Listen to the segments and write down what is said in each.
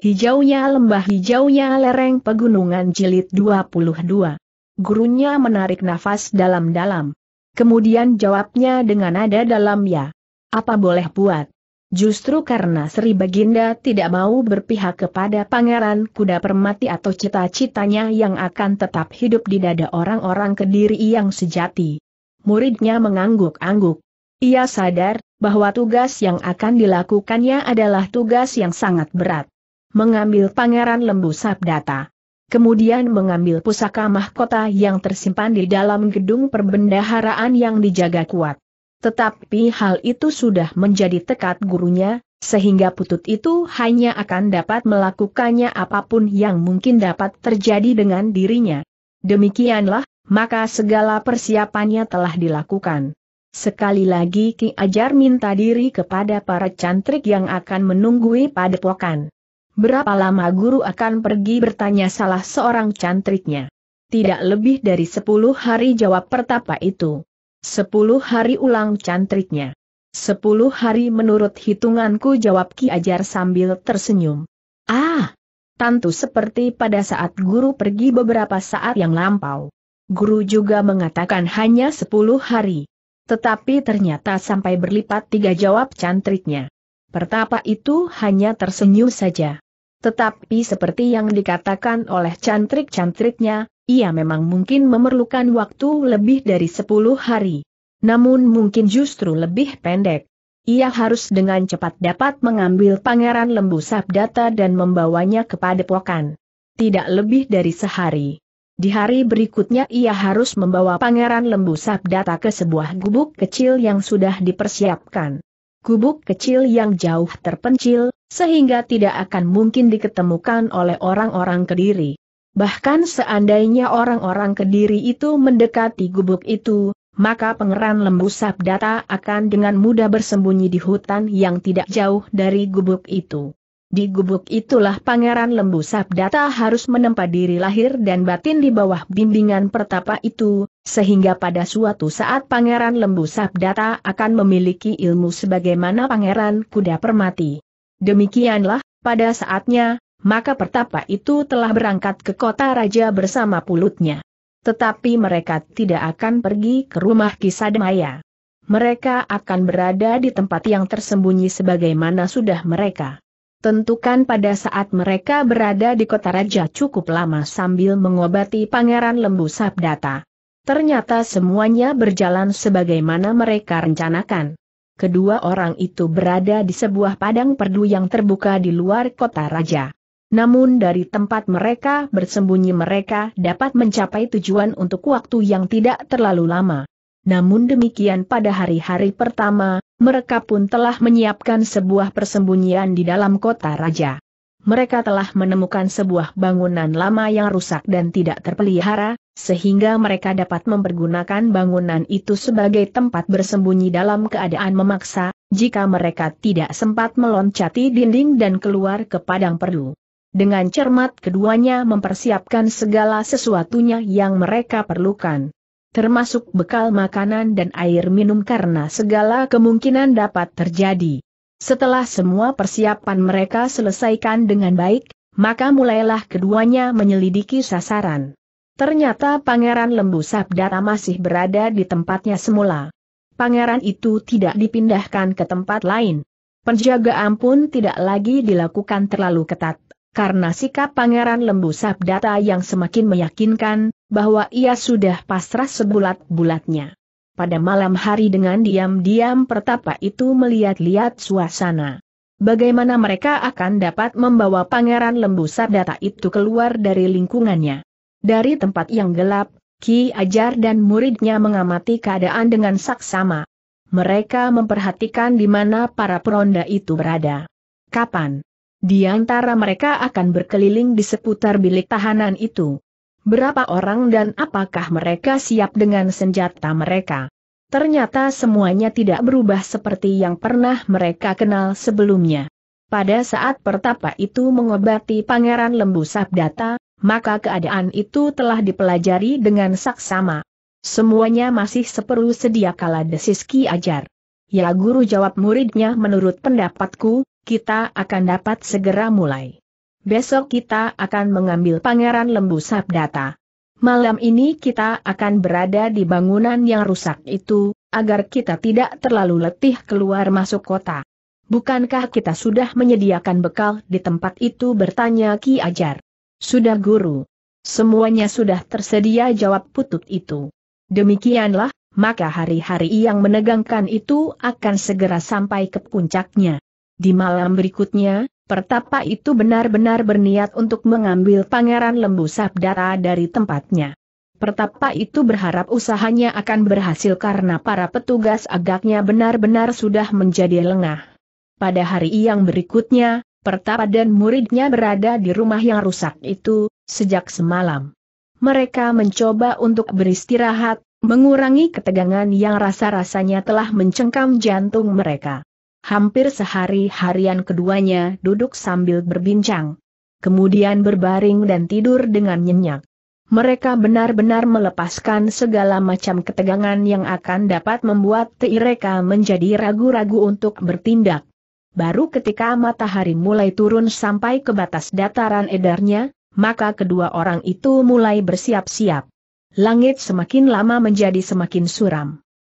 Hijaunya lembah hijaunya lereng pegunungan jilid 22. Gurunya menarik nafas dalam-dalam. Kemudian jawabnya dengan nada dalam ya. Apa boleh buat? Justru karena Sri Baginda tidak mau berpihak kepada pangeran kuda permati atau cita-citanya yang akan tetap hidup di dada orang-orang kediri yang sejati. Muridnya mengangguk-angguk. Ia sadar bahwa tugas yang akan dilakukannya adalah tugas yang sangat berat mengambil Pangeran Lembu Sabdata. Kemudian mengambil pusaka mahkota yang tersimpan di dalam gedung perbendaharaan yang dijaga kuat. Tetapi hal itu sudah menjadi tekad gurunya, sehingga putut itu hanya akan dapat melakukannya apapun yang mungkin dapat terjadi dengan dirinya. Demikianlah, maka segala persiapannya telah dilakukan. Sekali lagi Ki Ajar minta diri kepada para cantrik yang akan menunggui padepokan. Berapa lama guru akan pergi bertanya salah seorang cantriknya. Tidak lebih dari sepuluh hari jawab pertapa itu. Sepuluh hari ulang cantriknya. Sepuluh hari menurut hitunganku jawab Ki Ajar sambil tersenyum. Ah! Tentu seperti pada saat guru pergi beberapa saat yang lampau. Guru juga mengatakan hanya sepuluh hari. Tetapi ternyata sampai berlipat tiga jawab cantriknya. Pertapa itu hanya tersenyum saja. Tetapi seperti yang dikatakan oleh cantrik-cantriknya, ia memang mungkin memerlukan waktu lebih dari 10 hari. Namun mungkin justru lebih pendek. Ia harus dengan cepat dapat mengambil pangeran lembu sabdata dan membawanya kepada pokan. Tidak lebih dari sehari. Di hari berikutnya ia harus membawa pangeran lembu sabdata ke sebuah gubuk kecil yang sudah dipersiapkan gubuk kecil yang jauh terpencil, sehingga tidak akan mungkin diketemukan oleh orang-orang Kediri. Bahkan seandainya orang-orang Kediri itu mendekati gubuk itu, maka pengeran lembu sabdata akan dengan mudah bersembunyi di hutan yang tidak jauh dari gubuk itu. Di gubuk itulah Pangeran Lembu Sabdata harus menempa diri lahir dan batin di bawah bimbingan pertapa itu, sehingga pada suatu saat Pangeran Lembu Sabdata akan memiliki ilmu sebagaimana Pangeran Kuda Permati. Demikianlah, pada saatnya, maka pertapa itu telah berangkat ke kota raja bersama pulutnya. Tetapi mereka tidak akan pergi ke rumah Kisadmaya. Mereka akan berada di tempat yang tersembunyi sebagaimana sudah mereka Tentukan pada saat mereka berada di kota raja cukup lama sambil mengobati pangeran lembu sabdata. Ternyata semuanya berjalan sebagaimana mereka rencanakan. Kedua orang itu berada di sebuah padang perdu yang terbuka di luar kota raja. Namun dari tempat mereka bersembunyi mereka dapat mencapai tujuan untuk waktu yang tidak terlalu lama. Namun demikian pada hari-hari pertama, mereka pun telah menyiapkan sebuah persembunyian di dalam kota raja. Mereka telah menemukan sebuah bangunan lama yang rusak dan tidak terpelihara, sehingga mereka dapat mempergunakan bangunan itu sebagai tempat bersembunyi dalam keadaan memaksa, jika mereka tidak sempat meloncati dinding dan keluar ke padang perdu. Dengan cermat keduanya mempersiapkan segala sesuatunya yang mereka perlukan termasuk bekal makanan dan air minum karena segala kemungkinan dapat terjadi. Setelah semua persiapan mereka selesaikan dengan baik, maka mulailah keduanya menyelidiki sasaran. Ternyata Pangeran Lembu Sabdara masih berada di tempatnya semula. Pangeran itu tidak dipindahkan ke tempat lain. Penjagaan pun tidak lagi dilakukan terlalu ketat, karena sikap Pangeran Lembu Sabdata yang semakin meyakinkan, bahwa ia sudah pasrah sebulat-bulatnya. Pada malam hari dengan diam-diam pertapa itu melihat-lihat suasana. Bagaimana mereka akan dapat membawa pangeran lembu sardata itu keluar dari lingkungannya. Dari tempat yang gelap, Ki Ajar dan muridnya mengamati keadaan dengan saksama. Mereka memperhatikan di mana para peronda itu berada. Kapan? Di antara mereka akan berkeliling di seputar bilik tahanan itu. Berapa orang dan apakah mereka siap dengan senjata mereka? Ternyata semuanya tidak berubah seperti yang pernah mereka kenal sebelumnya. Pada saat pertapa itu mengobati Pangeran Lembu Sabdata, maka keadaan itu telah dipelajari dengan saksama. Semuanya masih seperlu sedia kala desiski Ajar. Ya guru jawab muridnya menurut pendapatku, kita akan dapat segera mulai. Besok kita akan mengambil Pangeran Lembu Sabdata. Malam ini kita akan berada di bangunan yang rusak itu, agar kita tidak terlalu letih keluar masuk kota. Bukankah kita sudah menyediakan bekal di tempat itu bertanya Ki Ajar? Sudah guru. Semuanya sudah tersedia jawab putut itu. Demikianlah, maka hari-hari yang menegangkan itu akan segera sampai ke puncaknya. Di malam berikutnya, pertapa itu benar-benar berniat untuk mengambil Pangeran Lembu Sabdara dari tempatnya. Pertapa itu berharap usahanya akan berhasil karena para petugas agaknya benar-benar sudah menjadi lengah. Pada hari yang berikutnya, Pertapa dan muridnya berada di rumah yang rusak itu, sejak semalam. Mereka mencoba untuk beristirahat, mengurangi ketegangan yang rasa-rasanya telah mencengkam jantung mereka hampir sehari harian keduanya duduk sambil berbincang. Kemudian berbaring dan tidur dengan nyenyak. Mereka benar-benar melepaskan segala macam ketegangan yang akan dapat membuat mereka menjadi ragu-ragu untuk bertindak. Baru ketika matahari mulai turun sampai ke batas dataran edarnya, maka kedua orang itu mulai bersiap-siap. Langit semakin lama menjadi semakin suram.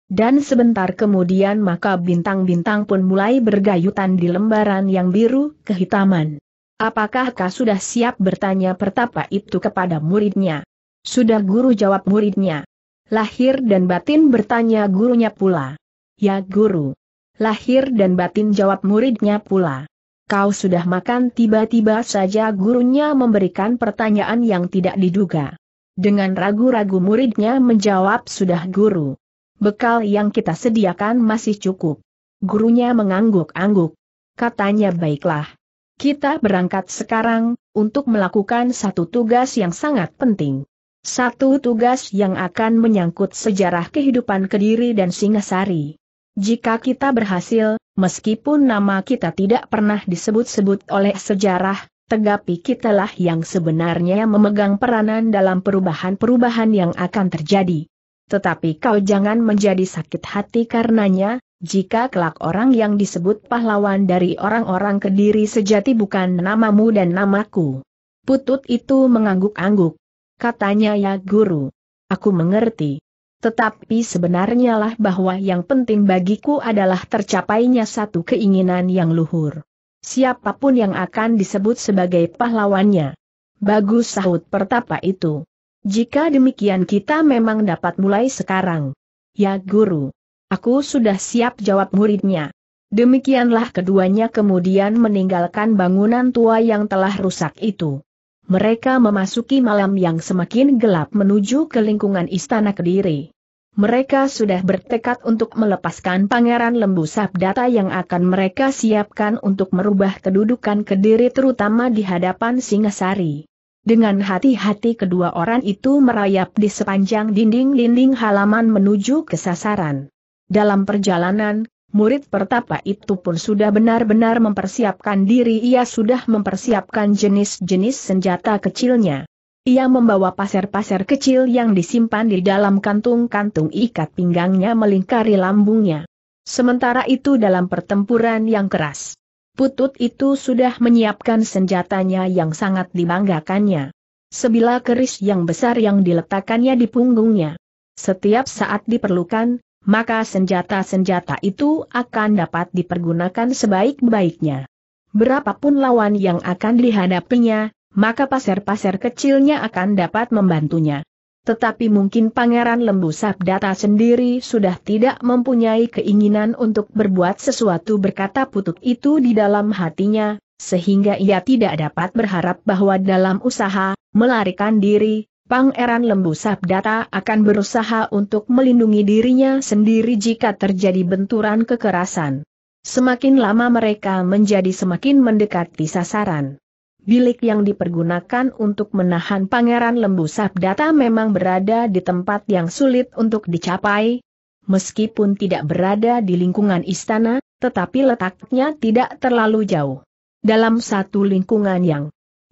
Dan sebentar kemudian maka bintang-bintang pun mulai bergayutan di lembaran yang biru, kehitaman. Apakah kau sudah siap bertanya pertapa itu kepada muridnya? Sudah guru jawab muridnya. Lahir dan batin bertanya gurunya pula. Ya guru. Lahir dan batin jawab muridnya pula. Kau sudah makan tiba-tiba saja gurunya memberikan pertanyaan yang tidak diduga. Dengan ragu-ragu muridnya menjawab sudah guru. Bekal yang kita sediakan masih cukup. Gurunya mengangguk-angguk. Katanya baiklah. Kita berangkat sekarang, untuk melakukan satu tugas yang sangat penting. Satu tugas yang akan menyangkut sejarah kehidupan Kediri dan Singasari. Jika kita berhasil, meskipun nama kita tidak pernah disebut-sebut oleh sejarah, tetapi kitalah yang sebenarnya memegang peranan dalam perubahan-perubahan yang akan terjadi tetapi kau jangan menjadi sakit hati karenanya, jika kelak orang yang disebut pahlawan dari orang-orang kediri sejati bukan namamu dan namaku. Putut itu mengangguk-angguk. Katanya ya guru. Aku mengerti. Tetapi sebenarnya lah bahwa yang penting bagiku adalah tercapainya satu keinginan yang luhur. Siapapun yang akan disebut sebagai pahlawannya. Bagus sahut pertapa itu. Jika demikian kita memang dapat mulai sekarang. Ya guru. Aku sudah siap jawab muridnya. Demikianlah keduanya kemudian meninggalkan bangunan tua yang telah rusak itu. Mereka memasuki malam yang semakin gelap menuju ke lingkungan istana Kediri. Mereka sudah bertekad untuk melepaskan pangeran lembu sabdata yang akan mereka siapkan untuk merubah kedudukan Kediri terutama di hadapan Singasari. Dengan hati-hati kedua orang itu merayap di sepanjang dinding-dinding halaman menuju ke sasaran. Dalam perjalanan, murid pertapa itu pun sudah benar-benar mempersiapkan diri ia sudah mempersiapkan jenis-jenis senjata kecilnya. Ia membawa pasir-pasir kecil yang disimpan di dalam kantung-kantung ikat pinggangnya melingkari lambungnya. Sementara itu dalam pertempuran yang keras, Putut itu sudah menyiapkan senjatanya yang sangat dibanggakannya. Sebilah keris yang besar yang diletakkannya di punggungnya. Setiap saat diperlukan, maka senjata-senjata itu akan dapat dipergunakan sebaik-baiknya. Berapapun lawan yang akan dihadapinya, maka pasir-pasir kecilnya akan dapat membantunya. Tetapi mungkin Pangeran Lembu Sabdata sendiri sudah tidak mempunyai keinginan untuk berbuat sesuatu berkata putut itu di dalam hatinya, sehingga ia tidak dapat berharap bahwa dalam usaha, melarikan diri, Pangeran Lembu Sabdata akan berusaha untuk melindungi dirinya sendiri jika terjadi benturan kekerasan. Semakin lama mereka menjadi semakin mendekati sasaran bilik yang dipergunakan untuk menahan Pangeran Lembu Sabdata memang berada di tempat yang sulit untuk dicapai. Meskipun tidak berada di lingkungan istana, tetapi letaknya tidak terlalu jauh. Dalam satu lingkungan yang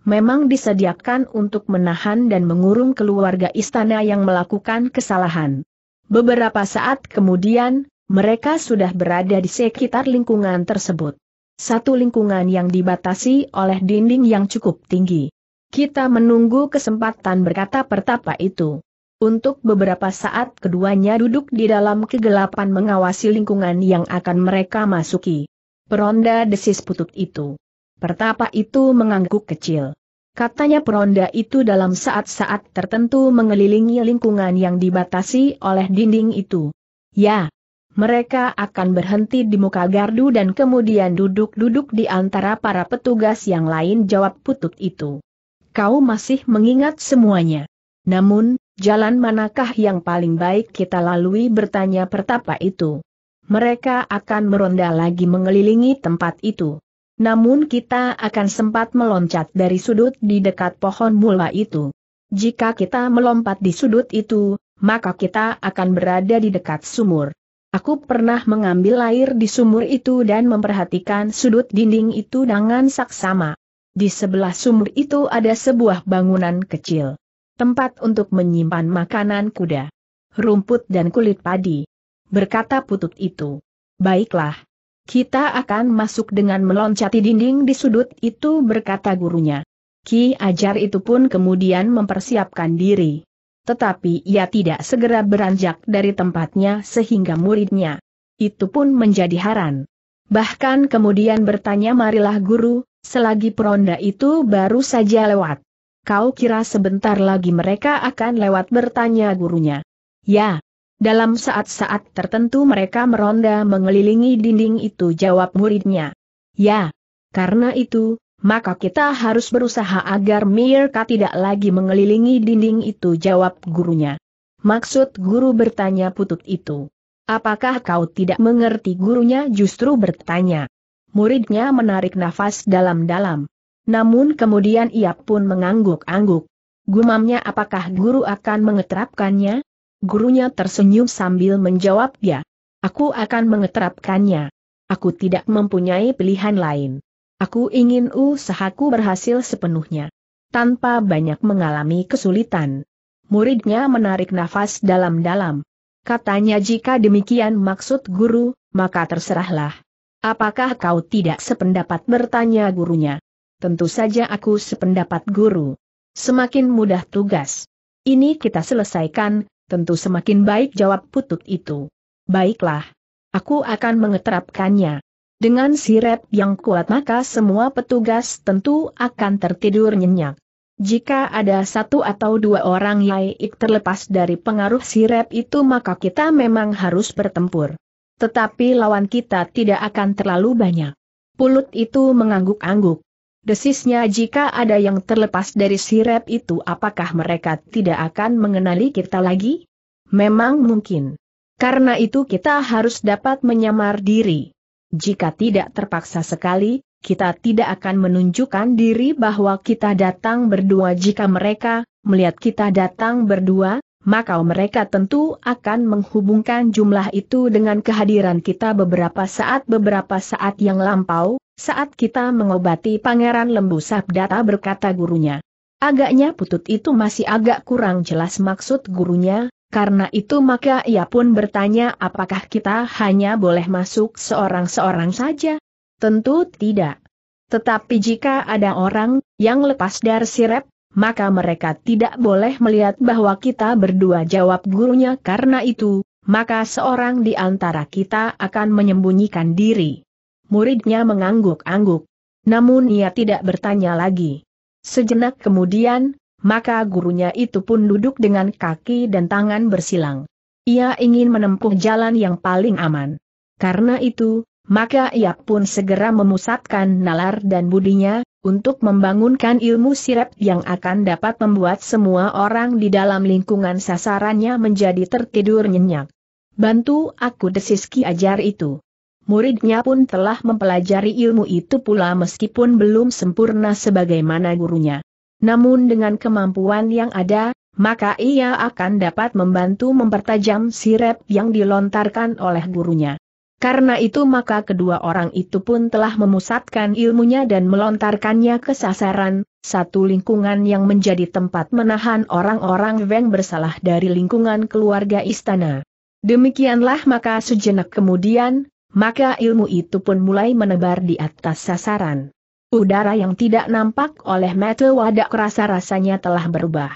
memang disediakan untuk menahan dan mengurung keluarga istana yang melakukan kesalahan. Beberapa saat kemudian, mereka sudah berada di sekitar lingkungan tersebut satu lingkungan yang dibatasi oleh dinding yang cukup tinggi. Kita menunggu kesempatan berkata pertapa itu. Untuk beberapa saat keduanya duduk di dalam kegelapan mengawasi lingkungan yang akan mereka masuki. Peronda desis putut itu. Pertapa itu mengangguk kecil. Katanya peronda itu dalam saat-saat tertentu mengelilingi lingkungan yang dibatasi oleh dinding itu. Ya, mereka akan berhenti di muka gardu dan kemudian duduk-duduk di antara para petugas yang lain jawab putut itu. Kau masih mengingat semuanya. Namun, jalan manakah yang paling baik kita lalui bertanya pertapa itu. Mereka akan meronda lagi mengelilingi tempat itu. Namun kita akan sempat meloncat dari sudut di dekat pohon mula itu. Jika kita melompat di sudut itu, maka kita akan berada di dekat sumur. Aku pernah mengambil air di sumur itu dan memperhatikan sudut dinding itu dengan saksama. Di sebelah sumur itu ada sebuah bangunan kecil. Tempat untuk menyimpan makanan kuda. Rumput dan kulit padi. Berkata putut itu. Baiklah. Kita akan masuk dengan meloncati dinding di sudut itu berkata gurunya. Ki Ajar itu pun kemudian mempersiapkan diri. Tetapi ia tidak segera beranjak dari tempatnya sehingga muridnya. Itu pun menjadi heran. Bahkan kemudian bertanya marilah guru, selagi peronda itu baru saja lewat. Kau kira sebentar lagi mereka akan lewat bertanya gurunya. Ya, dalam saat-saat tertentu mereka meronda mengelilingi dinding itu jawab muridnya. Ya, karena itu, maka kita harus berusaha agar Mirka tidak lagi mengelilingi dinding itu jawab gurunya. Maksud guru bertanya putut itu. Apakah kau tidak mengerti gurunya justru bertanya. Muridnya menarik nafas dalam-dalam. Namun kemudian ia pun mengangguk-angguk. Gumamnya apakah guru akan mengeterapkannya? Gurunya tersenyum sambil menjawab ya. Aku akan mengeterapkannya. Aku tidak mempunyai pilihan lain. Aku ingin usahaku berhasil sepenuhnya. Tanpa banyak mengalami kesulitan. Muridnya menarik nafas dalam-dalam. Katanya jika demikian maksud guru, maka terserahlah. Apakah kau tidak sependapat bertanya gurunya? Tentu saja aku sependapat guru. Semakin mudah tugas. Ini kita selesaikan, tentu semakin baik jawab putut itu. Baiklah. Aku akan mengeterapkannya. Dengan siret yang kuat maka semua petugas tentu akan tertidur nyenyak. Jika ada satu atau dua orang yaik terlepas dari pengaruh siret itu maka kita memang harus bertempur. Tetapi lawan kita tidak akan terlalu banyak. Pulut itu mengangguk-angguk. Desisnya jika ada yang terlepas dari sirep itu apakah mereka tidak akan mengenali kita lagi? Memang mungkin. Karena itu kita harus dapat menyamar diri. Jika tidak terpaksa sekali, kita tidak akan menunjukkan diri bahwa kita datang berdua jika mereka melihat kita datang berdua, maka mereka tentu akan menghubungkan jumlah itu dengan kehadiran kita beberapa saat beberapa saat yang lampau, saat kita mengobati Pangeran Lembu Sabdata berkata gurunya. Agaknya putut itu masih agak kurang jelas maksud gurunya, karena itu maka ia pun bertanya apakah kita hanya boleh masuk seorang-seorang saja? Tentu tidak. Tetapi jika ada orang yang lepas dari sirep, maka mereka tidak boleh melihat bahwa kita berdua jawab gurunya karena itu, maka seorang di antara kita akan menyembunyikan diri. Muridnya mengangguk-angguk. Namun ia tidak bertanya lagi. Sejenak kemudian, maka gurunya itu pun duduk dengan kaki dan tangan bersilang. Ia ingin menempuh jalan yang paling aman. Karena itu, maka ia pun segera memusatkan nalar dan budinya, untuk membangunkan ilmu sirap yang akan dapat membuat semua orang di dalam lingkungan sasarannya menjadi tertidur nyenyak. Bantu aku desiski Ajar itu. Muridnya pun telah mempelajari ilmu itu pula meskipun belum sempurna sebagaimana gurunya. Namun dengan kemampuan yang ada, maka ia akan dapat membantu mempertajam sirep yang dilontarkan oleh gurunya. Karena itu maka kedua orang itu pun telah memusatkan ilmunya dan melontarkannya ke sasaran, satu lingkungan yang menjadi tempat menahan orang-orang Weng bersalah dari lingkungan keluarga istana. Demikianlah maka sejenak kemudian, maka ilmu itu pun mulai menebar di atas sasaran. Udara yang tidak nampak oleh mata wadak rasa-rasanya telah berubah.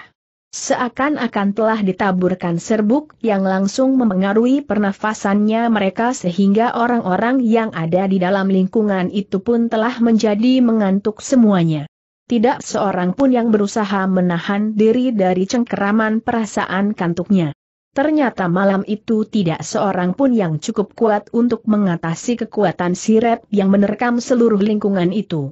Seakan-akan telah ditaburkan serbuk yang langsung memengaruhi pernafasannya mereka sehingga orang-orang yang ada di dalam lingkungan itu pun telah menjadi mengantuk semuanya. Tidak seorang pun yang berusaha menahan diri dari cengkeraman perasaan kantuknya. Ternyata malam itu tidak seorang pun yang cukup kuat untuk mengatasi kekuatan sirep yang menerkam seluruh lingkungan itu.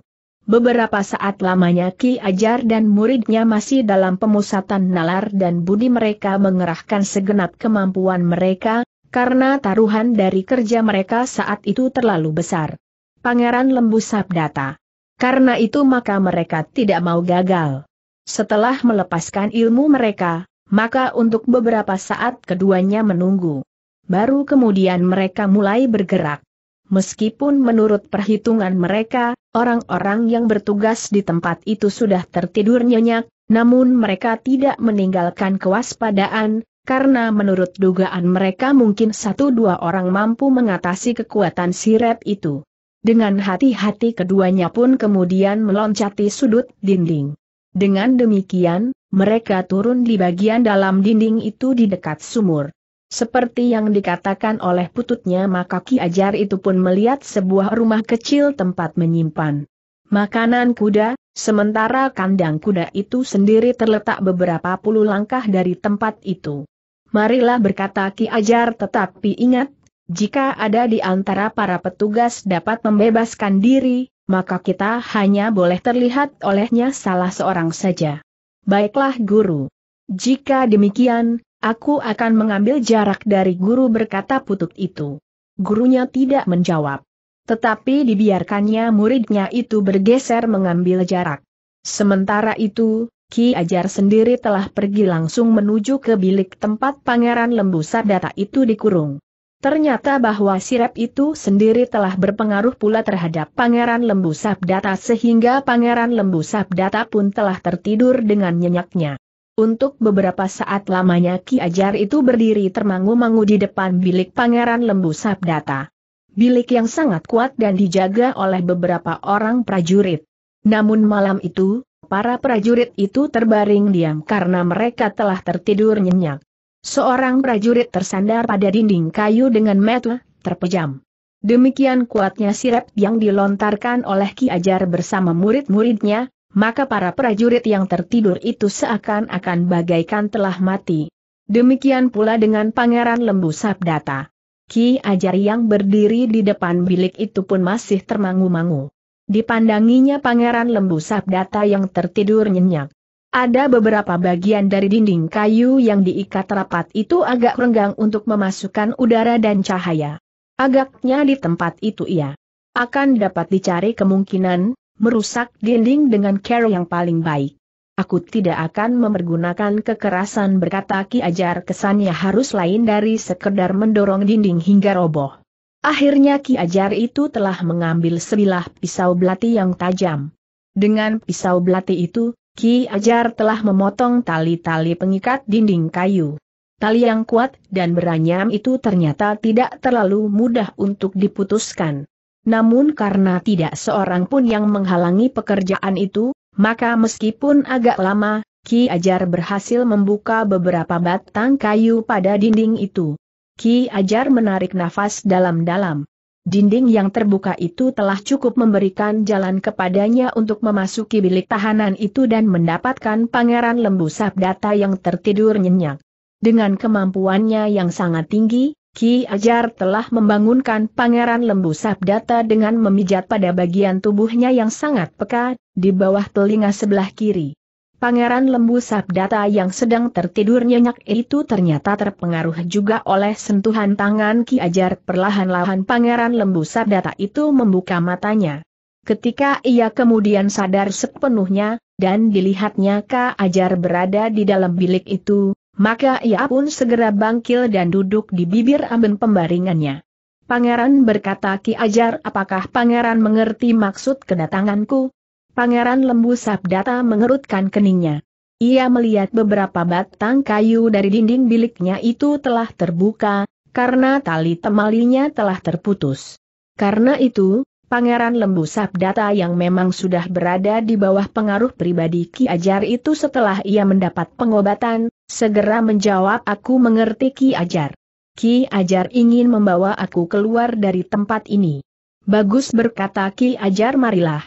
Beberapa saat lamanya Ki Ajar dan muridnya masih dalam pemusatan nalar dan budi mereka mengerahkan segenap kemampuan mereka, karena taruhan dari kerja mereka saat itu terlalu besar. Pangeran Lembu Sabdata. Karena itu maka mereka tidak mau gagal. Setelah melepaskan ilmu mereka, maka untuk beberapa saat keduanya menunggu. Baru kemudian mereka mulai bergerak. Meskipun menurut perhitungan mereka, Orang-orang yang bertugas di tempat itu sudah tertidur nyenyak, namun mereka tidak meninggalkan kewaspadaan, karena menurut dugaan mereka mungkin satu dua orang mampu mengatasi kekuatan siret itu. Dengan hati-hati keduanya pun kemudian meloncati sudut dinding. Dengan demikian, mereka turun di bagian dalam dinding itu di dekat sumur. Seperti yang dikatakan oleh pututnya maka Ki Ajar itu pun melihat sebuah rumah kecil tempat menyimpan makanan kuda, sementara kandang kuda itu sendiri terletak beberapa puluh langkah dari tempat itu. Marilah berkata Ki Ajar tetapi ingat, jika ada di antara para petugas dapat membebaskan diri, maka kita hanya boleh terlihat olehnya salah seorang saja. Baiklah guru. Jika demikian, Aku akan mengambil jarak dari guru berkata putut itu. Gurunya tidak menjawab. Tetapi dibiarkannya muridnya itu bergeser mengambil jarak. Sementara itu, Ki Ajar sendiri telah pergi langsung menuju ke bilik tempat Pangeran Lembu Sardata itu dikurung. Ternyata bahwa sirap itu sendiri telah berpengaruh pula terhadap Pangeran Lembu Sabdata sehingga Pangeran Lembu Sabdata pun telah tertidur dengan nyenyaknya. Untuk beberapa saat lamanya Ki Ajar itu berdiri termangu-mangu di depan bilik Pangeran Lembu Sabdata. Bilik yang sangat kuat dan dijaga oleh beberapa orang prajurit. Namun malam itu, para prajurit itu terbaring diam karena mereka telah tertidur nyenyak. Seorang prajurit tersandar pada dinding kayu dengan metu, terpejam. Demikian kuatnya sirep yang dilontarkan oleh Ki Ajar bersama murid-muridnya, maka para prajurit yang tertidur itu seakan-akan bagaikan telah mati. Demikian pula dengan Pangeran Lembu Sabdata. Ki Ajar yang berdiri di depan bilik itu pun masih termangu-mangu. Dipandanginya Pangeran Lembu Sabdata yang tertidur nyenyak. Ada beberapa bagian dari dinding kayu yang diikat rapat itu agak renggang untuk memasukkan udara dan cahaya. Agaknya di tempat itu ia akan dapat dicari kemungkinan merusak dinding dengan cara yang paling baik. Aku tidak akan memergunakan kekerasan berkata Ki Ajar kesannya harus lain dari sekedar mendorong dinding hingga roboh. Akhirnya Ki Ajar itu telah mengambil sebilah pisau belati yang tajam. Dengan pisau belati itu, Ki Ajar telah memotong tali-tali pengikat dinding kayu. Tali yang kuat dan beranyam itu ternyata tidak terlalu mudah untuk diputuskan. Namun karena tidak seorang pun yang menghalangi pekerjaan itu, maka meskipun agak lama, Ki Ajar berhasil membuka beberapa batang kayu pada dinding itu. Ki Ajar menarik nafas dalam-dalam. Dinding yang terbuka itu telah cukup memberikan jalan kepadanya untuk memasuki bilik tahanan itu dan mendapatkan pangeran lembu sabdata yang tertidur nyenyak. Dengan kemampuannya yang sangat tinggi, Ki Ajar telah membangunkan Pangeran Lembu Sabdata dengan memijat pada bagian tubuhnya yang sangat peka, di bawah telinga sebelah kiri. Pangeran Lembu Sabdata yang sedang tertidur nyenyak itu ternyata terpengaruh juga oleh sentuhan tangan Ki Ajar perlahan-lahan Pangeran Lembu Sabdata itu membuka matanya. Ketika ia kemudian sadar sepenuhnya, dan dilihatnya Ki Ajar berada di dalam bilik itu, maka ia pun segera bangkil dan duduk di bibir amben pembaringannya. Pangeran berkata Ki Ajar apakah pangeran mengerti maksud kedatanganku? Pangeran Lembu Sabdata mengerutkan keningnya. Ia melihat beberapa batang kayu dari dinding biliknya itu telah terbuka, karena tali temalinya telah terputus. Karena itu, Pangeran Lembu Sabdata yang memang sudah berada di bawah pengaruh pribadi Ki Ajar itu setelah ia mendapat pengobatan, segera menjawab aku mengerti Ki Ajar. Ki Ajar ingin membawa aku keluar dari tempat ini. Bagus berkata Ki Ajar marilah.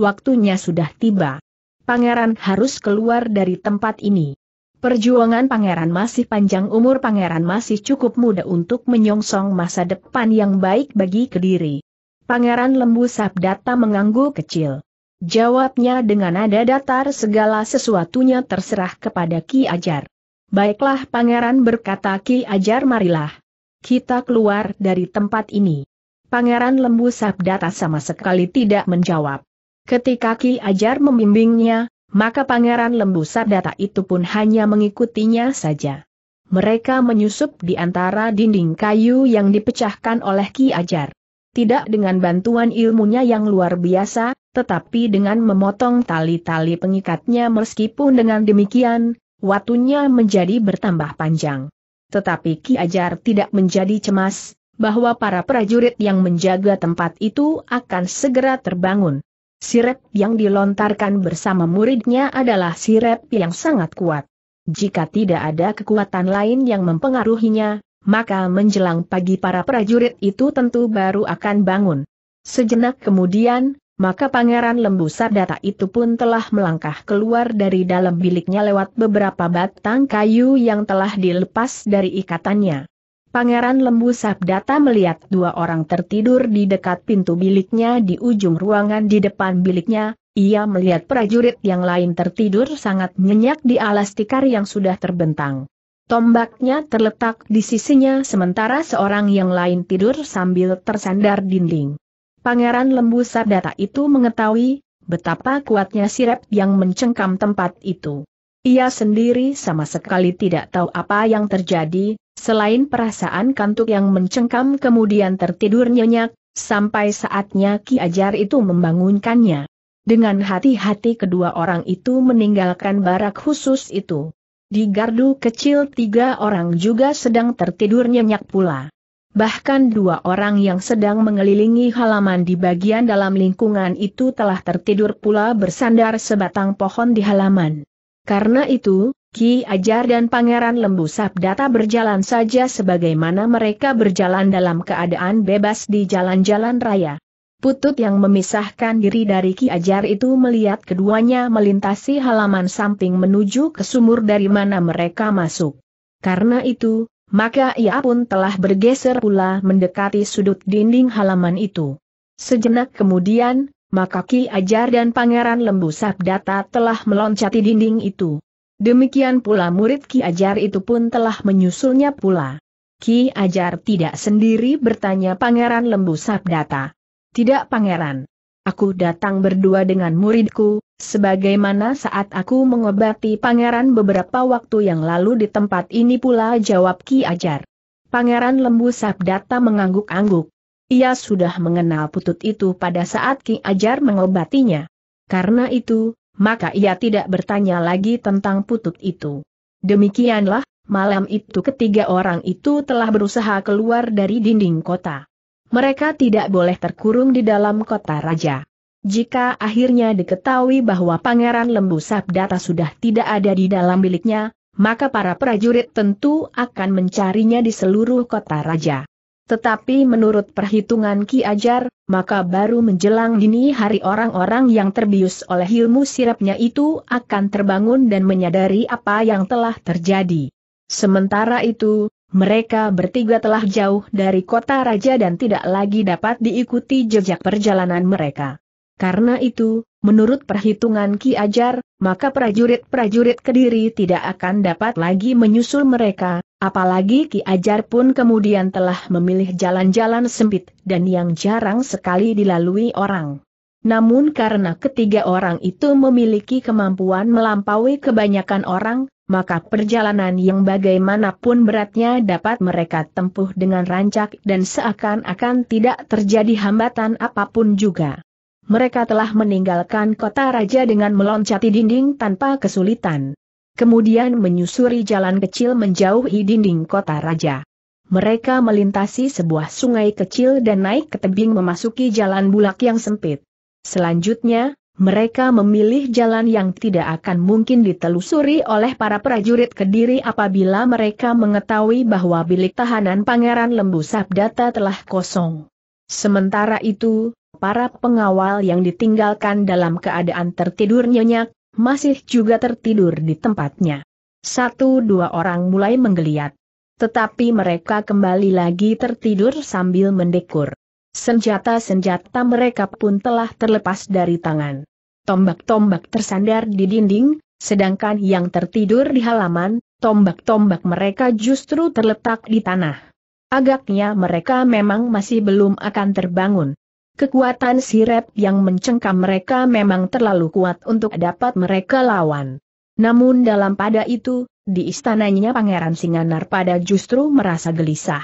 Waktunya sudah tiba. Pangeran harus keluar dari tempat ini. Perjuangan pangeran masih panjang umur pangeran masih cukup muda untuk menyongsong masa depan yang baik bagi kediri. Pangeran Lembu Sabdata mengangguk kecil. Jawabnya dengan nada datar segala sesuatunya terserah kepada Ki Ajar. Baiklah pangeran berkata Ki Ajar marilah. Kita keluar dari tempat ini. Pangeran Lembu Sabdata sama sekali tidak menjawab. Ketika Ki Ajar membimbingnya, maka pangeran Lembu Sabdata itu pun hanya mengikutinya saja. Mereka menyusup di antara dinding kayu yang dipecahkan oleh Ki Ajar tidak dengan bantuan ilmunya yang luar biasa, tetapi dengan memotong tali-tali pengikatnya meskipun dengan demikian, waktunya menjadi bertambah panjang. Tetapi Ki Ajar tidak menjadi cemas, bahwa para prajurit yang menjaga tempat itu akan segera terbangun. Sirep yang dilontarkan bersama muridnya adalah sirep yang sangat kuat. Jika tidak ada kekuatan lain yang mempengaruhinya, maka menjelang pagi para prajurit itu tentu baru akan bangun. Sejenak kemudian, maka Pangeran Lembu Sardata itu pun telah melangkah keluar dari dalam biliknya lewat beberapa batang kayu yang telah dilepas dari ikatannya. Pangeran Lembu Sabdata melihat dua orang tertidur di dekat pintu biliknya di ujung ruangan di depan biliknya, ia melihat prajurit yang lain tertidur sangat nyenyak di alas tikar yang sudah terbentang. Tombaknya terletak di sisinya sementara seorang yang lain tidur sambil tersandar dinding. Pangeran Lembu Sardata itu mengetahui betapa kuatnya sirep yang mencengkam tempat itu. Ia sendiri sama sekali tidak tahu apa yang terjadi, selain perasaan kantuk yang mencengkam kemudian tertidur nyenyak, sampai saatnya Ki Ajar itu membangunkannya. Dengan hati-hati kedua orang itu meninggalkan barak khusus itu. Di gardu kecil tiga orang juga sedang tertidur nyenyak pula. Bahkan dua orang yang sedang mengelilingi halaman di bagian dalam lingkungan itu telah tertidur pula bersandar sebatang pohon di halaman. Karena itu, Ki Ajar dan Pangeran Lembu Sabdata berjalan saja sebagaimana mereka berjalan dalam keadaan bebas di jalan-jalan raya. Putut yang memisahkan diri dari Ki Ajar itu melihat keduanya melintasi halaman samping menuju ke sumur dari mana mereka masuk. Karena itu, maka ia pun telah bergeser pula mendekati sudut dinding halaman itu. Sejenak kemudian, maka Ki Ajar dan Pangeran Lembu Sabdata telah meloncati dinding itu. Demikian pula murid Ki Ajar itu pun telah menyusulnya pula. Ki Ajar tidak sendiri bertanya Pangeran Lembu Sabdata. Tidak pangeran. Aku datang berdua dengan muridku, sebagaimana saat aku mengobati pangeran beberapa waktu yang lalu di tempat ini pula jawab Ki Ajar. Pangeran Lembu Sabdata mengangguk-angguk. Ia sudah mengenal putut itu pada saat Ki Ajar mengobatinya. Karena itu, maka ia tidak bertanya lagi tentang putut itu. Demikianlah, malam itu ketiga orang itu telah berusaha keluar dari dinding kota mereka tidak boleh terkurung di dalam kota raja. Jika akhirnya diketahui bahwa Pangeran Lembu Sabdata sudah tidak ada di dalam biliknya, maka para prajurit tentu akan mencarinya di seluruh kota raja. Tetapi menurut perhitungan Ki Ajar, maka baru menjelang dini hari orang-orang yang terbius oleh ilmu sirapnya itu akan terbangun dan menyadari apa yang telah terjadi. Sementara itu, mereka bertiga telah jauh dari kota raja dan tidak lagi dapat diikuti jejak perjalanan mereka. Karena itu, menurut perhitungan Ki Ajar, maka prajurit-prajurit Kediri tidak akan dapat lagi menyusul mereka, apalagi Ki Ajar pun kemudian telah memilih jalan-jalan sempit dan yang jarang sekali dilalui orang. Namun karena ketiga orang itu memiliki kemampuan melampaui kebanyakan orang, maka perjalanan yang bagaimanapun beratnya dapat mereka tempuh dengan rancak dan seakan-akan tidak terjadi hambatan apapun juga. Mereka telah meninggalkan kota raja dengan meloncati dinding tanpa kesulitan. Kemudian menyusuri jalan kecil menjauhi dinding kota raja. Mereka melintasi sebuah sungai kecil dan naik ke tebing memasuki jalan bulak yang sempit. Selanjutnya, mereka memilih jalan yang tidak akan mungkin ditelusuri oleh para prajurit Kediri apabila mereka mengetahui bahwa bilik tahanan Pangeran Lembu Sabdata telah kosong. Sementara itu, para pengawal yang ditinggalkan dalam keadaan tertidur nyenyak, masih juga tertidur di tempatnya. Satu dua orang mulai menggeliat. Tetapi mereka kembali lagi tertidur sambil mendekur. Senjata-senjata mereka pun telah terlepas dari tangan tombak-tombak tersandar di dinding, sedangkan yang tertidur di halaman, tombak-tombak mereka justru terletak di tanah. Agaknya mereka memang masih belum akan terbangun. Kekuatan sirep yang mencengkam mereka memang terlalu kuat untuk dapat mereka lawan. Namun dalam pada itu, di istananya Pangeran Singanar pada justru merasa gelisah.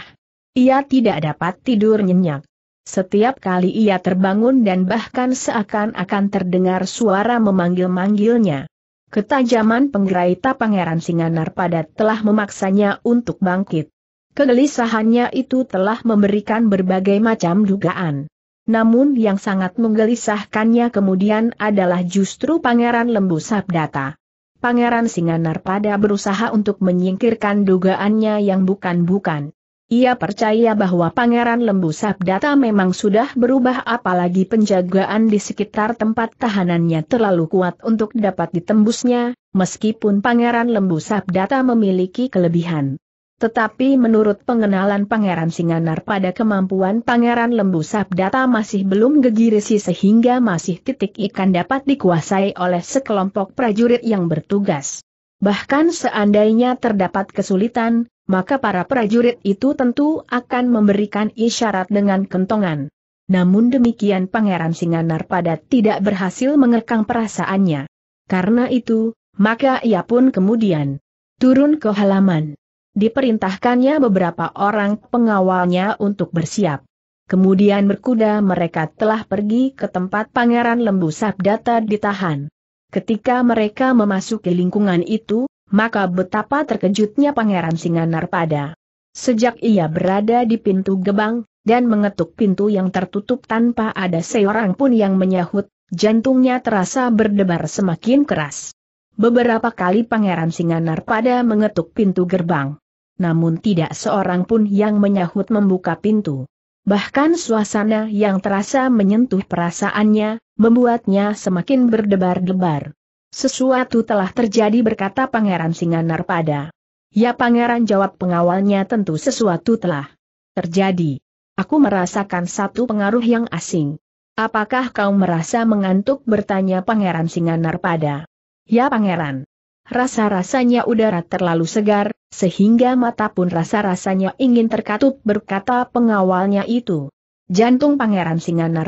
Ia tidak dapat tidur nyenyak. Setiap kali ia terbangun dan bahkan seakan-akan terdengar suara memanggil-manggilnya. Ketajaman penggerai Pangeran Singanar pada telah memaksanya untuk bangkit. Kegelisahannya itu telah memberikan berbagai macam dugaan. Namun yang sangat menggelisahkannya kemudian adalah justru Pangeran Lembu Sabdata. Pangeran Singanar pada berusaha untuk menyingkirkan dugaannya yang bukan-bukan. Ia percaya bahwa Pangeran Lembu Sabdata memang sudah berubah apalagi penjagaan di sekitar tempat tahanannya terlalu kuat untuk dapat ditembusnya, meskipun Pangeran Lembu Sabdata memiliki kelebihan. Tetapi menurut pengenalan Pangeran Singanar pada kemampuan Pangeran Lembu Sabdata masih belum gegirisi sehingga masih titik ikan dapat dikuasai oleh sekelompok prajurit yang bertugas. Bahkan seandainya terdapat kesulitan, maka para prajurit itu tentu akan memberikan isyarat dengan kentongan. Namun demikian Pangeran Singanar pada tidak berhasil mengekang perasaannya. Karena itu, maka ia pun kemudian turun ke halaman. Diperintahkannya beberapa orang pengawalnya untuk bersiap. Kemudian berkuda mereka telah pergi ke tempat Pangeran Lembu Sabdata ditahan. Ketika mereka memasuki lingkungan itu, maka betapa terkejutnya Pangeran Singanar pada. Sejak ia berada di pintu gebang, dan mengetuk pintu yang tertutup tanpa ada seorang pun yang menyahut, jantungnya terasa berdebar semakin keras. Beberapa kali Pangeran Singanar pada mengetuk pintu gerbang. Namun tidak seorang pun yang menyahut membuka pintu. Bahkan suasana yang terasa menyentuh perasaannya, membuatnya semakin berdebar-debar. Sesuatu telah terjadi berkata Pangeran pada. Ya Pangeran jawab pengawalnya tentu sesuatu telah terjadi. Aku merasakan satu pengaruh yang asing. Apakah kau merasa mengantuk bertanya Pangeran pada. Ya Pangeran. Rasa-rasanya udara terlalu segar, sehingga mata pun rasa-rasanya ingin terkatup berkata pengawalnya itu. Jantung Pangeran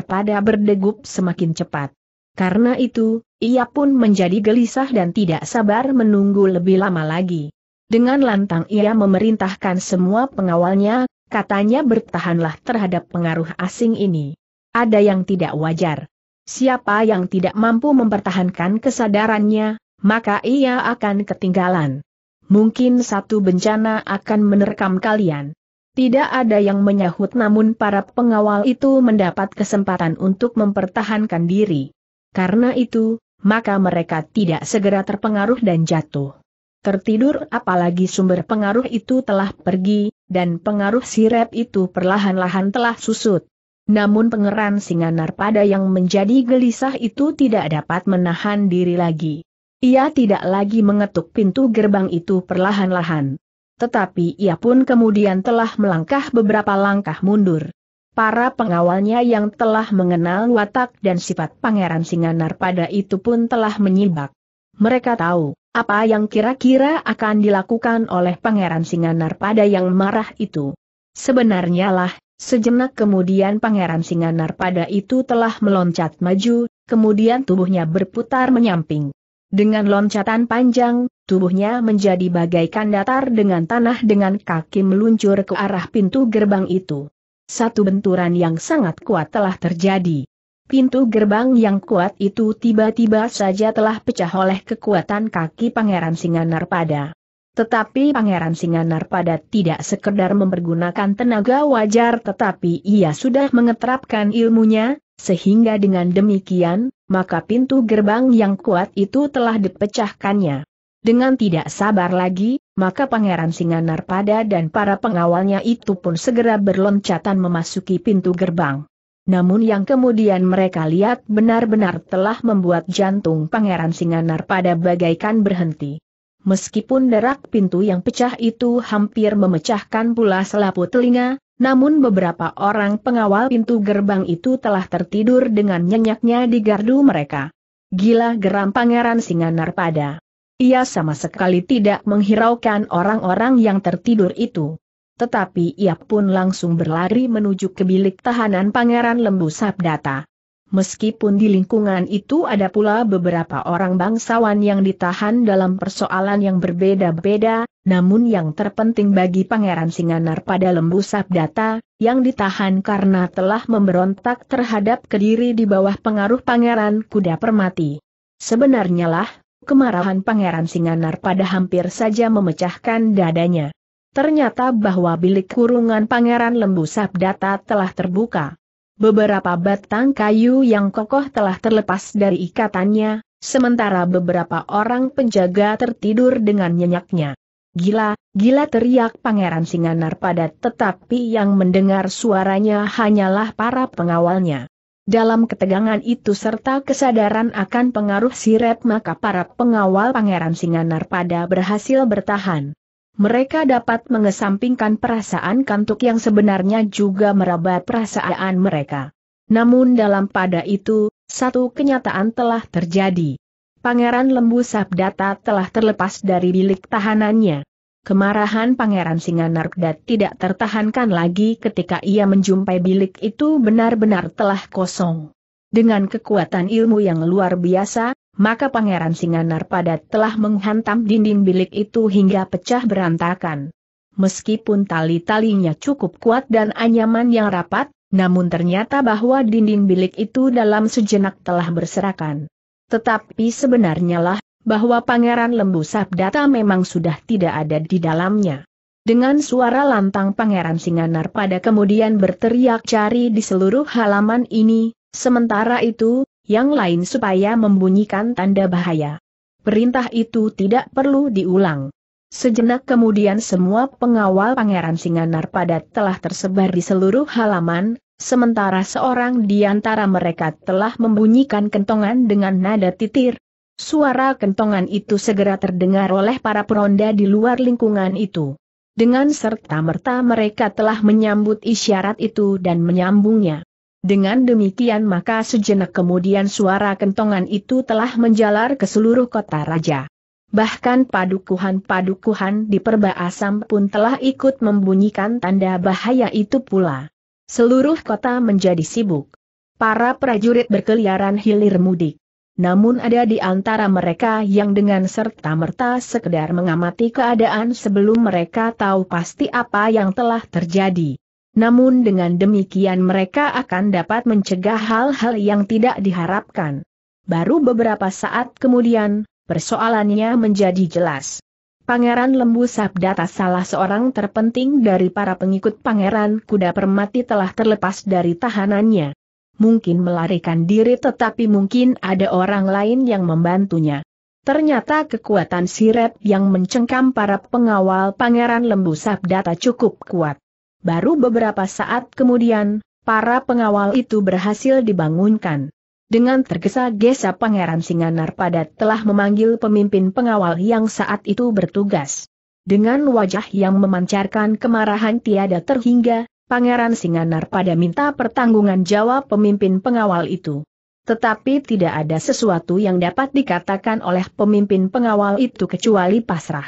pada berdegup semakin cepat. Karena itu, ia pun menjadi gelisah dan tidak sabar menunggu lebih lama lagi. Dengan lantang ia memerintahkan semua pengawalnya, katanya bertahanlah terhadap pengaruh asing ini. Ada yang tidak wajar. Siapa yang tidak mampu mempertahankan kesadarannya, maka ia akan ketinggalan. Mungkin satu bencana akan menerkam kalian. Tidak ada yang menyahut namun para pengawal itu mendapat kesempatan untuk mempertahankan diri. Karena itu, maka mereka tidak segera terpengaruh dan jatuh. Tertidur apalagi sumber pengaruh itu telah pergi, dan pengaruh sirep itu perlahan-lahan telah susut. Namun pengeran singa narpada yang menjadi gelisah itu tidak dapat menahan diri lagi. Ia tidak lagi mengetuk pintu gerbang itu perlahan-lahan. Tetapi ia pun kemudian telah melangkah beberapa langkah mundur. Para pengawalnya yang telah mengenal watak dan sifat Pangeran Singanar pada itu pun telah menyibak. Mereka tahu, apa yang kira-kira akan dilakukan oleh Pangeran Singanar pada yang marah itu. Sebenarnya lah, sejenak kemudian Pangeran Singanar pada itu telah meloncat maju, kemudian tubuhnya berputar menyamping. Dengan loncatan panjang, tubuhnya menjadi bagaikan datar dengan tanah dengan kaki meluncur ke arah pintu gerbang itu satu benturan yang sangat kuat telah terjadi. Pintu gerbang yang kuat itu tiba-tiba saja telah pecah oleh kekuatan kaki Pangeran Singanar pada. Tetapi Pangeran Singanar pada tidak sekedar mempergunakan tenaga wajar tetapi ia sudah mengeterapkan ilmunya, sehingga dengan demikian, maka pintu gerbang yang kuat itu telah dipecahkannya. Dengan tidak sabar lagi, maka Pangeran Singanarpada dan para pengawalnya itu pun segera berloncatan memasuki pintu gerbang. Namun yang kemudian mereka lihat benar-benar telah membuat jantung Pangeran Singanarpada bagaikan berhenti. Meskipun derak pintu yang pecah itu hampir memecahkan pula selaput telinga, namun beberapa orang pengawal pintu gerbang itu telah tertidur dengan nyenyaknya di gardu mereka. Gila geram Pangeran Singanarpada. Ia sama sekali tidak menghiraukan orang-orang yang tertidur itu. Tetapi ia pun langsung berlari menuju ke bilik tahanan Pangeran Lembu Sabdata. Meskipun di lingkungan itu ada pula beberapa orang bangsawan yang ditahan dalam persoalan yang berbeda-beda, namun yang terpenting bagi Pangeran Singanar pada Lembu Sabdata, yang ditahan karena telah memberontak terhadap Kediri di bawah pengaruh Pangeran Kuda Permati. Sebenarnya lah, Kemarahan Pangeran Singanar pada hampir saja memecahkan dadanya. Ternyata bahwa bilik kurungan Pangeran Lembu Sabdata telah terbuka. Beberapa batang kayu yang kokoh telah terlepas dari ikatannya, sementara beberapa orang penjaga tertidur dengan nyenyaknya. Gila, gila teriak Pangeran Singanar pada tetapi yang mendengar suaranya hanyalah para pengawalnya. Dalam ketegangan itu serta kesadaran akan pengaruh siret maka para pengawal Pangeran Singanar pada berhasil bertahan. Mereka dapat mengesampingkan perasaan kantuk yang sebenarnya juga meraba perasaan mereka. Namun dalam pada itu, satu kenyataan telah terjadi. Pangeran Lembu Sabdata telah terlepas dari bilik tahanannya. Kemarahan Pangeran Singanarkda tidak tertahankan lagi ketika ia menjumpai bilik itu benar-benar telah kosong. Dengan kekuatan ilmu yang luar biasa, maka Pangeran Singanarpada telah menghantam dinding bilik itu hingga pecah berantakan. Meskipun tali-talinya cukup kuat dan anyaman yang rapat, namun ternyata bahwa dinding bilik itu dalam sejenak telah berserakan. Tetapi sebenarnya lah, bahwa Pangeran Lembu Sabdata memang sudah tidak ada di dalamnya. Dengan suara lantang Pangeran Singanar pada kemudian berteriak cari di seluruh halaman ini, sementara itu, yang lain supaya membunyikan tanda bahaya. Perintah itu tidak perlu diulang. Sejenak kemudian semua pengawal Pangeran Singanar pada telah tersebar di seluruh halaman, sementara seorang di antara mereka telah membunyikan kentongan dengan nada titir, Suara kentongan itu segera terdengar oleh para peronda di luar lingkungan itu. Dengan serta-merta mereka telah menyambut isyarat itu dan menyambungnya. Dengan demikian maka sejenak kemudian suara kentongan itu telah menjalar ke seluruh kota raja. Bahkan padukuhan-padukuhan di Perba Asam pun telah ikut membunyikan tanda bahaya itu pula. Seluruh kota menjadi sibuk. Para prajurit berkeliaran hilir mudik. Namun ada di antara mereka yang dengan serta-merta sekedar mengamati keadaan sebelum mereka tahu pasti apa yang telah terjadi. Namun dengan demikian mereka akan dapat mencegah hal-hal yang tidak diharapkan. Baru beberapa saat kemudian, persoalannya menjadi jelas. Pangeran Lembu Sabdata salah seorang terpenting dari para pengikut Pangeran Kuda Permati telah terlepas dari tahanannya mungkin melarikan diri tetapi mungkin ada orang lain yang membantunya. Ternyata kekuatan sirep yang mencengkam para pengawal pangeran lembu sabdata cukup kuat. Baru beberapa saat kemudian, para pengawal itu berhasil dibangunkan. Dengan tergesa-gesa Pangeran Singanar padat telah memanggil pemimpin pengawal yang saat itu bertugas. Dengan wajah yang memancarkan kemarahan tiada terhingga, Pangeran Singanar pada minta pertanggungan jawab pemimpin pengawal itu. Tetapi tidak ada sesuatu yang dapat dikatakan oleh pemimpin pengawal itu kecuali pasrah.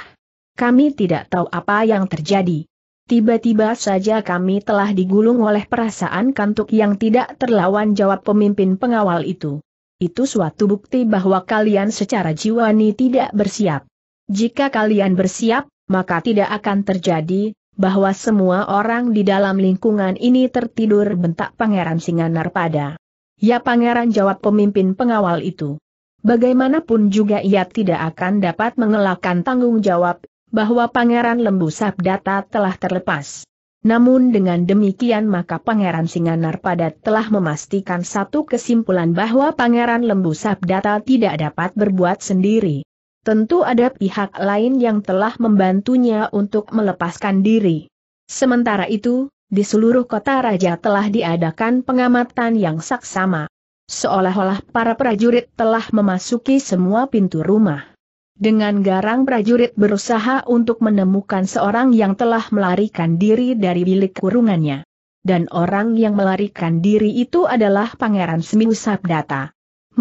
Kami tidak tahu apa yang terjadi. Tiba-tiba saja kami telah digulung oleh perasaan kantuk yang tidak terlawan jawab pemimpin pengawal itu. Itu suatu bukti bahwa kalian secara jiwani tidak bersiap. Jika kalian bersiap, maka tidak akan terjadi bahwa semua orang di dalam lingkungan ini tertidur bentak Pangeran Singanar pada. Ya Pangeran jawab pemimpin pengawal itu. Bagaimanapun juga ia tidak akan dapat mengelakkan tanggung jawab, bahwa Pangeran Lembu Sabdata telah terlepas. Namun dengan demikian maka Pangeran Singanar pada telah memastikan satu kesimpulan bahwa Pangeran Lembu Sabdata tidak dapat berbuat sendiri. Tentu ada pihak lain yang telah membantunya untuk melepaskan diri. Sementara itu, di seluruh kota raja telah diadakan pengamatan yang saksama. Seolah-olah para prajurit telah memasuki semua pintu rumah. Dengan garang prajurit berusaha untuk menemukan seorang yang telah melarikan diri dari bilik kurungannya. Dan orang yang melarikan diri itu adalah Pangeran Semiu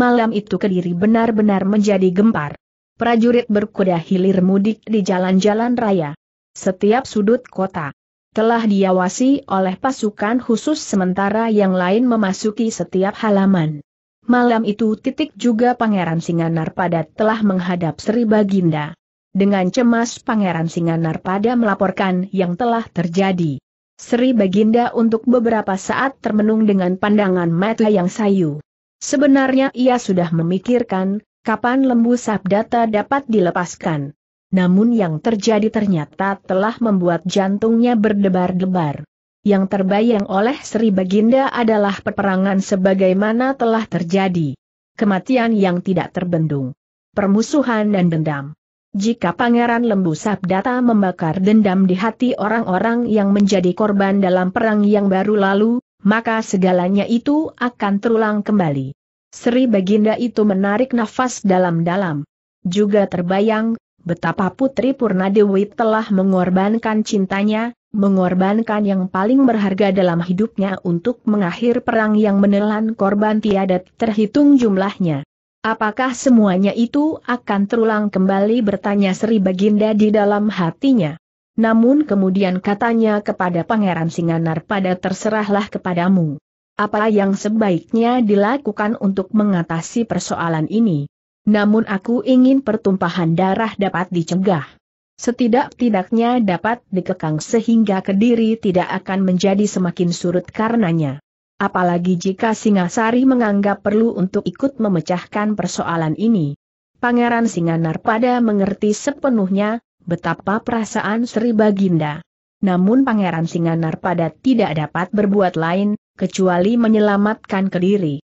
Malam itu Kediri benar-benar menjadi gempar prajurit berkuda hilir mudik di jalan-jalan raya. Setiap sudut kota telah diawasi oleh pasukan khusus sementara yang lain memasuki setiap halaman. Malam itu titik juga Pangeran Singanar pada telah menghadap Sri Baginda. Dengan cemas Pangeran Singanar pada melaporkan yang telah terjadi. Sri Baginda untuk beberapa saat termenung dengan pandangan mata yang sayu. Sebenarnya ia sudah memikirkan kapan lembu Data dapat dilepaskan. Namun yang terjadi ternyata telah membuat jantungnya berdebar-debar. Yang terbayang oleh Sri Baginda adalah peperangan sebagaimana telah terjadi. Kematian yang tidak terbendung. Permusuhan dan dendam. Jika Pangeran Lembu Sabdata membakar dendam di hati orang-orang yang menjadi korban dalam perang yang baru lalu, maka segalanya itu akan terulang kembali. Sri Baginda itu menarik nafas dalam-dalam. Juga terbayang, betapa Putri Purnadewi telah mengorbankan cintanya, mengorbankan yang paling berharga dalam hidupnya untuk mengakhir perang yang menelan korban tiada terhitung jumlahnya. Apakah semuanya itu akan terulang kembali bertanya Sri Baginda di dalam hatinya? Namun kemudian katanya kepada Pangeran Singanar pada terserahlah kepadamu apa yang sebaiknya dilakukan untuk mengatasi persoalan ini. Namun aku ingin pertumpahan darah dapat dicegah. Setidak-tidaknya dapat dikekang sehingga Kediri tidak akan menjadi semakin surut karenanya. Apalagi jika Singasari menganggap perlu untuk ikut memecahkan persoalan ini. Pangeran Singanar pada mengerti sepenuhnya betapa perasaan Sri Baginda. Namun Pangeran Singanar pada tidak dapat berbuat lain kecuali menyelamatkan Kediri.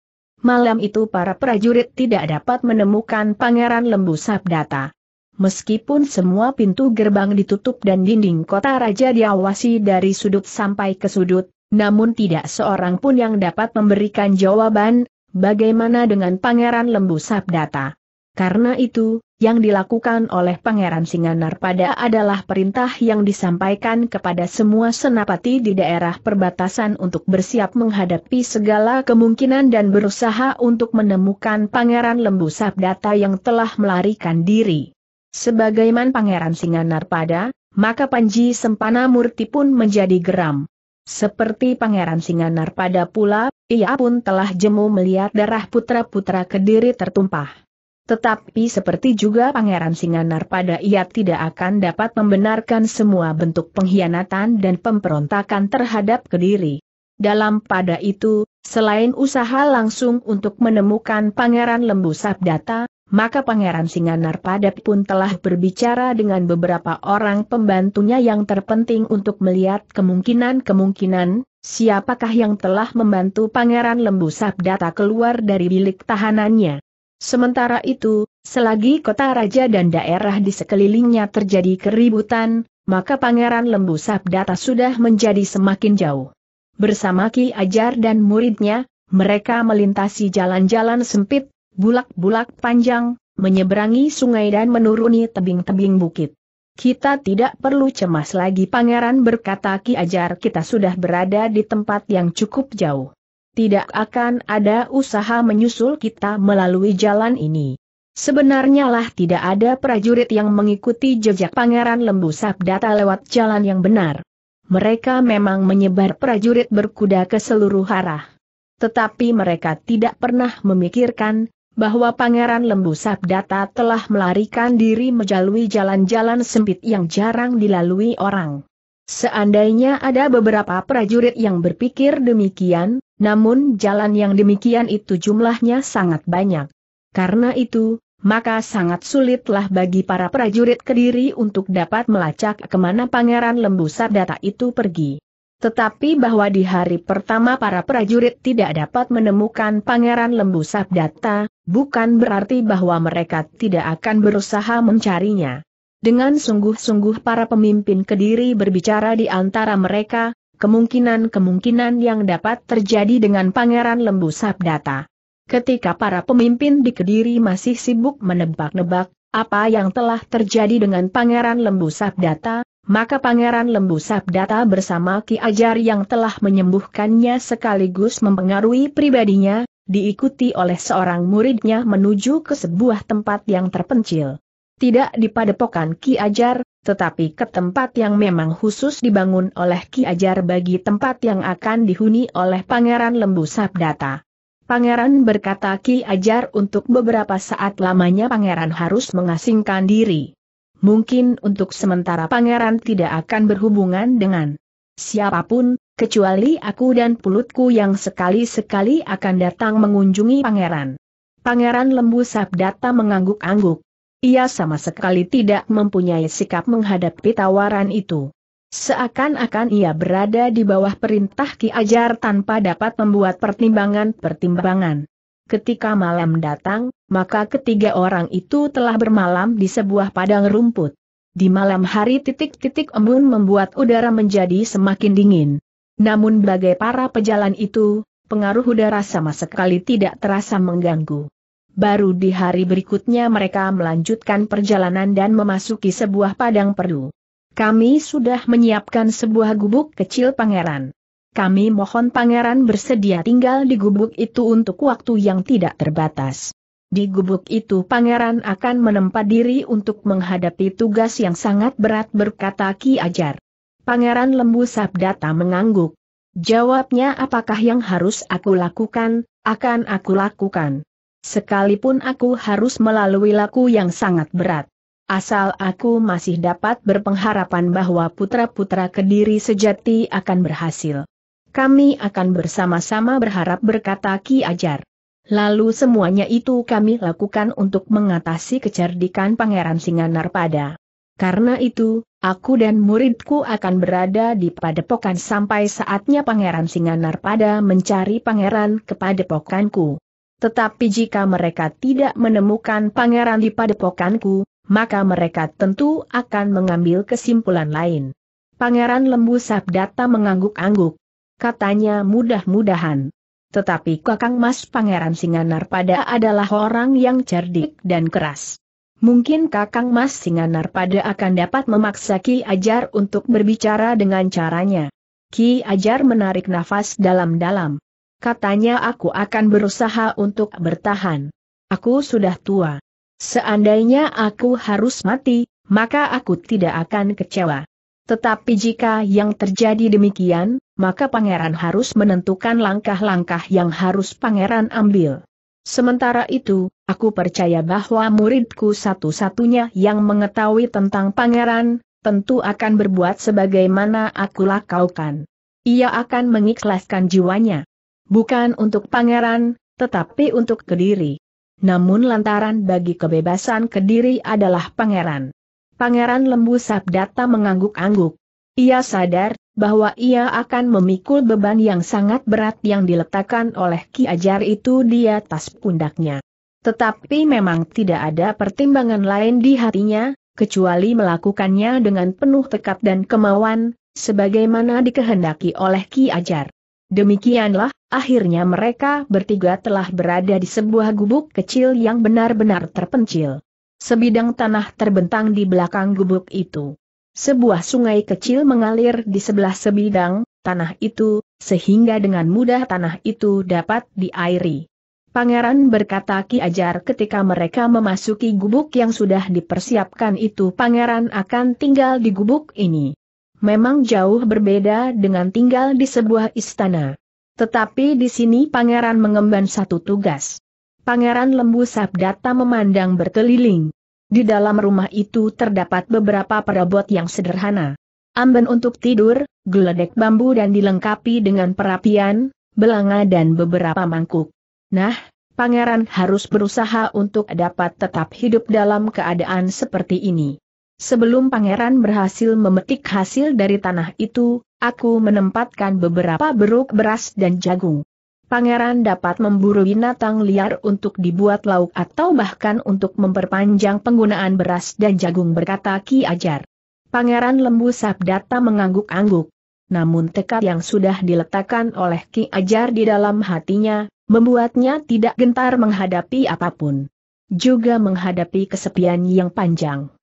Malam itu para prajurit tidak dapat menemukan Pangeran Lembu Sabdata. Meskipun semua pintu gerbang ditutup dan dinding kota raja diawasi dari sudut sampai ke sudut, namun tidak seorang pun yang dapat memberikan jawaban, bagaimana dengan Pangeran Lembu Sabdata. Karena itu, yang dilakukan oleh Pangeran Singanar pada adalah perintah yang disampaikan kepada semua senapati di daerah perbatasan untuk bersiap menghadapi segala kemungkinan dan berusaha untuk menemukan Pangeran Lembu Sabdata yang telah melarikan diri. Sebagaimana Pangeran Singanar pada, maka Panji Sempana Murti pun menjadi geram. Seperti Pangeran Singanar pada pula, ia pun telah jemu melihat darah putra-putra kediri tertumpah. Tetapi seperti juga Pangeran Singanar pada ia tidak akan dapat membenarkan semua bentuk pengkhianatan dan pemberontakan terhadap Kediri. Dalam pada itu, selain usaha langsung untuk menemukan Pangeran Lembu Sabdata, maka Pangeran Singanar pada pun telah berbicara dengan beberapa orang pembantunya yang terpenting untuk melihat kemungkinan-kemungkinan, siapakah yang telah membantu Pangeran Lembu Sabdata keluar dari bilik tahanannya. Sementara itu, selagi kota raja dan daerah di sekelilingnya terjadi keributan, maka Pangeran Lembu Sabdata sudah menjadi semakin jauh. Bersama Ki Ajar dan muridnya, mereka melintasi jalan-jalan sempit, bulak-bulak panjang, menyeberangi sungai dan menuruni tebing-tebing bukit. Kita tidak perlu cemas lagi pangeran berkata Ki Ajar kita sudah berada di tempat yang cukup jauh tidak akan ada usaha menyusul kita melalui jalan ini. Sebenarnya lah tidak ada prajurit yang mengikuti jejak Pangeran Lembu Sabdata lewat jalan yang benar. Mereka memang menyebar prajurit berkuda ke seluruh arah. Tetapi mereka tidak pernah memikirkan, bahwa Pangeran Lembu Sabdata telah melarikan diri melalui jalan-jalan sempit yang jarang dilalui orang. Seandainya ada beberapa prajurit yang berpikir demikian, namun jalan yang demikian itu jumlahnya sangat banyak. Karena itu, maka sangat sulitlah bagi para prajurit Kediri untuk dapat melacak kemana Pangeran Lembu Sardata itu pergi. Tetapi bahwa di hari pertama para prajurit tidak dapat menemukan Pangeran Lembu Sabdata, bukan berarti bahwa mereka tidak akan berusaha mencarinya. Dengan sungguh-sungguh para pemimpin Kediri berbicara di antara mereka, kemungkinan-kemungkinan yang dapat terjadi dengan Pangeran Lembu Sabdata. Ketika para pemimpin di Kediri masih sibuk menebak-nebak, apa yang telah terjadi dengan Pangeran Lembu Sabdata, maka Pangeran Lembu Sabdata bersama Ki Ajar yang telah menyembuhkannya sekaligus mempengaruhi pribadinya, diikuti oleh seorang muridnya menuju ke sebuah tempat yang terpencil tidak di padepokan Ki Ajar, tetapi ke tempat yang memang khusus dibangun oleh Ki Ajar bagi tempat yang akan dihuni oleh Pangeran Lembu Sabdata. Pangeran berkata Ki Ajar untuk beberapa saat lamanya Pangeran harus mengasingkan diri. Mungkin untuk sementara Pangeran tidak akan berhubungan dengan siapapun, kecuali aku dan pulutku yang sekali-sekali akan datang mengunjungi Pangeran. Pangeran Lembu Sabdata mengangguk-angguk. Ia sama sekali tidak mempunyai sikap menghadapi tawaran itu. Seakan-akan ia berada di bawah perintah Ki Ajar tanpa dapat membuat pertimbangan-pertimbangan. Ketika malam datang, maka ketiga orang itu telah bermalam di sebuah padang rumput. Di malam hari titik-titik embun membuat udara menjadi semakin dingin. Namun bagai para pejalan itu, pengaruh udara sama sekali tidak terasa mengganggu. Baru di hari berikutnya mereka melanjutkan perjalanan dan memasuki sebuah padang perdu. Kami sudah menyiapkan sebuah gubuk kecil pangeran. Kami mohon pangeran bersedia tinggal di gubuk itu untuk waktu yang tidak terbatas. Di gubuk itu pangeran akan menempa diri untuk menghadapi tugas yang sangat berat berkata Ki Ajar. Pangeran Lembu Sabdata mengangguk. Jawabnya apakah yang harus aku lakukan, akan aku lakukan. Sekalipun aku harus melalui laku yang sangat berat. Asal aku masih dapat berpengharapan bahwa putra-putra kediri sejati akan berhasil. Kami akan bersama-sama berharap berkata Ki Ajar. Lalu semuanya itu kami lakukan untuk mengatasi kecerdikan Pangeran Singanarpada. Karena itu, aku dan muridku akan berada di padepokan sampai saatnya Pangeran Singanarpada mencari pangeran kepada pokanku. Tetapi jika mereka tidak menemukan pangeran di padepokanku, maka mereka tentu akan mengambil kesimpulan lain. Pangeran Lembu Sabdata mengangguk-angguk. Katanya mudah-mudahan. Tetapi Kakang Mas Pangeran Singanar pada adalah orang yang cerdik dan keras. Mungkin Kakang Mas Singanar pada akan dapat memaksa Ki Ajar untuk berbicara dengan caranya. Ki Ajar menarik nafas dalam-dalam katanya aku akan berusaha untuk bertahan. Aku sudah tua. Seandainya aku harus mati, maka aku tidak akan kecewa. Tetapi jika yang terjadi demikian, maka pangeran harus menentukan langkah-langkah yang harus pangeran ambil. Sementara itu, aku percaya bahwa muridku satu-satunya yang mengetahui tentang pangeran, tentu akan berbuat sebagaimana aku lakukan. Ia akan mengikhlaskan jiwanya. Bukan untuk pangeran, tetapi untuk Kediri. Namun lantaran bagi kebebasan Kediri adalah pangeran. Pangeran Lembu Sabdata mengangguk-angguk. Ia sadar bahwa ia akan memikul beban yang sangat berat yang diletakkan oleh Ki Ajar itu di atas pundaknya. Tetapi memang tidak ada pertimbangan lain di hatinya, kecuali melakukannya dengan penuh tekad dan kemauan, sebagaimana dikehendaki oleh Ki Ajar. Demikianlah, akhirnya mereka bertiga telah berada di sebuah gubuk kecil yang benar-benar terpencil. Sebidang tanah terbentang di belakang gubuk itu. Sebuah sungai kecil mengalir di sebelah sebidang tanah itu, sehingga dengan mudah tanah itu dapat diairi. Pangeran berkata Ki Ajar ketika mereka memasuki gubuk yang sudah dipersiapkan itu Pangeran akan tinggal di gubuk ini memang jauh berbeda dengan tinggal di sebuah istana. Tetapi di sini pangeran mengemban satu tugas. Pangeran Lembu Sabdata memandang berkeliling. Di dalam rumah itu terdapat beberapa perabot yang sederhana. Amben untuk tidur, geledek bambu dan dilengkapi dengan perapian, belanga dan beberapa mangkuk. Nah, pangeran harus berusaha untuk dapat tetap hidup dalam keadaan seperti ini sebelum pangeran berhasil memetik hasil dari tanah itu, aku menempatkan beberapa beruk beras dan jagung. Pangeran dapat memburu binatang liar untuk dibuat lauk atau bahkan untuk memperpanjang penggunaan beras dan jagung berkata Ki Ajar. Pangeran Lembu Sabdata mengangguk-angguk. Namun tekad yang sudah diletakkan oleh Ki Ajar di dalam hatinya, membuatnya tidak gentar menghadapi apapun. Juga menghadapi kesepian yang panjang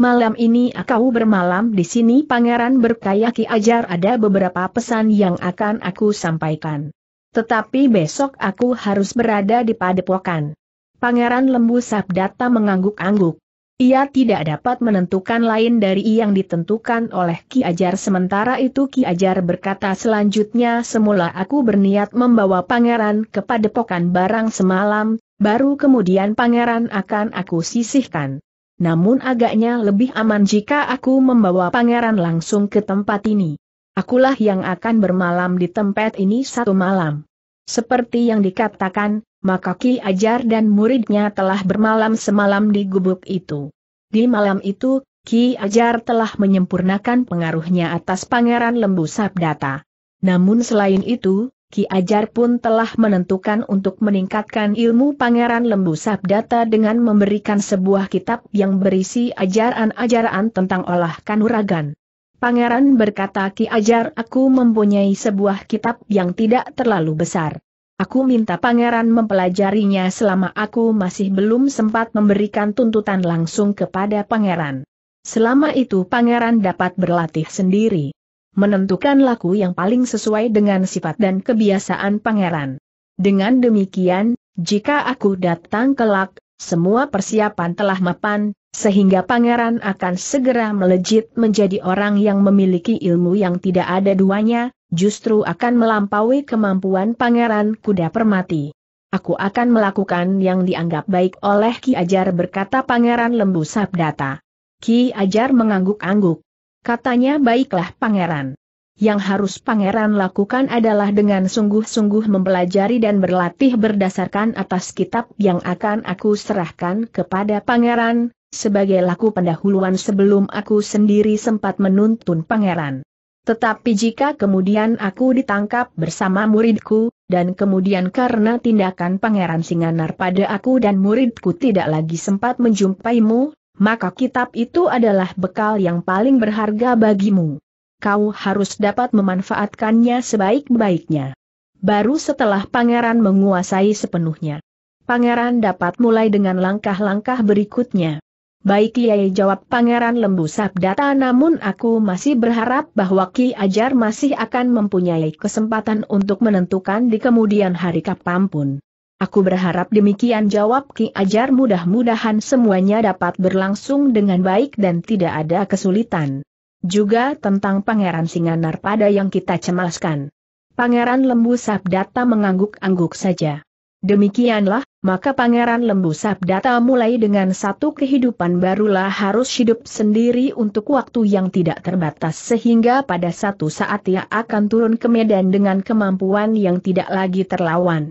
malam ini aku bermalam di sini pangeran berkayaki ajar ada beberapa pesan yang akan aku sampaikan. Tetapi besok aku harus berada di padepokan. Pangeran Lembu Sabdata mengangguk-angguk. Ia tidak dapat menentukan lain dari yang ditentukan oleh Ki Ajar sementara itu Ki Ajar berkata selanjutnya semula aku berniat membawa pangeran ke padepokan barang semalam, baru kemudian pangeran akan aku sisihkan namun agaknya lebih aman jika aku membawa pangeran langsung ke tempat ini. Akulah yang akan bermalam di tempat ini satu malam. Seperti yang dikatakan, maka Ki Ajar dan muridnya telah bermalam semalam di gubuk itu. Di malam itu, Ki Ajar telah menyempurnakan pengaruhnya atas Pangeran Lembu Sabdata. Namun selain itu, Ki Ajar pun telah menentukan untuk meningkatkan ilmu Pangeran Lembu Sabdata dengan memberikan sebuah kitab yang berisi ajaran-ajaran tentang olah kanuragan. Pangeran berkata Ki Ajar aku mempunyai sebuah kitab yang tidak terlalu besar. Aku minta pangeran mempelajarinya selama aku masih belum sempat memberikan tuntutan langsung kepada pangeran. Selama itu pangeran dapat berlatih sendiri menentukan laku yang paling sesuai dengan sifat dan kebiasaan pangeran. Dengan demikian, jika aku datang kelak, semua persiapan telah mapan, sehingga pangeran akan segera melejit menjadi orang yang memiliki ilmu yang tidak ada duanya, justru akan melampaui kemampuan pangeran kuda permati. Aku akan melakukan yang dianggap baik oleh Ki Ajar berkata pangeran lembu sabdata. Ki Ajar mengangguk-angguk. Katanya baiklah pangeran. Yang harus pangeran lakukan adalah dengan sungguh-sungguh mempelajari dan berlatih berdasarkan atas kitab yang akan aku serahkan kepada pangeran, sebagai laku pendahuluan sebelum aku sendiri sempat menuntun pangeran. Tetapi jika kemudian aku ditangkap bersama muridku, dan kemudian karena tindakan Pangeran Singanar pada aku dan muridku tidak lagi sempat menjumpaimu, maka kitab itu adalah bekal yang paling berharga bagimu. Kau harus dapat memanfaatkannya sebaik-baiknya. Baru setelah pangeran menguasai sepenuhnya, pangeran dapat mulai dengan langkah-langkah berikutnya. Baik Kiai jawab pangeran lembu sabdata namun aku masih berharap bahwa Ki Ajar masih akan mempunyai kesempatan untuk menentukan di kemudian hari kapanpun. Aku berharap demikian jawab Ki Ajar mudah-mudahan semuanya dapat berlangsung dengan baik dan tidak ada kesulitan. Juga tentang Pangeran Singanar pada yang kita cemaskan. Pangeran Lembu Sabdata mengangguk-angguk saja. Demikianlah, maka Pangeran Lembu Sabdata mulai dengan satu kehidupan barulah harus hidup sendiri untuk waktu yang tidak terbatas sehingga pada satu saat ia akan turun ke medan dengan kemampuan yang tidak lagi terlawan.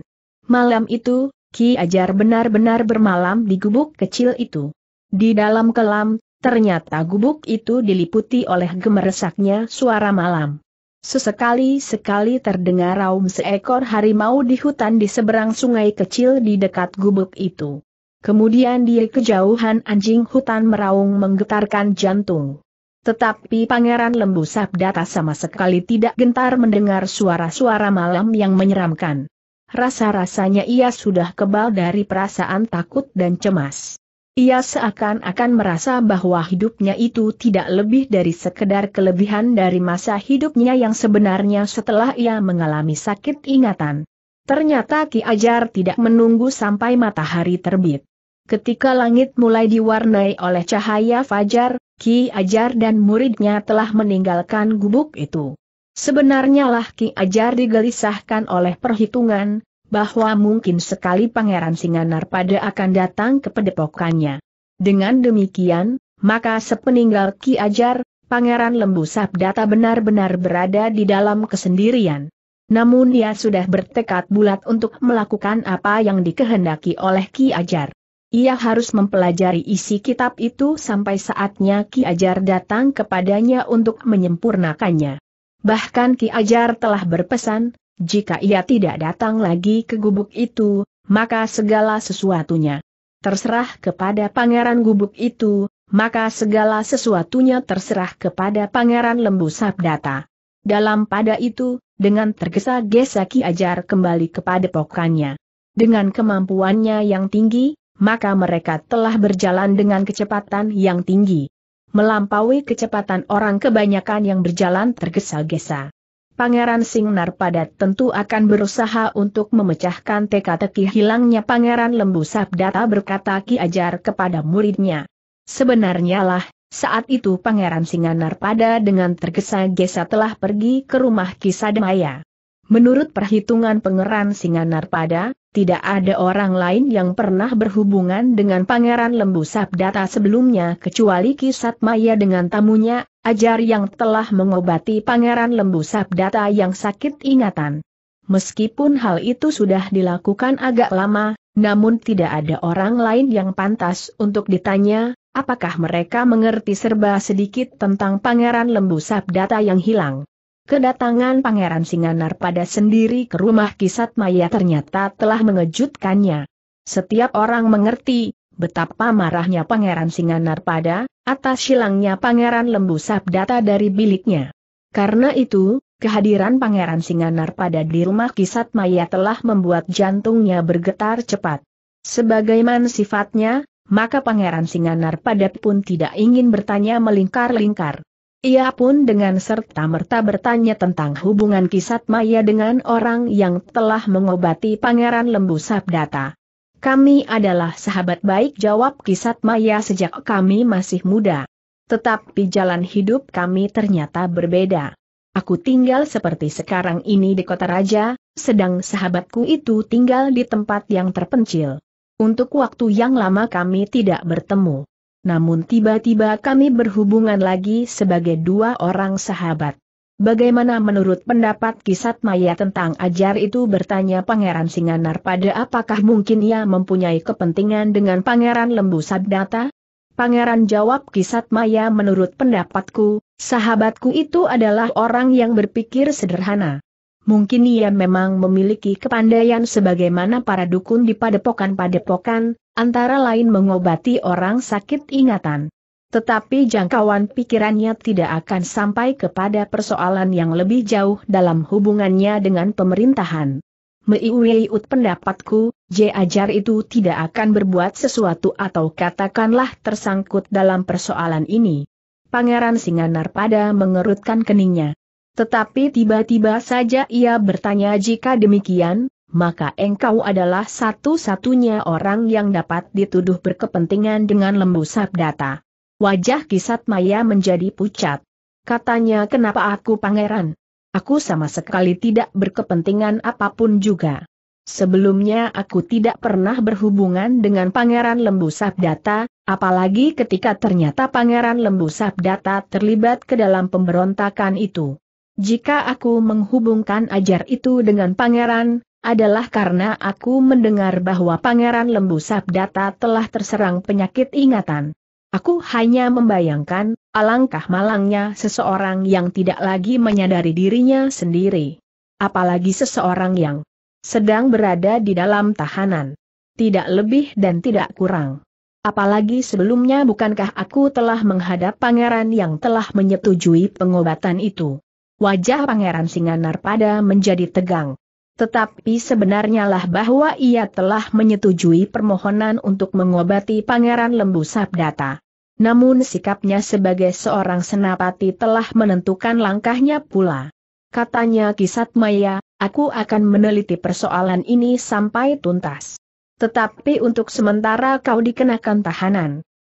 Malam itu, Ki Ajar benar-benar bermalam di gubuk kecil itu. Di dalam kelam, ternyata gubuk itu diliputi oleh gemeresaknya suara malam. Sesekali-sekali terdengar raung seekor harimau di hutan di seberang sungai kecil di dekat gubuk itu. Kemudian di kejauhan anjing hutan meraung menggetarkan jantung. Tetapi Pangeran Lembu Sabdata sama sekali tidak gentar mendengar suara-suara malam yang menyeramkan. Rasa-rasanya ia sudah kebal dari perasaan takut dan cemas. Ia seakan-akan merasa bahwa hidupnya itu tidak lebih dari sekedar kelebihan dari masa hidupnya yang sebenarnya setelah ia mengalami sakit ingatan. Ternyata Ki Ajar tidak menunggu sampai matahari terbit. Ketika langit mulai diwarnai oleh cahaya fajar, Ki Ajar dan muridnya telah meninggalkan gubuk itu. Sebenarnya lah Ki Ajar digelisahkan oleh perhitungan, bahwa mungkin sekali Pangeran Singanar pada akan datang ke pedepokannya. Dengan demikian, maka sepeninggal Ki Ajar, Pangeran Lembu Sabdata benar-benar berada di dalam kesendirian. Namun ia sudah bertekad bulat untuk melakukan apa yang dikehendaki oleh Ki Ajar. Ia harus mempelajari isi kitab itu sampai saatnya Ki Ajar datang kepadanya untuk menyempurnakannya. Bahkan Ki Ajar telah berpesan, jika ia tidak datang lagi ke gubuk itu, maka segala sesuatunya terserah kepada pangeran gubuk itu, maka segala sesuatunya terserah kepada pangeran lembu sabdata. Dalam pada itu, dengan tergesa-gesa Ki Ajar kembali kepada pokannya. Dengan kemampuannya yang tinggi, maka mereka telah berjalan dengan kecepatan yang tinggi melampaui kecepatan orang kebanyakan yang berjalan tergesa-gesa. Pangeran Singnar pada tentu akan berusaha untuk memecahkan teka-teki hilangnya Pangeran Lembu Sabdata berkata Ki Ajar kepada muridnya. Sebenarnya lah, saat itu Pangeran Singanar pada dengan tergesa-gesa telah pergi ke rumah Ki Sadamaya. Menurut perhitungan Pangeran Singanar pada, tidak ada orang lain yang pernah berhubungan dengan Pangeran Lembu Sabdata sebelumnya kecuali Kisat Maya dengan tamunya, Ajar yang telah mengobati Pangeran Lembu Sabdata yang sakit ingatan. Meskipun hal itu sudah dilakukan agak lama, namun tidak ada orang lain yang pantas untuk ditanya, apakah mereka mengerti serba sedikit tentang Pangeran Lembu Sabdata yang hilang. Kedatangan Pangeran Singanar pada sendiri ke rumah kisat Maya ternyata telah mengejutkannya. Setiap orang mengerti, betapa marahnya Pangeran Singanar pada, atas hilangnya Pangeran Lembu Sabdata dari biliknya. Karena itu, kehadiran Pangeran Singanar pada di rumah kisat Maya telah membuat jantungnya bergetar cepat. Sebagaiman sifatnya, maka Pangeran Singanar pada pun tidak ingin bertanya melingkar-lingkar. Ia pun dengan serta-merta bertanya tentang hubungan kisat maya dengan orang yang telah mengobati Pangeran Lembu Sabdata. Kami adalah sahabat baik jawab kisat maya sejak kami masih muda. Tetapi jalan hidup kami ternyata berbeda. Aku tinggal seperti sekarang ini di kota raja, sedang sahabatku itu tinggal di tempat yang terpencil. Untuk waktu yang lama kami tidak bertemu. Namun tiba-tiba kami berhubungan lagi sebagai dua orang sahabat. Bagaimana menurut pendapat kisat maya tentang ajar itu bertanya Pangeran Singanar pada apakah mungkin ia mempunyai kepentingan dengan Pangeran Lembu Sabdata? Pangeran jawab kisat maya menurut pendapatku, sahabatku itu adalah orang yang berpikir sederhana. Mungkin ia memang memiliki kepandaian sebagaimana para dukun di padepokan-padepokan, antara lain mengobati orang sakit ingatan. Tetapi jangkauan pikirannya tidak akan sampai kepada persoalan yang lebih jauh dalam hubungannya dengan pemerintahan. Meiwiut pendapatku, J. Ajar itu tidak akan berbuat sesuatu atau katakanlah tersangkut dalam persoalan ini. Pangeran Singanar pada mengerutkan keningnya. Tetapi tiba-tiba saja ia bertanya jika demikian, maka engkau adalah satu-satunya orang yang dapat dituduh berkepentingan dengan lembu sabdata. Wajah kisat maya menjadi pucat. Katanya kenapa aku pangeran? Aku sama sekali tidak berkepentingan apapun juga. Sebelumnya aku tidak pernah berhubungan dengan Pangeran Lembu Sabdata, apalagi ketika ternyata Pangeran Lembu Sabdata terlibat ke dalam pemberontakan itu. Jika aku menghubungkan ajar itu dengan Pangeran, adalah karena aku mendengar bahwa Pangeran Lembu Sabdata telah terserang penyakit ingatan. Aku hanya membayangkan, alangkah malangnya seseorang yang tidak lagi menyadari dirinya sendiri. Apalagi seseorang yang sedang berada di dalam tahanan. Tidak lebih dan tidak kurang. Apalagi sebelumnya bukankah aku telah menghadap pangeran yang telah menyetujui pengobatan itu. Wajah pangeran Singanar pada menjadi tegang. Tetapi sebenarnya lah bahwa ia telah menyetujui permohonan untuk mengobati Pangeran Lembu Sabdata. Namun sikapnya sebagai seorang senapati telah menentukan langkahnya pula. Katanya Kisat Maya, aku akan meneliti persoalan ini sampai tuntas. Tetapi untuk sementara kau dikenakan tahanan.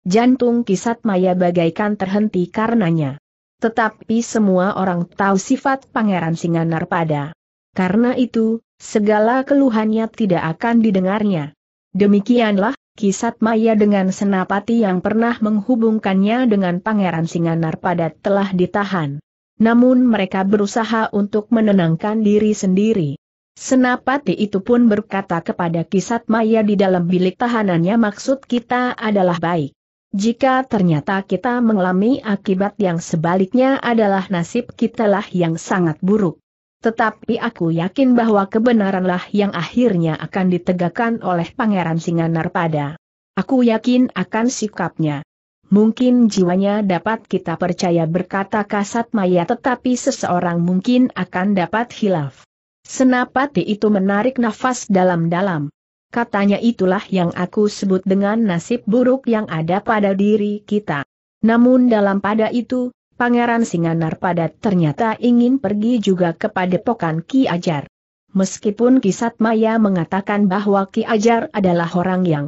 Jantung Kisat Maya bagaikan terhenti karenanya. Tetapi semua orang tahu sifat Pangeran Singanar pada karena itu, segala keluhannya tidak akan didengarnya. Demikianlah, kisat Maya dengan senapati yang pernah menghubungkannya dengan Pangeran Singanar pada telah ditahan. Namun mereka berusaha untuk menenangkan diri sendiri. Senapati itu pun berkata kepada kisat Maya di dalam bilik tahanannya maksud kita adalah baik. Jika ternyata kita mengalami akibat yang sebaliknya adalah nasib kitalah yang sangat buruk. Tetapi aku yakin bahwa kebenaranlah yang akhirnya akan ditegakkan oleh Pangeran Singanar pada. Aku yakin akan sikapnya. Mungkin jiwanya dapat kita percaya berkata kasat maya tetapi seseorang mungkin akan dapat hilaf. Senapati itu menarik nafas dalam-dalam. Katanya itulah yang aku sebut dengan nasib buruk yang ada pada diri kita. Namun dalam pada itu, Pangeran Singanar Padat ternyata ingin pergi juga kepada Pokan Ki Ajar. Meskipun Kisat Maya mengatakan bahwa Ki Ajar adalah orang yang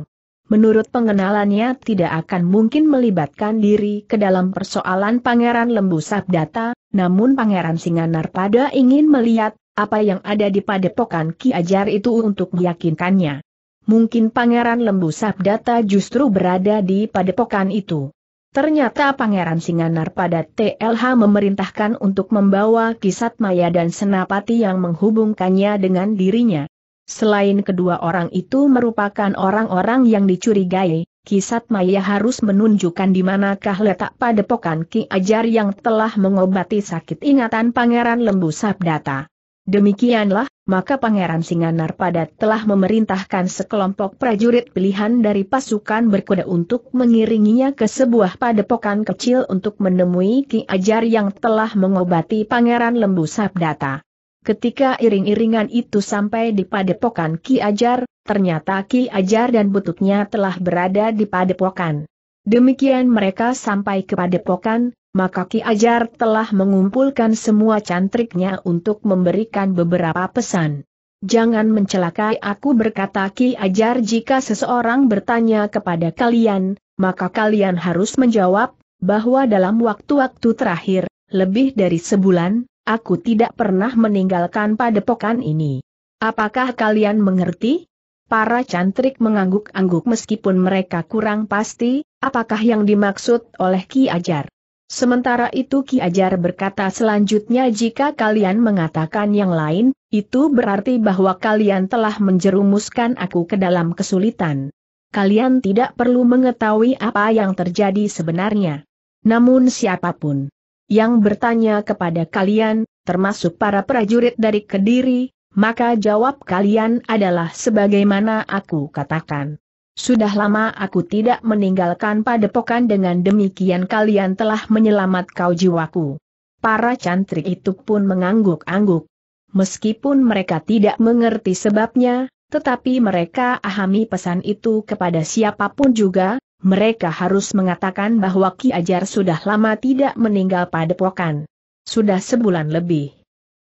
menurut pengenalannya tidak akan mungkin melibatkan diri ke dalam persoalan Pangeran Lembu Sabdata, namun Pangeran Singanar Padat ingin melihat apa yang ada di padepokan Ki Ajar itu untuk meyakinkannya. Mungkin Pangeran Lembu Sabdata justru berada di padepokan itu. Ternyata Pangeran Singanar pada TLH memerintahkan untuk membawa kisat maya dan senapati yang menghubungkannya dengan dirinya. Selain kedua orang itu merupakan orang-orang yang dicurigai, kisat maya harus menunjukkan di manakah letak padepokan Ki Ajar yang telah mengobati sakit ingatan Pangeran Lembu Sabdata. Demikianlah, maka Pangeran Singanar Padat telah memerintahkan sekelompok prajurit pilihan dari pasukan berkuda untuk mengiringinya ke sebuah padepokan kecil untuk menemui Ki Ajar yang telah mengobati Pangeran Lembu Sabdata. Ketika iring-iringan itu sampai di padepokan Ki Ajar, ternyata Ki Ajar dan bututnya telah berada di padepokan. Demikian mereka sampai ke padepokan, maka Ki Ajar telah mengumpulkan semua cantriknya untuk memberikan beberapa pesan. Jangan mencelakai aku berkata Ki Ajar jika seseorang bertanya kepada kalian, maka kalian harus menjawab, bahwa dalam waktu-waktu terakhir, lebih dari sebulan, aku tidak pernah meninggalkan padepokan ini. Apakah kalian mengerti? Para cantrik mengangguk-angguk meskipun mereka kurang pasti, apakah yang dimaksud oleh Ki Ajar. Sementara itu Ki Ajar berkata selanjutnya jika kalian mengatakan yang lain, itu berarti bahwa kalian telah menjerumuskan aku ke dalam kesulitan. Kalian tidak perlu mengetahui apa yang terjadi sebenarnya. Namun siapapun yang bertanya kepada kalian, termasuk para prajurit dari Kediri, maka jawab kalian adalah sebagaimana aku katakan. Sudah lama aku tidak meninggalkan padepokan dengan demikian kalian telah menyelamat kau jiwaku. Para cantrik itu pun mengangguk-angguk. Meskipun mereka tidak mengerti sebabnya, tetapi mereka ahami pesan itu kepada siapapun juga, mereka harus mengatakan bahwa Ki Ajar sudah lama tidak meninggal padepokan. Sudah sebulan lebih.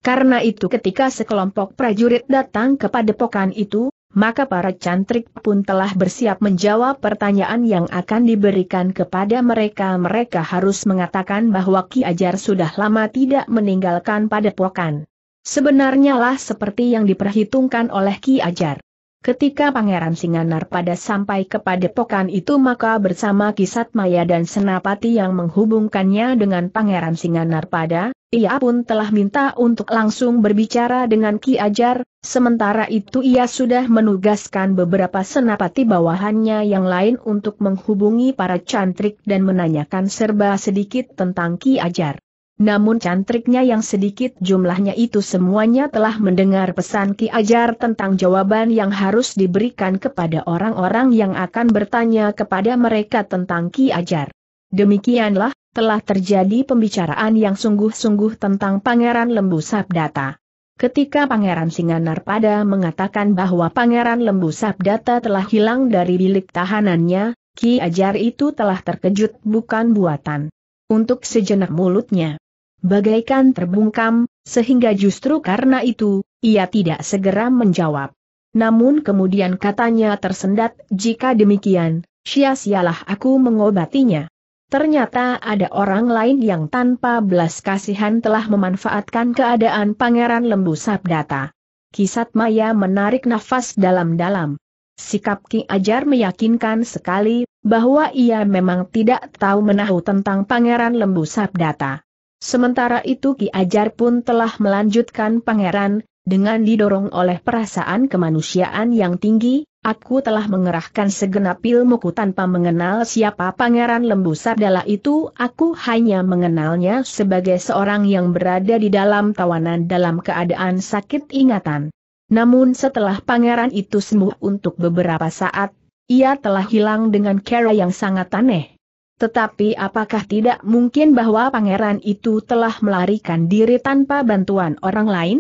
Karena itu ketika sekelompok prajurit datang ke padepokan itu, maka para cantrik pun telah bersiap menjawab pertanyaan yang akan diberikan kepada mereka. Mereka harus mengatakan bahwa Ki Ajar sudah lama tidak meninggalkan padepokan. Sebenarnya lah seperti yang diperhitungkan oleh Ki Ajar. Ketika Pangeran Singanar pada sampai ke padepokan itu maka bersama Maya dan Senapati yang menghubungkannya dengan Pangeran Singanar pada, ia pun telah minta untuk langsung berbicara dengan Ki Ajar, sementara itu ia sudah menugaskan beberapa senapati bawahannya yang lain untuk menghubungi para cantrik dan menanyakan serba sedikit tentang Ki Ajar. Namun cantriknya yang sedikit jumlahnya itu semuanya telah mendengar pesan Ki Ajar tentang jawaban yang harus diberikan kepada orang-orang yang akan bertanya kepada mereka tentang Ki Ajar. Demikianlah, telah terjadi pembicaraan yang sungguh-sungguh tentang Pangeran Lembu Sabdata. Ketika Pangeran Singanar pada mengatakan bahwa Pangeran Lembu Sabdata telah hilang dari bilik tahanannya, Ki Ajar itu telah terkejut bukan buatan. Untuk sejenak mulutnya, bagaikan terbungkam, sehingga justru karena itu, ia tidak segera menjawab. Namun kemudian katanya tersendat, jika demikian, sia-sialah aku mengobatinya. Ternyata ada orang lain yang tanpa belas kasihan telah memanfaatkan keadaan Pangeran Lembu Sabdata. Kisat Maya menarik nafas dalam-dalam. Sikap Ki Ajar meyakinkan sekali bahwa ia memang tidak tahu menahu tentang Pangeran Lembu Sabdata. Sementara itu Ki Ajar pun telah melanjutkan Pangeran, dengan didorong oleh perasaan kemanusiaan yang tinggi, Aku telah mengerahkan segenap ilmuku tanpa mengenal siapa Pangeran Lembu Sabdala itu, aku hanya mengenalnya sebagai seorang yang berada di dalam tawanan dalam keadaan sakit ingatan. Namun setelah pangeran itu sembuh untuk beberapa saat, ia telah hilang dengan cara yang sangat aneh. Tetapi apakah tidak mungkin bahwa pangeran itu telah melarikan diri tanpa bantuan orang lain?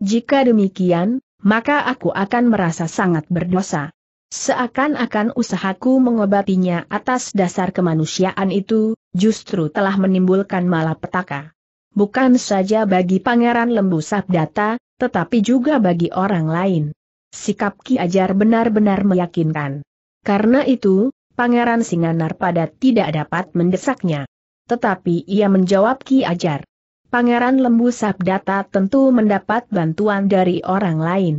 Jika demikian, maka aku akan merasa sangat berdosa. Seakan-akan usahaku mengobatinya atas dasar kemanusiaan itu, justru telah menimbulkan malapetaka. Bukan saja bagi Pangeran Lembu Sabdata, tetapi juga bagi orang lain. Sikap Ki Ajar benar-benar meyakinkan. Karena itu, Pangeran Singanar pada tidak dapat mendesaknya. Tetapi ia menjawab Ki Ajar. Pangeran Lembu Sabdata tentu mendapat bantuan dari orang lain.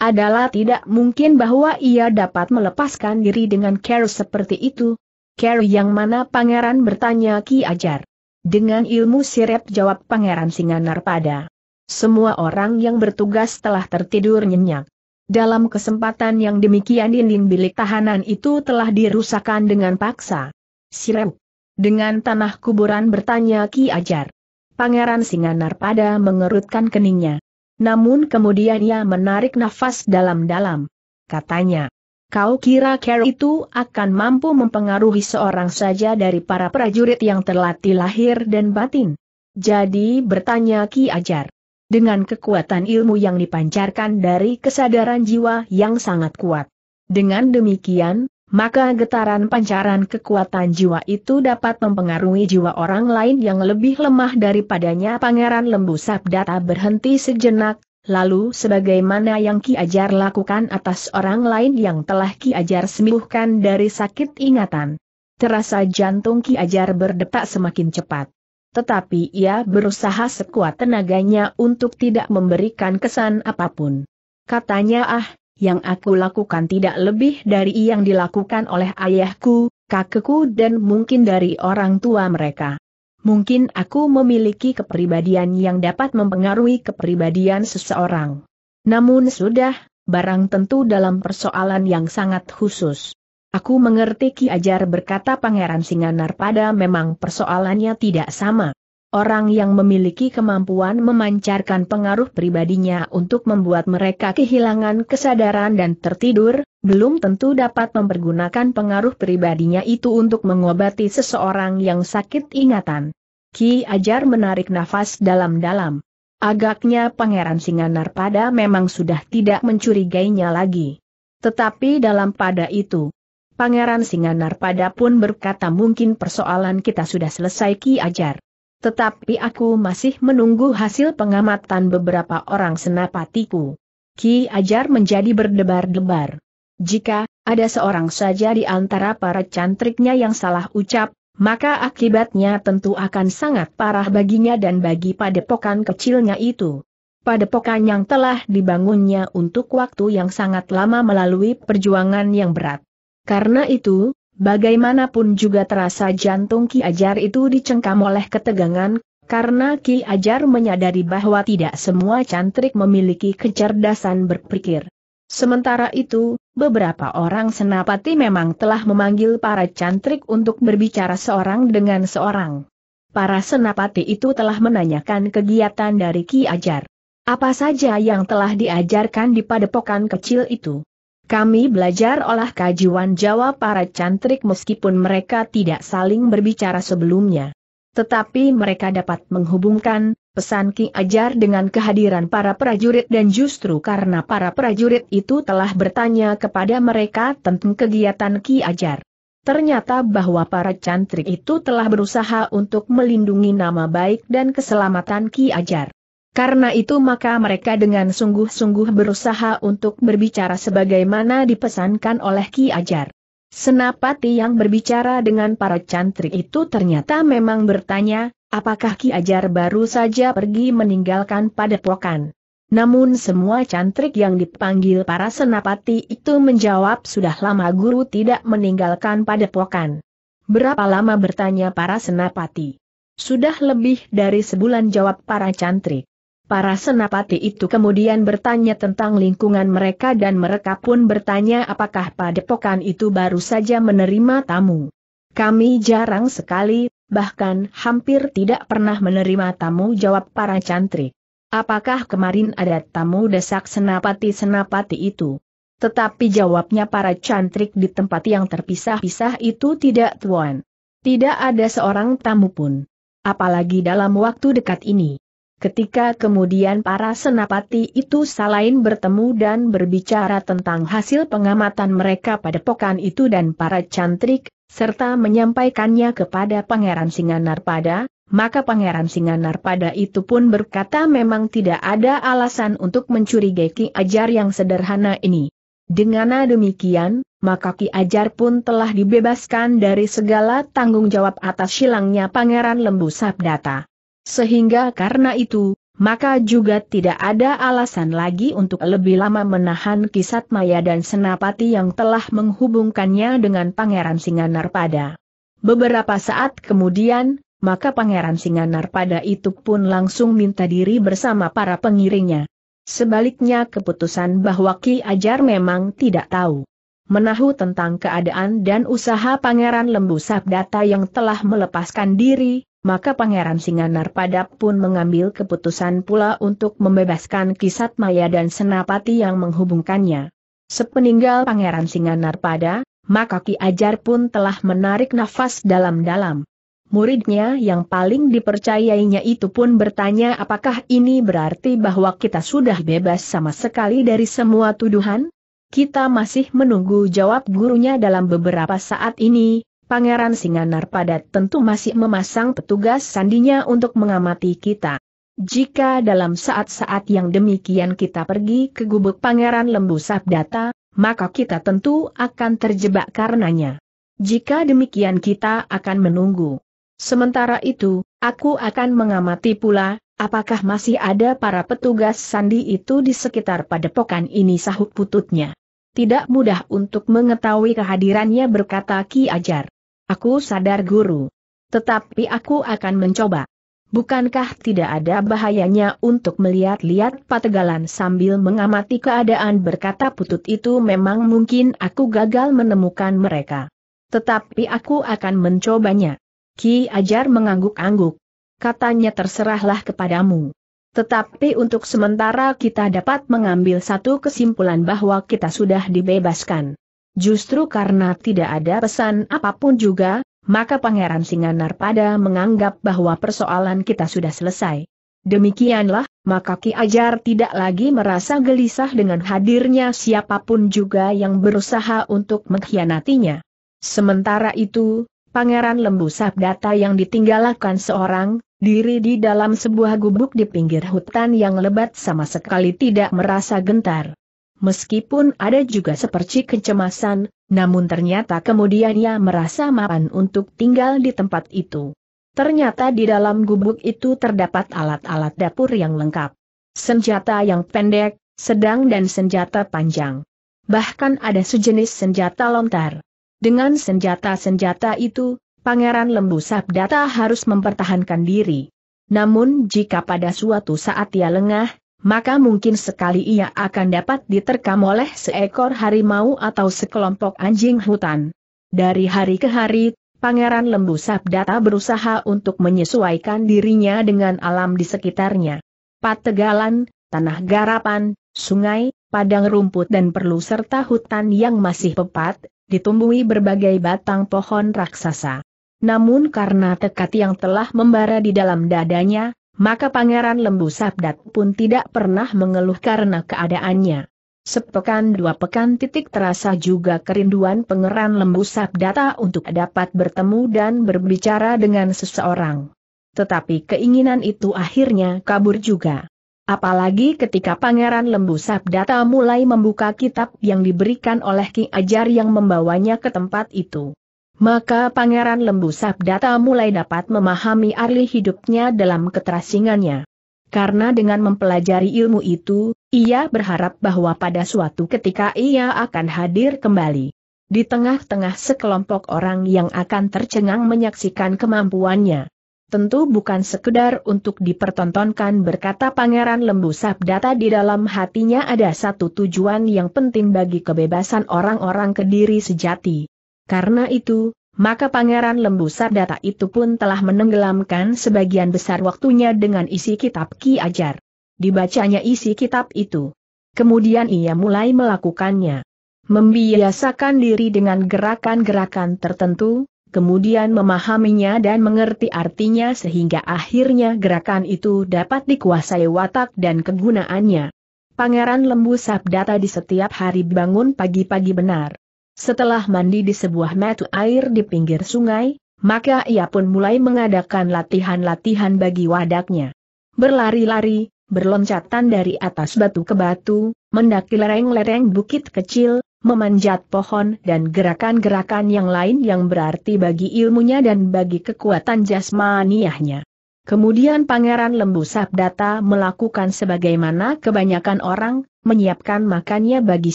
Adalah tidak mungkin bahwa ia dapat melepaskan diri dengan care seperti itu. Care yang mana pangeran bertanya Ki Ajar. Dengan ilmu sirep jawab pangeran Singanar pada. Semua orang yang bertugas telah tertidur nyenyak. Dalam kesempatan yang demikian dinding bilik tahanan itu telah dirusakan dengan paksa. Sirep. Dengan tanah kuburan bertanya Ki Ajar. Pangeran Singanar pada mengerutkan keningnya. Namun kemudian ia menarik nafas dalam-dalam. Katanya, kau kira Carol itu akan mampu mempengaruhi seorang saja dari para prajurit yang terlatih lahir dan batin? Jadi bertanya Ki Ajar. Dengan kekuatan ilmu yang dipancarkan dari kesadaran jiwa yang sangat kuat. Dengan demikian, maka getaran pancaran kekuatan jiwa itu dapat mempengaruhi jiwa orang lain yang lebih lemah daripadanya. Pangeran Lembu Sabdata berhenti sejenak, lalu sebagaimana yang Ki Ajar lakukan atas orang lain yang telah Ki Ajar sembuhkan dari sakit ingatan. Terasa jantung Ki Ajar berdetak semakin cepat. Tetapi ia berusaha sekuat tenaganya untuk tidak memberikan kesan apapun. Katanya ah, yang aku lakukan tidak lebih dari yang dilakukan oleh ayahku, kakekku dan mungkin dari orang tua mereka. Mungkin aku memiliki kepribadian yang dapat mempengaruhi kepribadian seseorang. Namun sudah, barang tentu dalam persoalan yang sangat khusus. Aku mengerti Ki Ajar berkata Pangeran Singanar pada memang persoalannya tidak sama. Orang yang memiliki kemampuan memancarkan pengaruh pribadinya untuk membuat mereka kehilangan kesadaran dan tertidur, belum tentu dapat mempergunakan pengaruh pribadinya itu untuk mengobati seseorang yang sakit ingatan. Ki Ajar menarik nafas dalam-dalam. Agaknya Pangeran Singanarpada memang sudah tidak mencurigainya lagi. Tetapi dalam pada itu, Pangeran Singanarpada pun berkata mungkin persoalan kita sudah selesai Ki Ajar. Tetapi aku masih menunggu hasil pengamatan beberapa orang senapatiku. Ki Ajar menjadi berdebar-debar. Jika ada seorang saja di antara para cantriknya yang salah ucap, maka akibatnya tentu akan sangat parah baginya dan bagi padepokan kecilnya itu. Padepokan yang telah dibangunnya untuk waktu yang sangat lama melalui perjuangan yang berat. Karena itu, Bagaimanapun juga terasa jantung Ki Ajar itu dicengkam oleh ketegangan, karena Ki Ajar menyadari bahwa tidak semua cantrik memiliki kecerdasan berpikir. Sementara itu, beberapa orang senapati memang telah memanggil para cantrik untuk berbicara seorang dengan seorang. Para senapati itu telah menanyakan kegiatan dari Ki Ajar. Apa saja yang telah diajarkan di padepokan kecil itu? Kami belajar olah kajian Jawa para cantrik meskipun mereka tidak saling berbicara sebelumnya. Tetapi mereka dapat menghubungkan pesan Ki Ajar dengan kehadiran para prajurit dan justru karena para prajurit itu telah bertanya kepada mereka tentang kegiatan Ki Ajar. Ternyata bahwa para cantrik itu telah berusaha untuk melindungi nama baik dan keselamatan Ki Ajar. Karena itu maka mereka dengan sungguh-sungguh berusaha untuk berbicara sebagaimana dipesankan oleh Ki Ajar. Senapati yang berbicara dengan para cantri itu ternyata memang bertanya, apakah Ki Ajar baru saja pergi meninggalkan padepokan. Namun semua cantrik yang dipanggil para senapati itu menjawab sudah lama guru tidak meninggalkan padepokan. Berapa lama bertanya para senapati? Sudah lebih dari sebulan jawab para cantrik. Para senapati itu kemudian bertanya tentang lingkungan mereka dan mereka pun bertanya apakah padepokan itu baru saja menerima tamu. Kami jarang sekali, bahkan hampir tidak pernah menerima tamu jawab para cantrik. Apakah kemarin ada tamu desak senapati-senapati itu? Tetapi jawabnya para cantrik di tempat yang terpisah-pisah itu tidak tuan. Tidak ada seorang tamu pun. Apalagi dalam waktu dekat ini. Ketika kemudian para senapati itu selain bertemu dan berbicara tentang hasil pengamatan mereka pada pokan itu dan para cantrik, serta menyampaikannya kepada Pangeran Singanarpada, maka Pangeran Singanarpada itu pun berkata memang tidak ada alasan untuk mencurigai Ki Ajar yang sederhana ini. Dengan demikian, maka Ki Ajar pun telah dibebaskan dari segala tanggung jawab atas hilangnya Pangeran Lembu Sabdata. Sehingga karena itu, maka juga tidak ada alasan lagi untuk lebih lama menahan kisat maya dan senapati yang telah menghubungkannya dengan Pangeran Singanar pada Beberapa saat kemudian, maka Pangeran Singanar pada itu pun langsung minta diri bersama para pengiringnya. Sebaliknya keputusan bahwa Ki Ajar memang tidak tahu. Menahu tentang keadaan dan usaha Pangeran Lembu Sabdata yang telah melepaskan diri, maka Pangeran Singanar Padap pun mengambil keputusan pula untuk membebaskan kisat maya dan senapati yang menghubungkannya. Sepeninggal Pangeran Singanar Pada, maka Ki Ajar pun telah menarik nafas dalam-dalam. Muridnya yang paling dipercayainya itu pun bertanya apakah ini berarti bahwa kita sudah bebas sama sekali dari semua tuduhan? Kita masih menunggu jawab gurunya dalam beberapa saat ini, Pangeran Singanar Padat tentu masih memasang petugas sandinya untuk mengamati kita. Jika dalam saat-saat yang demikian kita pergi ke gubuk Pangeran Lembu Sabdata, maka kita tentu akan terjebak karenanya. Jika demikian kita akan menunggu. Sementara itu, aku akan mengamati pula, apakah masih ada para petugas sandi itu di sekitar padepokan ini sahut pututnya. Tidak mudah untuk mengetahui kehadirannya berkata Ki Ajar. Aku sadar guru. Tetapi aku akan mencoba. Bukankah tidak ada bahayanya untuk melihat-lihat pategalan sambil mengamati keadaan berkata putut itu memang mungkin aku gagal menemukan mereka. Tetapi aku akan mencobanya. Ki Ajar mengangguk-angguk. Katanya terserahlah kepadamu. Tetapi untuk sementara kita dapat mengambil satu kesimpulan bahwa kita sudah dibebaskan. Justru karena tidak ada pesan apapun juga, maka Pangeran Singanar pada menganggap bahwa persoalan kita sudah selesai. Demikianlah, maka Ki Ajar tidak lagi merasa gelisah dengan hadirnya siapapun juga yang berusaha untuk mengkhianatinya. Sementara itu, Pangeran Lembu Sabdata yang ditinggalkan seorang, diri di dalam sebuah gubuk di pinggir hutan yang lebat sama sekali tidak merasa gentar. Meskipun ada juga sepercik kecemasan, namun ternyata kemudian ia merasa mapan untuk tinggal di tempat itu. Ternyata di dalam gubuk itu terdapat alat-alat dapur yang lengkap. Senjata yang pendek, sedang dan senjata panjang. Bahkan ada sejenis senjata lontar. Dengan senjata-senjata itu, Pangeran Lembu Sabdata harus mempertahankan diri. Namun jika pada suatu saat ia lengah, maka mungkin sekali ia akan dapat diterkam oleh seekor harimau atau sekelompok anjing hutan. Dari hari ke hari, Pangeran Lembu Sabdata berusaha untuk menyesuaikan dirinya dengan alam di sekitarnya. Pategalan, tanah garapan, sungai, padang rumput dan perlu serta hutan yang masih pepat, ditumbuhi berbagai batang pohon raksasa. Namun karena tekad yang telah membara di dalam dadanya, maka Pangeran Lembu Sabdat pun tidak pernah mengeluh karena keadaannya. Sepekan dua pekan titik terasa juga kerinduan Pangeran Lembu Sabdata untuk dapat bertemu dan berbicara dengan seseorang. Tetapi keinginan itu akhirnya kabur juga. Apalagi ketika Pangeran Lembu Sabdata mulai membuka kitab yang diberikan oleh Ki Ajar yang membawanya ke tempat itu. Maka Pangeran Lembu Sabdata mulai dapat memahami arli hidupnya dalam keterasingannya. Karena dengan mempelajari ilmu itu, ia berharap bahwa pada suatu ketika ia akan hadir kembali. Di tengah-tengah sekelompok orang yang akan tercengang menyaksikan kemampuannya tentu bukan sekedar untuk dipertontonkan berkata Pangeran Lembu Sabdata di dalam hatinya ada satu tujuan yang penting bagi kebebasan orang-orang kediri sejati. Karena itu, maka Pangeran Lembu Sardata itu pun telah menenggelamkan sebagian besar waktunya dengan isi kitab Ki Ajar. Dibacanya isi kitab itu. Kemudian ia mulai melakukannya. Membiasakan diri dengan gerakan-gerakan tertentu, kemudian memahaminya dan mengerti artinya sehingga akhirnya gerakan itu dapat dikuasai watak dan kegunaannya. Pangeran Lembu Sabdata di setiap hari bangun pagi-pagi benar. Setelah mandi di sebuah metu air di pinggir sungai, maka ia pun mulai mengadakan latihan-latihan bagi wadaknya. Berlari-lari, berloncatan dari atas batu ke batu, mendaki lereng-lereng bukit kecil, memanjat pohon dan gerakan-gerakan yang lain yang berarti bagi ilmunya dan bagi kekuatan jasmaniahnya. Kemudian Pangeran Lembu Sabdata melakukan sebagaimana kebanyakan orang, menyiapkan makannya bagi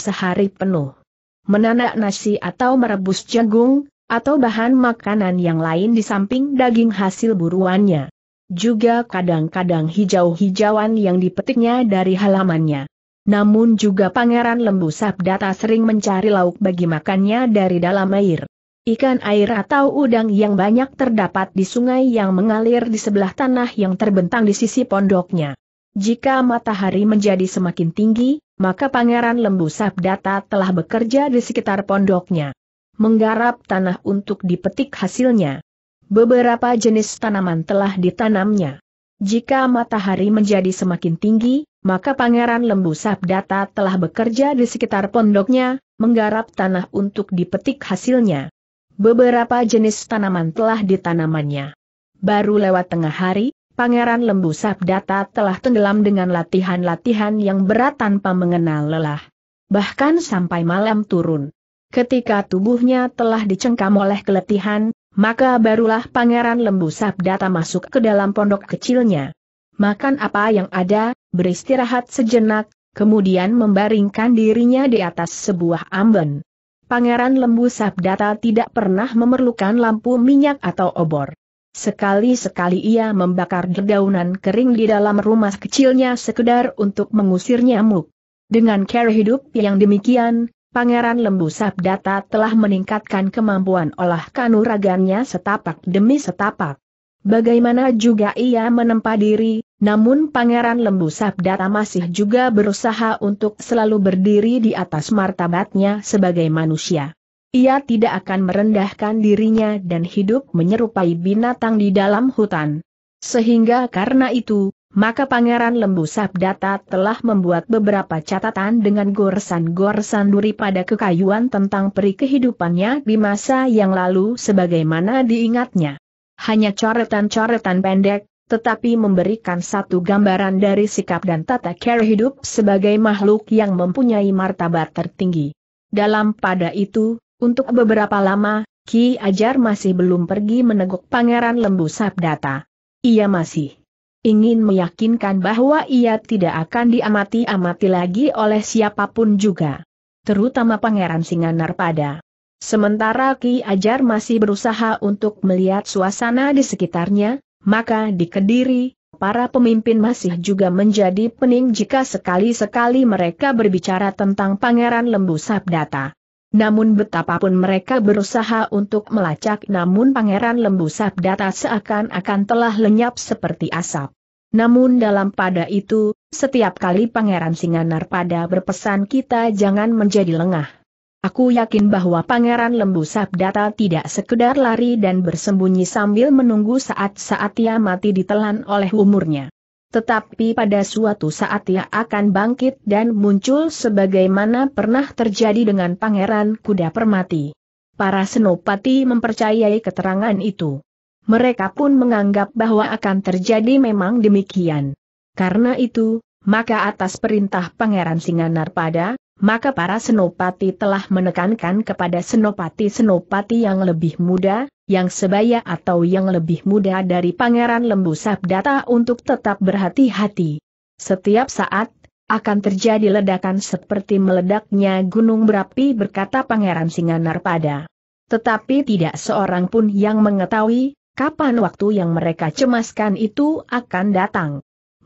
sehari penuh menanak nasi atau merebus jagung, atau bahan makanan yang lain di samping daging hasil buruannya. Juga kadang-kadang hijau-hijauan yang dipetiknya dari halamannya. Namun juga Pangeran Lembu Sabdata sering mencari lauk bagi makannya dari dalam air. Ikan air atau udang yang banyak terdapat di sungai yang mengalir di sebelah tanah yang terbentang di sisi pondoknya. Jika matahari menjadi semakin tinggi, maka Pangeran Lembu Sabdata telah bekerja di sekitar pondoknya. Menggarap tanah untuk dipetik hasilnya. Beberapa jenis tanaman telah ditanamnya. Jika matahari menjadi semakin tinggi, maka Pangeran Lembu Sabdata telah bekerja di sekitar pondoknya, menggarap tanah untuk dipetik hasilnya. Beberapa jenis tanaman telah ditanamannya. Baru lewat tengah hari, Pangeran Lembu Sabdata telah tenggelam dengan latihan-latihan yang berat tanpa mengenal lelah. Bahkan sampai malam turun. Ketika tubuhnya telah dicengkam oleh keletihan, maka barulah Pangeran Lembu Sabdata masuk ke dalam pondok kecilnya. Makan apa yang ada, beristirahat sejenak, kemudian membaringkan dirinya di atas sebuah amben. Pangeran Lembu Sabdata tidak pernah memerlukan lampu minyak atau obor. Sekali-sekali ia membakar dedaunan kering di dalam rumah kecilnya sekedar untuk mengusir nyamuk. Dengan cara hidup yang demikian, Pangeran Lembu Sabdata telah meningkatkan kemampuan olah kanuragannya setapak demi setapak. Bagaimana juga ia menempa diri, namun Pangeran Lembu Sabdata masih juga berusaha untuk selalu berdiri di atas martabatnya sebagai manusia. Ia tidak akan merendahkan dirinya dan hidup menyerupai binatang di dalam hutan. Sehingga karena itu, maka Pangeran Lembu Sabdata telah membuat beberapa catatan dengan goresan-goresan duri pada kekayuan tentang peri kehidupannya di masa yang lalu sebagaimana diingatnya. Hanya coretan-coretan pendek, tetapi memberikan satu gambaran dari sikap dan tata cara hidup sebagai makhluk yang mempunyai martabat tertinggi. Dalam pada itu, untuk beberapa lama, Ki Ajar masih belum pergi meneguk Pangeran Lembu Sabdata. Ia masih ingin meyakinkan bahwa ia tidak akan diamati-amati lagi oleh siapapun juga. Terutama Pangeran Singanar pada. Sementara Ki Ajar masih berusaha untuk melihat suasana di sekitarnya, maka di Kediri, para pemimpin masih juga menjadi pening jika sekali-sekali mereka berbicara tentang Pangeran Lembu Sabdata. Namun betapapun mereka berusaha untuk melacak namun Pangeran Lembu Sabdata seakan-akan telah lenyap seperti asap. Namun dalam pada itu, setiap kali Pangeran Singanar pada berpesan kita jangan menjadi lengah. Aku yakin bahwa Pangeran Lembu Sabdata tidak sekedar lari dan bersembunyi sambil menunggu saat-saat ia mati ditelan oleh umurnya. Tetapi pada suatu saat ia akan bangkit dan muncul sebagaimana pernah terjadi dengan Pangeran Kuda Permati. Para senopati mempercayai keterangan itu. Mereka pun menganggap bahwa akan terjadi memang demikian. Karena itu, maka atas perintah Pangeran Singanar pada maka para senopati telah menekankan kepada senopati-senopati yang lebih muda, yang sebaya atau yang lebih muda dari Pangeran Lembu Sabdata untuk tetap berhati-hati. Setiap saat, akan terjadi ledakan seperti meledaknya gunung berapi berkata Pangeran Singanar pada. Tetapi tidak seorang pun yang mengetahui, kapan waktu yang mereka cemaskan itu akan datang.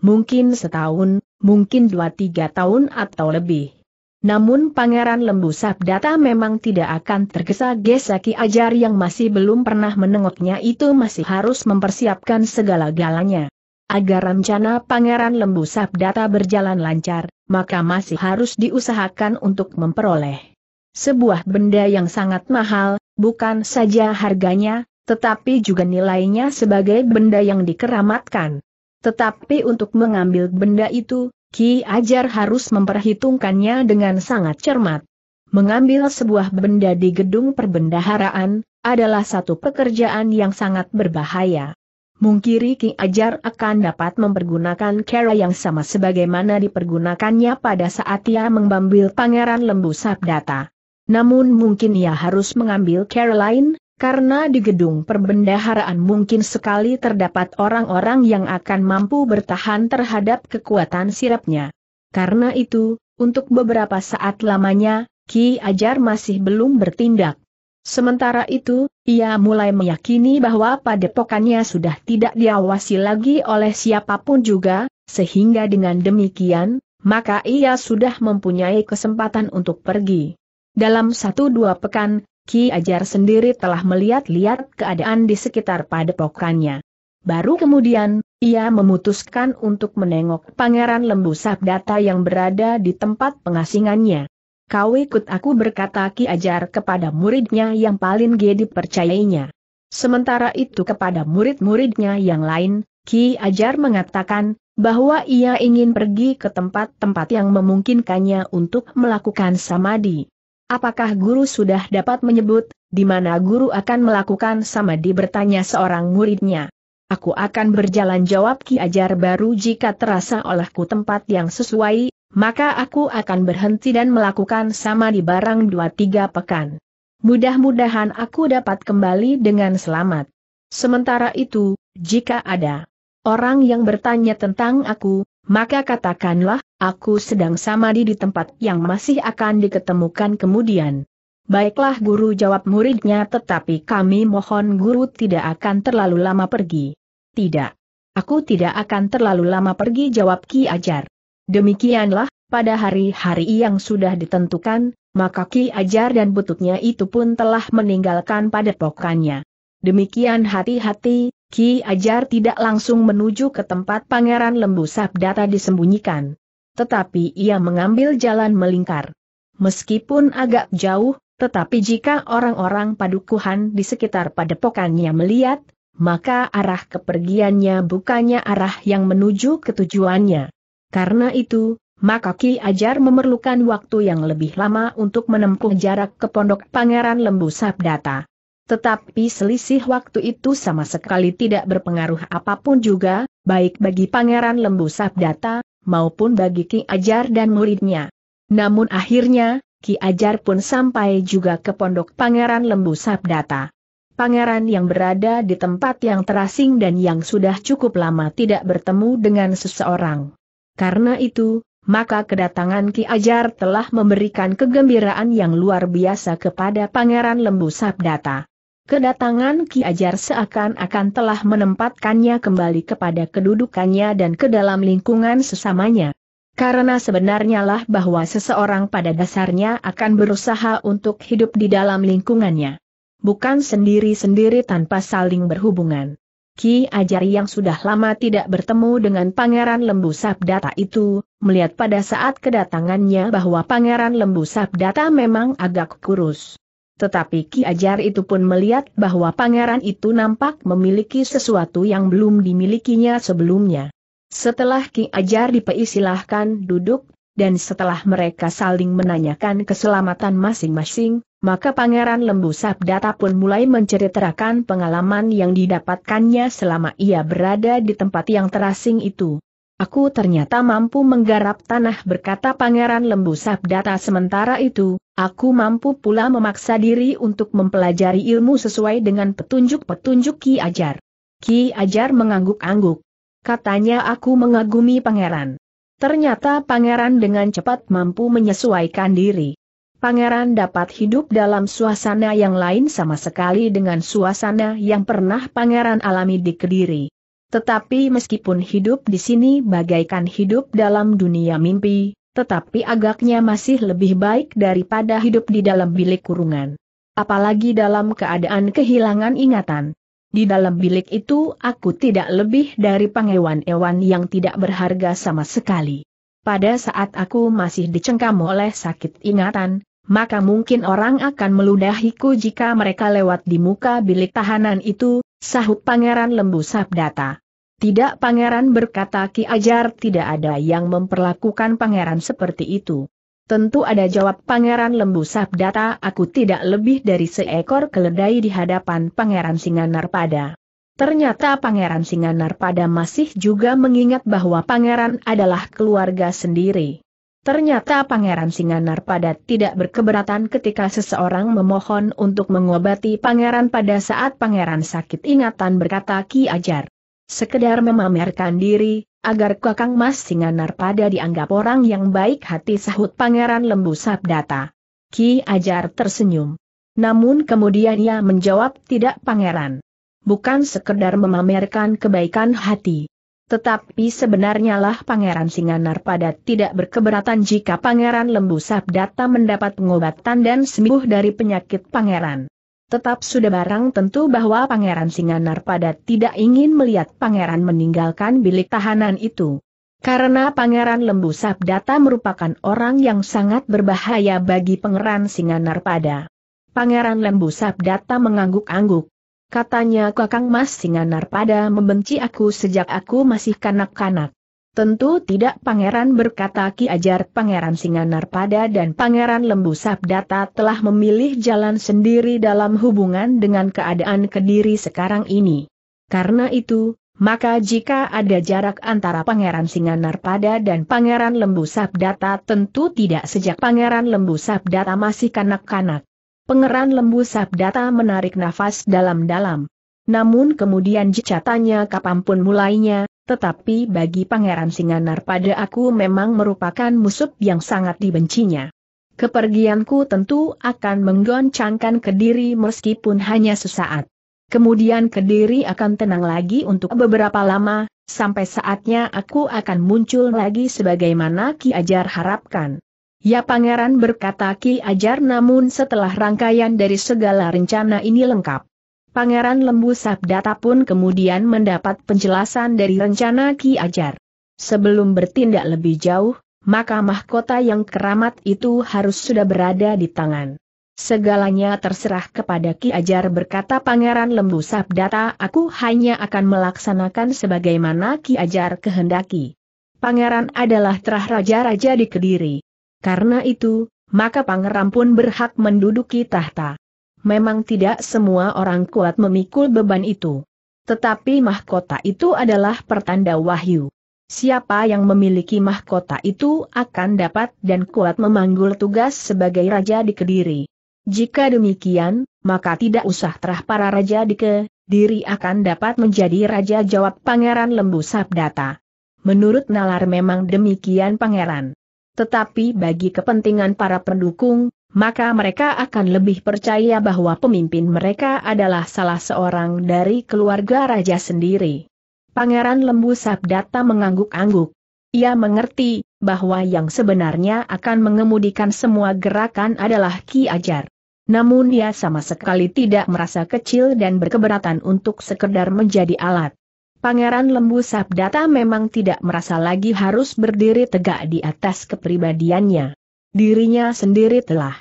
Mungkin setahun, mungkin dua tiga tahun atau lebih. Namun Pangeran Lembu Sabdata memang tidak akan tergesa-gesa Ki Ajar yang masih belum pernah menengoknya itu masih harus mempersiapkan segala-galanya. Agar rencana Pangeran Lembu Sabdata berjalan lancar, maka masih harus diusahakan untuk memperoleh sebuah benda yang sangat mahal, bukan saja harganya, tetapi juga nilainya sebagai benda yang dikeramatkan. Tetapi untuk mengambil benda itu, Ki Ajar harus memperhitungkannya dengan sangat cermat. Mengambil sebuah benda di gedung perbendaharaan, adalah satu pekerjaan yang sangat berbahaya. Mungkiri Ki Ajar akan dapat mempergunakan cara yang sama sebagaimana dipergunakannya pada saat ia mengambil Pangeran Lembu Sabdata. Namun mungkin ia harus mengambil cara lain, karena di gedung perbendaharaan mungkin sekali terdapat orang-orang yang akan mampu bertahan terhadap kekuatan sirapnya. Karena itu, untuk beberapa saat lamanya, Ki Ajar masih belum bertindak. Sementara itu, ia mulai meyakini bahwa padepokannya sudah tidak diawasi lagi oleh siapapun juga, sehingga dengan demikian, maka ia sudah mempunyai kesempatan untuk pergi. Dalam satu dua pekan, Ki Ajar sendiri telah melihat-lihat keadaan di sekitar padepokannya. Baru kemudian, ia memutuskan untuk menengok Pangeran Lembu Sabdata yang berada di tempat pengasingannya. Kau ikut aku berkata Ki Ajar kepada muridnya yang paling gede dipercayainya. Sementara itu kepada murid-muridnya yang lain, Ki Ajar mengatakan, bahwa ia ingin pergi ke tempat-tempat yang memungkinkannya untuk melakukan samadhi. Apakah guru sudah dapat menyebut, di mana guru akan melakukan sama di bertanya seorang muridnya? Aku akan berjalan jawab Ki Ajar baru jika terasa olehku tempat yang sesuai, maka aku akan berhenti dan melakukan sama di barang dua tiga pekan. Mudah-mudahan aku dapat kembali dengan selamat. Sementara itu, jika ada orang yang bertanya tentang aku, maka katakanlah, aku sedang samadi di tempat yang masih akan diketemukan kemudian. Baiklah guru jawab muridnya tetapi kami mohon guru tidak akan terlalu lama pergi. Tidak. Aku tidak akan terlalu lama pergi jawab Ki Ajar. Demikianlah, pada hari-hari yang sudah ditentukan, maka Ki Ajar dan bututnya itu pun telah meninggalkan pada pokoknya. Demikian hati-hati, Ki Ajar tidak langsung menuju ke tempat Pangeran Lembu Sabdata disembunyikan. Tetapi ia mengambil jalan melingkar. Meskipun agak jauh, tetapi jika orang-orang padukuhan di sekitar padepokannya melihat, maka arah kepergiannya bukannya arah yang menuju ke tujuannya. Karena itu, maka Ki Ajar memerlukan waktu yang lebih lama untuk menempuh jarak ke pondok Pangeran Lembu Sabdata. Tetapi selisih waktu itu sama sekali tidak berpengaruh apapun juga, baik bagi Pangeran Lembu Sabdata, maupun bagi Ki Ajar dan muridnya. Namun akhirnya, Ki Ajar pun sampai juga ke pondok Pangeran Lembu Sabdata. Pangeran yang berada di tempat yang terasing dan yang sudah cukup lama tidak bertemu dengan seseorang. Karena itu, maka kedatangan Ki Ajar telah memberikan kegembiraan yang luar biasa kepada Pangeran Lembu Sabdata. Kedatangan Ki Ajar seakan-akan telah menempatkannya kembali kepada kedudukannya dan ke dalam lingkungan sesamanya. Karena sebenarnya lah bahwa seseorang pada dasarnya akan berusaha untuk hidup di dalam lingkungannya. Bukan sendiri-sendiri tanpa saling berhubungan. Ki Ajar yang sudah lama tidak bertemu dengan Pangeran Lembu Sabdata itu, melihat pada saat kedatangannya bahwa Pangeran Lembu Sabdata memang agak kurus. Tetapi Ki Ajar itu pun melihat bahwa pangeran itu nampak memiliki sesuatu yang belum dimilikinya sebelumnya. Setelah Ki Ajar dipeisilahkan duduk, dan setelah mereka saling menanyakan keselamatan masing-masing, maka Pangeran Lembu Sabdata pun mulai menceritakan pengalaman yang didapatkannya selama ia berada di tempat yang terasing itu. Aku ternyata mampu menggarap tanah berkata Pangeran Lembu Sabdata sementara itu, aku mampu pula memaksa diri untuk mempelajari ilmu sesuai dengan petunjuk-petunjuk Ki Ajar. Ki Ajar mengangguk-angguk. Katanya aku mengagumi pangeran. Ternyata pangeran dengan cepat mampu menyesuaikan diri. Pangeran dapat hidup dalam suasana yang lain sama sekali dengan suasana yang pernah pangeran alami di Kediri. Tetapi meskipun hidup di sini bagaikan hidup dalam dunia mimpi, tetapi agaknya masih lebih baik daripada hidup di dalam bilik kurungan. Apalagi dalam keadaan kehilangan ingatan. Di dalam bilik itu aku tidak lebih dari pangewan-ewan yang tidak berharga sama sekali. Pada saat aku masih dicengkam oleh sakit ingatan, maka mungkin orang akan meludahiku jika mereka lewat di muka bilik tahanan itu, Sahut Pangeran Lembu Sabdata. Tidak pangeran berkata Ki Ajar tidak ada yang memperlakukan pangeran seperti itu. Tentu ada jawab pangeran lembu sabdata aku tidak lebih dari seekor keledai di hadapan pangeran Singanar pada. Ternyata pangeran Singanar pada masih juga mengingat bahwa pangeran adalah keluarga sendiri. Ternyata Pangeran Singanar pada tidak berkeberatan ketika seseorang memohon untuk mengobati Pangeran pada saat Pangeran sakit ingatan berkata Ki Ajar. Sekedar memamerkan diri, agar kakang Mas Singanar pada dianggap orang yang baik hati sahut Pangeran Lembu Sabdata. Ki Ajar tersenyum. Namun kemudian ia menjawab tidak Pangeran. Bukan sekedar memamerkan kebaikan hati. Tetapi sebenarnya lah Pangeran Singanar pada tidak berkeberatan jika Pangeran Lembu Sabdata mendapat pengobatan dan sembuh dari penyakit Pangeran. Tetap sudah barang tentu bahwa Pangeran Singanar pada tidak ingin melihat Pangeran meninggalkan bilik tahanan itu. Karena Pangeran Lembu Sabdata merupakan orang yang sangat berbahaya bagi Pangeran Singanar pada. Pangeran Lembu Sabdata mengangguk-angguk. Katanya Kakang Mas Singanar pada membenci aku sejak aku masih kanak-kanak. Tentu tidak pangeran berkata Ki Ajar Pangeran Singanar pada dan Pangeran Lembu Sabdata telah memilih jalan sendiri dalam hubungan dengan keadaan Kediri sekarang ini. Karena itu, maka jika ada jarak antara Pangeran Singanar pada dan Pangeran Lembu Sabdata tentu tidak sejak Pangeran Lembu Sabdata masih kanak-kanak. Pengeran lembu sabdata menarik nafas dalam-dalam. Namun kemudian jicatannya kapanpun mulainya, tetapi bagi Pangeran Singanar pada aku memang merupakan musuh yang sangat dibencinya. Kepergianku tentu akan menggoncangkan kediri meskipun hanya sesaat. Kemudian kediri akan tenang lagi untuk beberapa lama, sampai saatnya aku akan muncul lagi sebagaimana Ki Ajar harapkan. Ya pangeran berkata Ki Ajar namun setelah rangkaian dari segala rencana ini lengkap. Pangeran Lembu Sabdata pun kemudian mendapat penjelasan dari rencana Ki Ajar. Sebelum bertindak lebih jauh, maka mahkota yang keramat itu harus sudah berada di tangan. Segalanya terserah kepada Ki Ajar berkata Pangeran Lembu Sabdata aku hanya akan melaksanakan sebagaimana Ki Ajar kehendaki. Pangeran adalah terah raja-raja di Kediri. Karena itu, maka pangeran pun berhak menduduki tahta. Memang tidak semua orang kuat memikul beban itu. Tetapi mahkota itu adalah pertanda wahyu. Siapa yang memiliki mahkota itu akan dapat dan kuat memanggul tugas sebagai raja di Kediri. Jika demikian, maka tidak usah terah para raja di Kediri akan dapat menjadi raja jawab Pangeran Lembu Sabdata. Menurut nalar memang demikian Pangeran. Tetapi bagi kepentingan para pendukung, maka mereka akan lebih percaya bahwa pemimpin mereka adalah salah seorang dari keluarga raja sendiri. Pangeran Lembu Sabdata mengangguk-angguk. Ia mengerti bahwa yang sebenarnya akan mengemudikan semua gerakan adalah Ki Ajar. Namun ia sama sekali tidak merasa kecil dan berkeberatan untuk sekedar menjadi alat. Pangeran Lembu Sabdata memang tidak merasa lagi harus berdiri tegak di atas kepribadiannya. Dirinya sendiri telah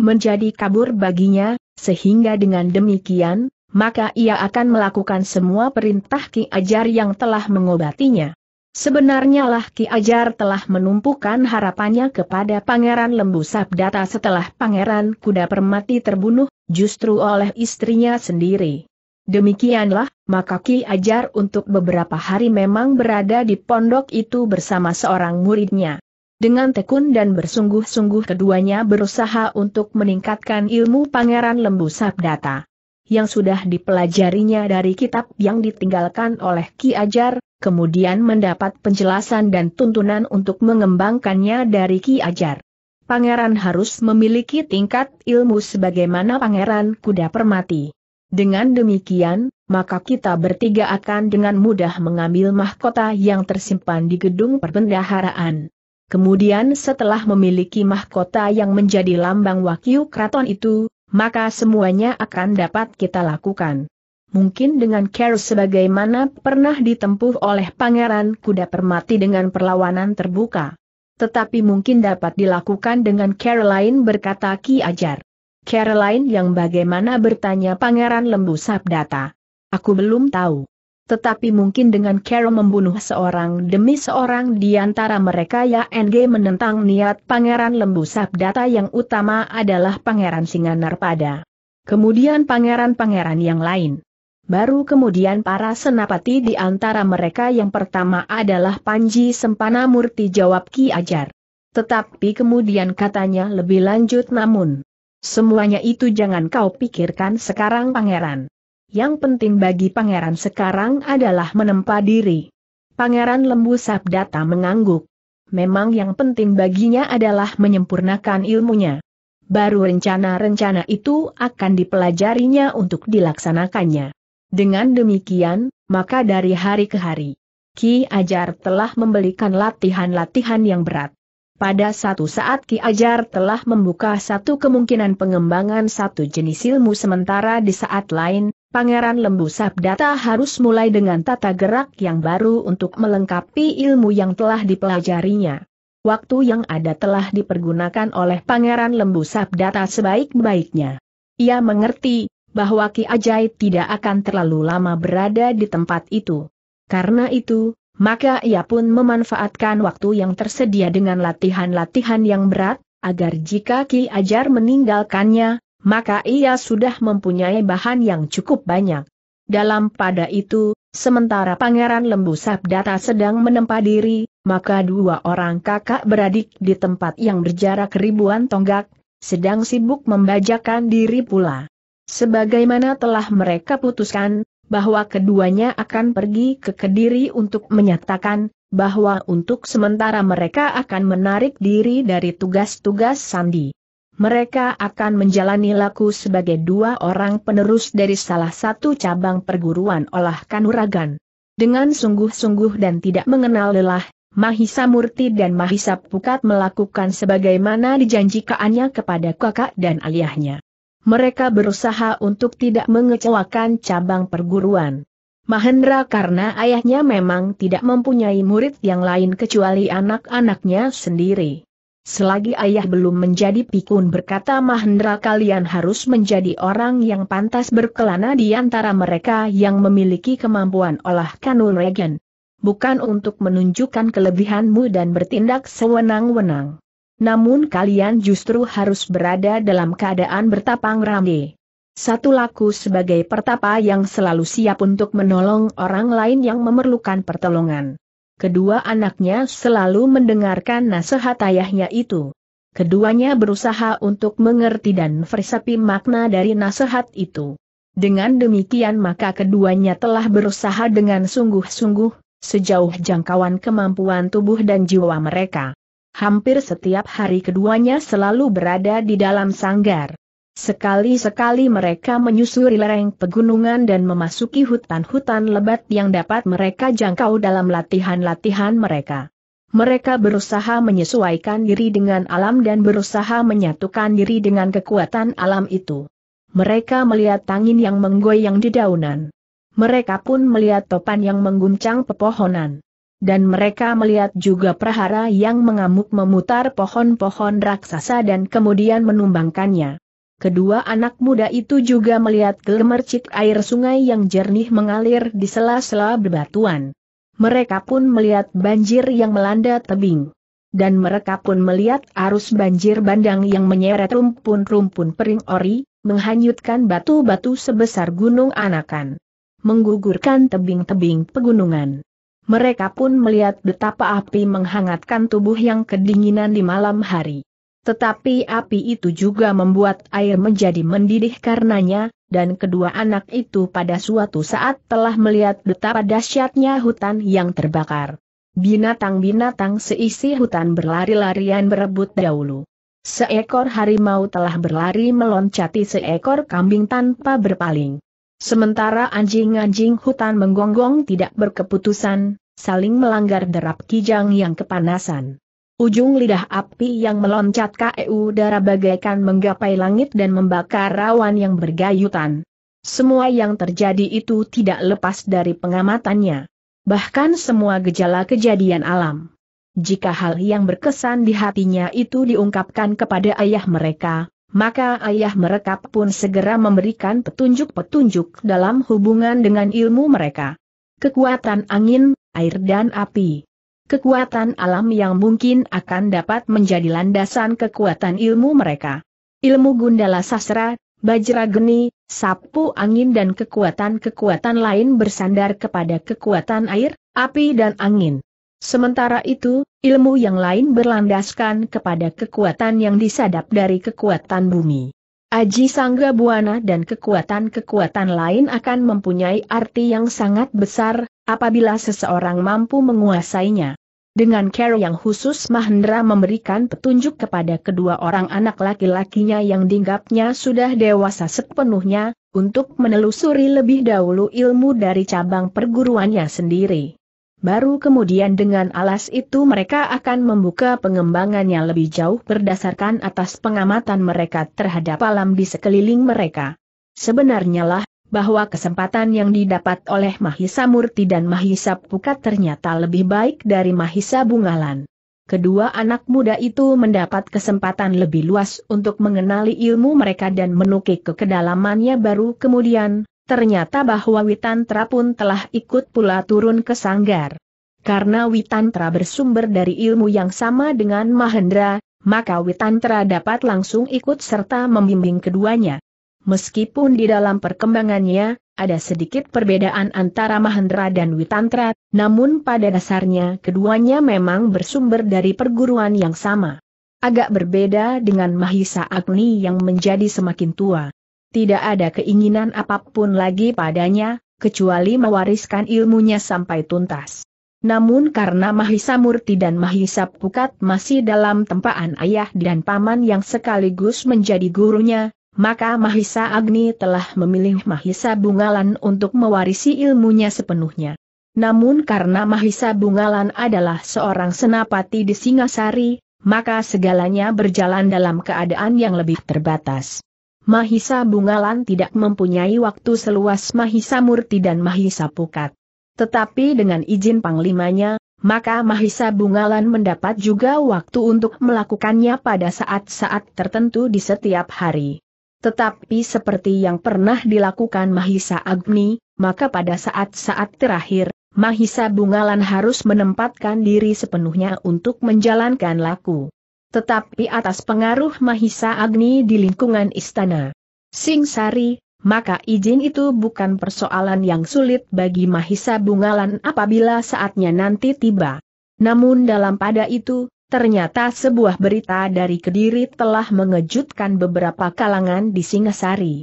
menjadi kabur baginya, sehingga dengan demikian, maka ia akan melakukan semua perintah Ki Ajar yang telah mengobatinya. Sebenarnya lah Ki Ajar telah menumpukan harapannya kepada Pangeran Lembu Sabdata setelah Pangeran Kuda Permati terbunuh, justru oleh istrinya sendiri. Demikianlah, maka Ki Ajar untuk beberapa hari memang berada di pondok itu bersama seorang muridnya. Dengan tekun dan bersungguh-sungguh keduanya berusaha untuk meningkatkan ilmu Pangeran Lembu Sabdata. Yang sudah dipelajarinya dari kitab yang ditinggalkan oleh Ki Ajar, kemudian mendapat penjelasan dan tuntunan untuk mengembangkannya dari Ki Ajar. Pangeran harus memiliki tingkat ilmu sebagaimana Pangeran Kuda Permati. Dengan demikian, maka kita bertiga akan dengan mudah mengambil mahkota yang tersimpan di gedung perbendaharaan. Kemudian setelah memiliki mahkota yang menjadi lambang wakil keraton itu, maka semuanya akan dapat kita lakukan. Mungkin dengan care sebagaimana pernah ditempuh oleh Pangeran Kuda Permati dengan perlawanan terbuka. Tetapi mungkin dapat dilakukan dengan care berkata Ki Ajar. Caroline yang bagaimana bertanya Pangeran Lembu Sabdata. Aku belum tahu. Tetapi mungkin dengan Carol membunuh seorang demi seorang di antara mereka ya NG menentang niat Pangeran Lembu Sabdata yang utama adalah Pangeran pada. Kemudian pangeran-pangeran yang lain. Baru kemudian para senapati di antara mereka yang pertama adalah Panji Sempana Murti jawab Ki Ajar. Tetapi kemudian katanya lebih lanjut namun Semuanya itu jangan kau pikirkan sekarang pangeran. Yang penting bagi pangeran sekarang adalah menempa diri. Pangeran Lembu Sabdata mengangguk. Memang yang penting baginya adalah menyempurnakan ilmunya. Baru rencana-rencana itu akan dipelajarinya untuk dilaksanakannya. Dengan demikian, maka dari hari ke hari, Ki Ajar telah membelikan latihan-latihan yang berat. Pada satu saat Ki Ajar telah membuka satu kemungkinan pengembangan satu jenis ilmu sementara di saat lain, Pangeran Lembu Sabdata harus mulai dengan tata gerak yang baru untuk melengkapi ilmu yang telah dipelajarinya. Waktu yang ada telah dipergunakan oleh Pangeran Lembu Sabdata sebaik-baiknya. Ia mengerti bahwa Ki Ajai tidak akan terlalu lama berada di tempat itu. Karena itu, maka ia pun memanfaatkan waktu yang tersedia dengan latihan-latihan yang berat, agar jika Ki Ajar meninggalkannya, maka ia sudah mempunyai bahan yang cukup banyak. Dalam pada itu, sementara Pangeran Lembu Sabdata sedang menempa diri, maka dua orang kakak beradik di tempat yang berjarak ribuan tonggak, sedang sibuk membajakan diri pula. Sebagaimana telah mereka putuskan, bahwa keduanya akan pergi ke Kediri untuk menyatakan bahwa untuk sementara mereka akan menarik diri dari tugas-tugas Sandi. Mereka akan menjalani laku sebagai dua orang penerus dari salah satu cabang perguruan olah kanuragan. Dengan sungguh-sungguh dan tidak mengenal lelah, Mahisa Murti dan Mahisa Pukat melakukan sebagaimana dijanjikannya kepada kakak dan ayahnya mereka berusaha untuk tidak mengecewakan cabang perguruan. Mahendra karena ayahnya memang tidak mempunyai murid yang lain kecuali anak-anaknya sendiri. Selagi ayah belum menjadi pikun berkata Mahendra kalian harus menjadi orang yang pantas berkelana di antara mereka yang memiliki kemampuan olah regen. Bukan untuk menunjukkan kelebihanmu dan bertindak sewenang-wenang. Namun kalian justru harus berada dalam keadaan bertapang rame. Satu laku sebagai pertapa yang selalu siap untuk menolong orang lain yang memerlukan pertolongan. Kedua anaknya selalu mendengarkan nasihat ayahnya itu. Keduanya berusaha untuk mengerti dan meresapi makna dari nasihat itu. Dengan demikian maka keduanya telah berusaha dengan sungguh-sungguh, sejauh jangkauan kemampuan tubuh dan jiwa mereka hampir setiap hari keduanya selalu berada di dalam sanggar. Sekali-sekali mereka menyusuri lereng pegunungan dan memasuki hutan-hutan lebat yang dapat mereka jangkau dalam latihan-latihan mereka. Mereka berusaha menyesuaikan diri dengan alam dan berusaha menyatukan diri dengan kekuatan alam itu. Mereka melihat angin yang menggoyang di daunan. Mereka pun melihat topan yang mengguncang pepohonan dan mereka melihat juga prahara yang mengamuk memutar pohon-pohon raksasa dan kemudian menumbangkannya. Kedua anak muda itu juga melihat gemercik air sungai yang jernih mengalir di sela-sela bebatuan. Mereka pun melihat banjir yang melanda tebing. Dan mereka pun melihat arus banjir bandang yang menyeret rumpun-rumpun pering ori, menghanyutkan batu-batu sebesar gunung anakan. Menggugurkan tebing-tebing pegunungan. Mereka pun melihat betapa api menghangatkan tubuh yang kedinginan di malam hari. Tetapi api itu juga membuat air menjadi mendidih karenanya, dan kedua anak itu pada suatu saat telah melihat betapa dahsyatnya hutan yang terbakar. Binatang-binatang seisi hutan berlari-larian berebut dahulu. Seekor harimau telah berlari meloncati seekor kambing tanpa berpaling. Sementara anjing-anjing hutan menggonggong tidak berkeputusan, saling melanggar derap kijang yang kepanasan. Ujung lidah api yang meloncat ke udara bagaikan menggapai langit dan membakar rawan yang bergayutan. Semua yang terjadi itu tidak lepas dari pengamatannya. Bahkan semua gejala kejadian alam. Jika hal yang berkesan di hatinya itu diungkapkan kepada ayah mereka, maka ayah mereka pun segera memberikan petunjuk-petunjuk dalam hubungan dengan ilmu mereka. Kekuatan angin, air dan api. Kekuatan alam yang mungkin akan dapat menjadi landasan kekuatan ilmu mereka. Ilmu Gundala Sastra, Bajra Geni, Sapu Angin dan kekuatan-kekuatan lain bersandar kepada kekuatan air, api dan angin. Sementara itu, ilmu yang lain berlandaskan kepada kekuatan yang disadap dari kekuatan bumi. Aji Sangga Buana dan kekuatan-kekuatan lain akan mempunyai arti yang sangat besar, apabila seseorang mampu menguasainya. Dengan care yang khusus Mahendra memberikan petunjuk kepada kedua orang anak laki-lakinya yang dinggapnya sudah dewasa sepenuhnya, untuk menelusuri lebih dahulu ilmu dari cabang perguruannya sendiri. Baru kemudian dengan alas itu mereka akan membuka pengembangannya lebih jauh berdasarkan atas pengamatan mereka terhadap alam di sekeliling mereka. Sebenarnya lah, bahwa kesempatan yang didapat oleh Mahisa Murti dan Mahisa Pukat ternyata lebih baik dari Mahisa Bungalan. Kedua anak muda itu mendapat kesempatan lebih luas untuk mengenali ilmu mereka dan menukik ke kedalamannya baru kemudian, Ternyata bahwa Witantra pun telah ikut pula turun ke sanggar. Karena Witantra bersumber dari ilmu yang sama dengan Mahendra, maka Witantra dapat langsung ikut serta membimbing keduanya. Meskipun di dalam perkembangannya, ada sedikit perbedaan antara Mahendra dan Witantra, namun pada dasarnya keduanya memang bersumber dari perguruan yang sama. Agak berbeda dengan Mahisa Agni yang menjadi semakin tua. Tidak ada keinginan apapun lagi padanya, kecuali mewariskan ilmunya sampai tuntas. Namun karena Mahisa Murti dan Mahisa Pukat masih dalam tempaan ayah dan paman yang sekaligus menjadi gurunya, maka Mahisa Agni telah memilih Mahisa Bungalan untuk mewarisi ilmunya sepenuhnya. Namun karena Mahisa Bungalan adalah seorang senapati di Singasari, maka segalanya berjalan dalam keadaan yang lebih terbatas. Mahisa Bungalan tidak mempunyai waktu seluas Mahisa Murti dan Mahisa Pukat. Tetapi dengan izin panglimanya, maka Mahisa Bungalan mendapat juga waktu untuk melakukannya pada saat-saat tertentu di setiap hari. Tetapi seperti yang pernah dilakukan Mahisa Agni, maka pada saat-saat terakhir, Mahisa Bungalan harus menempatkan diri sepenuhnya untuk menjalankan laku tetapi atas pengaruh Mahisa Agni di lingkungan istana. Singsari, maka izin itu bukan persoalan yang sulit bagi Mahisa Bungalan apabila saatnya nanti tiba. Namun dalam pada itu, ternyata sebuah berita dari Kediri telah mengejutkan beberapa kalangan di Singasari.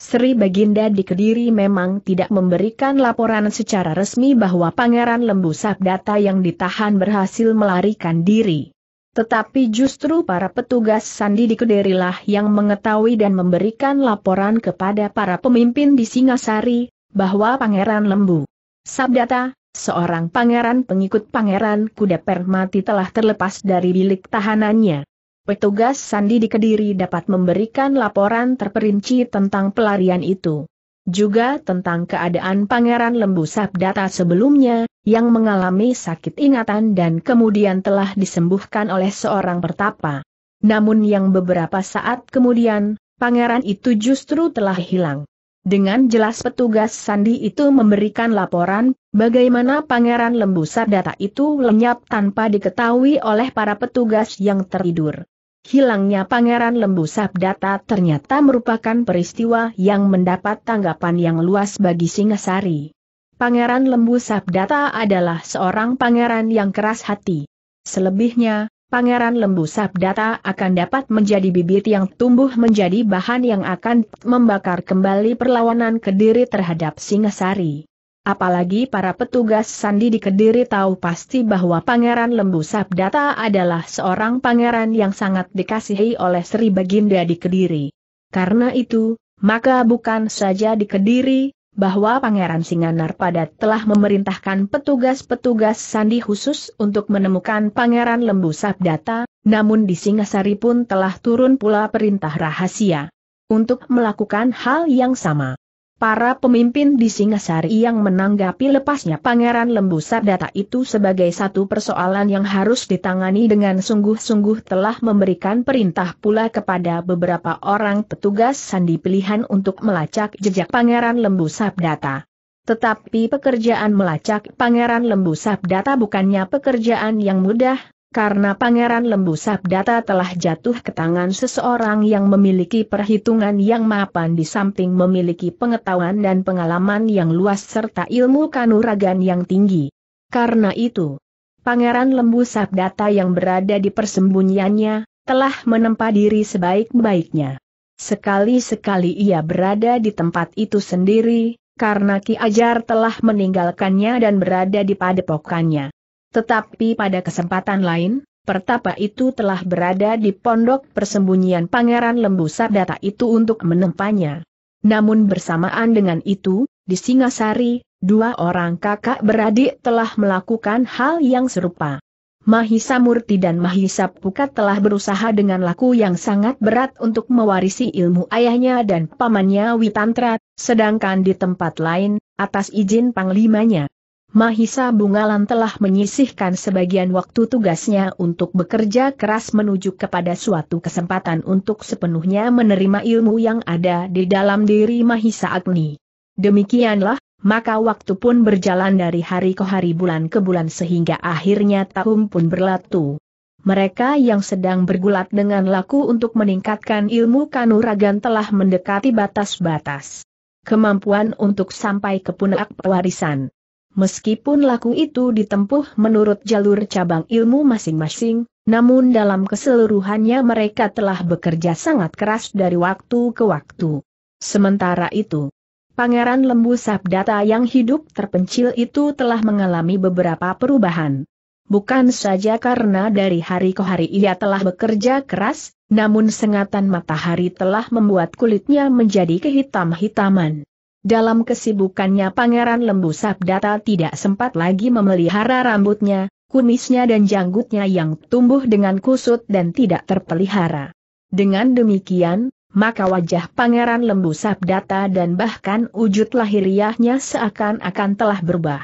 Sri Baginda di Kediri memang tidak memberikan laporan secara resmi bahwa Pangeran Lembu Sabdata yang ditahan berhasil melarikan diri. Tetapi justru para petugas sandi di Kedirilah yang mengetahui dan memberikan laporan kepada para pemimpin di Singasari, bahwa Pangeran Lembu Sabdata, seorang pangeran pengikut Pangeran Kuda Permati telah terlepas dari bilik tahanannya. Petugas sandi di Kediri dapat memberikan laporan terperinci tentang pelarian itu juga tentang keadaan Pangeran Lembu Sabdata sebelumnya, yang mengalami sakit ingatan dan kemudian telah disembuhkan oleh seorang pertapa. Namun yang beberapa saat kemudian, pangeran itu justru telah hilang. Dengan jelas petugas Sandi itu memberikan laporan, bagaimana pangeran lembu Sabdata itu lenyap tanpa diketahui oleh para petugas yang tertidur. Hilangnya Pangeran Lembu Sabdata ternyata merupakan peristiwa yang mendapat tanggapan yang luas bagi Singasari. Pangeran Lembu Sabdata adalah seorang pangeran yang keras hati. Selebihnya, Pangeran Lembu Sabdata akan dapat menjadi bibit yang tumbuh menjadi bahan yang akan membakar kembali perlawanan Kediri terhadap Singasari. Apalagi para petugas sandi di Kediri tahu pasti bahwa Pangeran Lembu Sabdata adalah seorang pangeran yang sangat dikasihi oleh Sri Baginda di Kediri. Karena itu, maka bukan saja di Kediri, bahwa Pangeran Singanar Padat telah memerintahkan petugas-petugas sandi khusus untuk menemukan Pangeran Lembu Sabdata, namun di Singasari pun telah turun pula perintah rahasia untuk melakukan hal yang sama. Para pemimpin di Singasari yang menanggapi lepasnya Pangeran Lembu Sardata itu sebagai satu persoalan yang harus ditangani dengan sungguh-sungguh telah memberikan perintah pula kepada beberapa orang petugas sandi pilihan untuk melacak jejak Pangeran Lembu Sardata. Tetapi pekerjaan melacak Pangeran Lembu data bukannya pekerjaan yang mudah, karena Pangeran Lembu Sabdata telah jatuh ke tangan seseorang yang memiliki perhitungan yang mapan di samping memiliki pengetahuan dan pengalaman yang luas serta ilmu kanuragan yang tinggi. Karena itu, Pangeran Lembu Sabdata yang berada di persembunyiannya, telah menempa diri sebaik-baiknya. Sekali-sekali ia berada di tempat itu sendiri, karena Ki Ajar telah meninggalkannya dan berada di padepokannya. Tetapi pada kesempatan lain, pertapa itu telah berada di pondok persembunyian Pangeran Lembu Sardata itu untuk menempanya. Namun bersamaan dengan itu, di Singasari, dua orang kakak beradik telah melakukan hal yang serupa. Mahisa Murti dan Mahisa Pukat telah berusaha dengan laku yang sangat berat untuk mewarisi ilmu ayahnya dan pamannya Witantra, sedangkan di tempat lain, atas izin panglimanya, Mahisa Bungalan telah menyisihkan sebagian waktu tugasnya untuk bekerja keras menuju kepada suatu kesempatan untuk sepenuhnya menerima ilmu yang ada di dalam diri Mahisa Agni. Demikianlah, maka waktu pun berjalan dari hari ke hari bulan ke bulan sehingga akhirnya tahun pun berlalu. Mereka yang sedang bergulat dengan laku untuk meningkatkan ilmu kanuragan telah mendekati batas-batas kemampuan untuk sampai ke punak pewarisan meskipun laku itu ditempuh menurut jalur cabang ilmu masing-masing, namun dalam keseluruhannya mereka telah bekerja sangat keras dari waktu ke waktu. Sementara itu, Pangeran Lembu Sabdata yang hidup terpencil itu telah mengalami beberapa perubahan. Bukan saja karena dari hari ke hari ia telah bekerja keras, namun sengatan matahari telah membuat kulitnya menjadi kehitam-hitaman. Dalam kesibukannya Pangeran Lembu Sabdata tidak sempat lagi memelihara rambutnya, kumisnya dan janggutnya yang tumbuh dengan kusut dan tidak terpelihara. Dengan demikian, maka wajah Pangeran Lembu Sabdata dan bahkan wujud lahiriahnya seakan-akan telah berubah.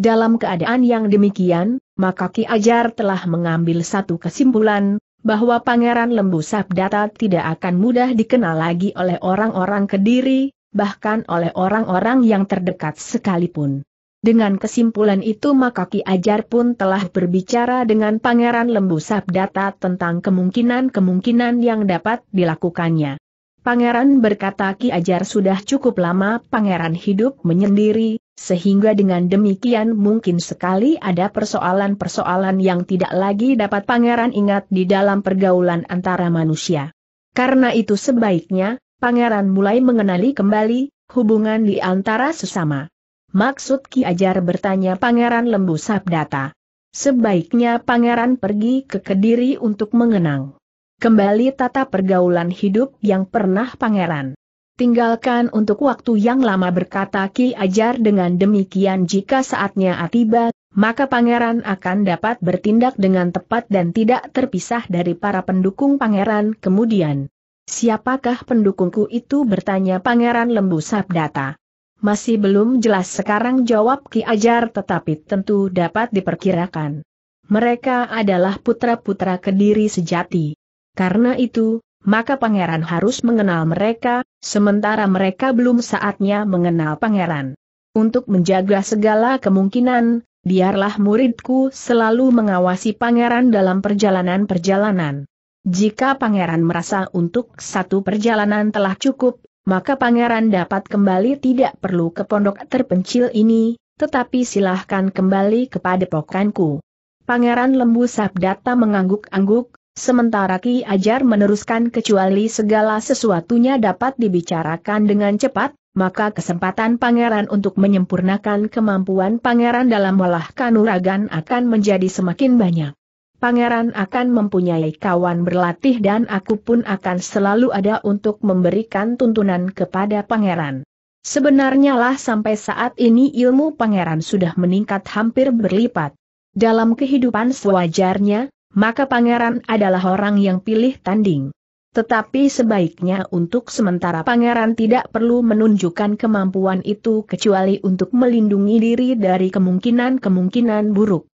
Dalam keadaan yang demikian, maka Ki Ajar telah mengambil satu kesimpulan, bahwa Pangeran Lembu Sabdata tidak akan mudah dikenal lagi oleh orang-orang Kediri, bahkan oleh orang-orang yang terdekat sekalipun. Dengan kesimpulan itu maka Ki Ajar pun telah berbicara dengan Pangeran Lembu Sabdata tentang kemungkinan-kemungkinan yang dapat dilakukannya. Pangeran berkata Ki Ajar sudah cukup lama Pangeran hidup menyendiri, sehingga dengan demikian mungkin sekali ada persoalan-persoalan yang tidak lagi dapat Pangeran ingat di dalam pergaulan antara manusia. Karena itu sebaiknya, pangeran mulai mengenali kembali hubungan di antara sesama. Maksud Ki Ajar bertanya Pangeran Lembu Sabdata. Sebaiknya Pangeran pergi ke Kediri untuk mengenang. Kembali tata pergaulan hidup yang pernah Pangeran. Tinggalkan untuk waktu yang lama berkata Ki Ajar dengan demikian jika saatnya tiba, maka Pangeran akan dapat bertindak dengan tepat dan tidak terpisah dari para pendukung Pangeran kemudian. Siapakah pendukungku itu bertanya Pangeran Lembu Sabdata. Masih belum jelas sekarang jawab Ki Ajar tetapi tentu dapat diperkirakan. Mereka adalah putra-putra kediri sejati. Karena itu, maka pangeran harus mengenal mereka, sementara mereka belum saatnya mengenal pangeran. Untuk menjaga segala kemungkinan, biarlah muridku selalu mengawasi pangeran dalam perjalanan-perjalanan. Jika pangeran merasa untuk satu perjalanan telah cukup, maka pangeran dapat kembali tidak perlu ke pondok terpencil ini, tetapi silahkan kembali kepada pokanku. Pangeran Lembu Sabdata mengangguk-angguk, sementara Ki Ajar meneruskan kecuali segala sesuatunya dapat dibicarakan dengan cepat, maka kesempatan pangeran untuk menyempurnakan kemampuan pangeran dalam olah kanuragan akan menjadi semakin banyak pangeran akan mempunyai kawan berlatih dan aku pun akan selalu ada untuk memberikan tuntunan kepada pangeran. Sebenarnya lah sampai saat ini ilmu pangeran sudah meningkat hampir berlipat. Dalam kehidupan sewajarnya, maka pangeran adalah orang yang pilih tanding. Tetapi sebaiknya untuk sementara pangeran tidak perlu menunjukkan kemampuan itu kecuali untuk melindungi diri dari kemungkinan-kemungkinan buruk.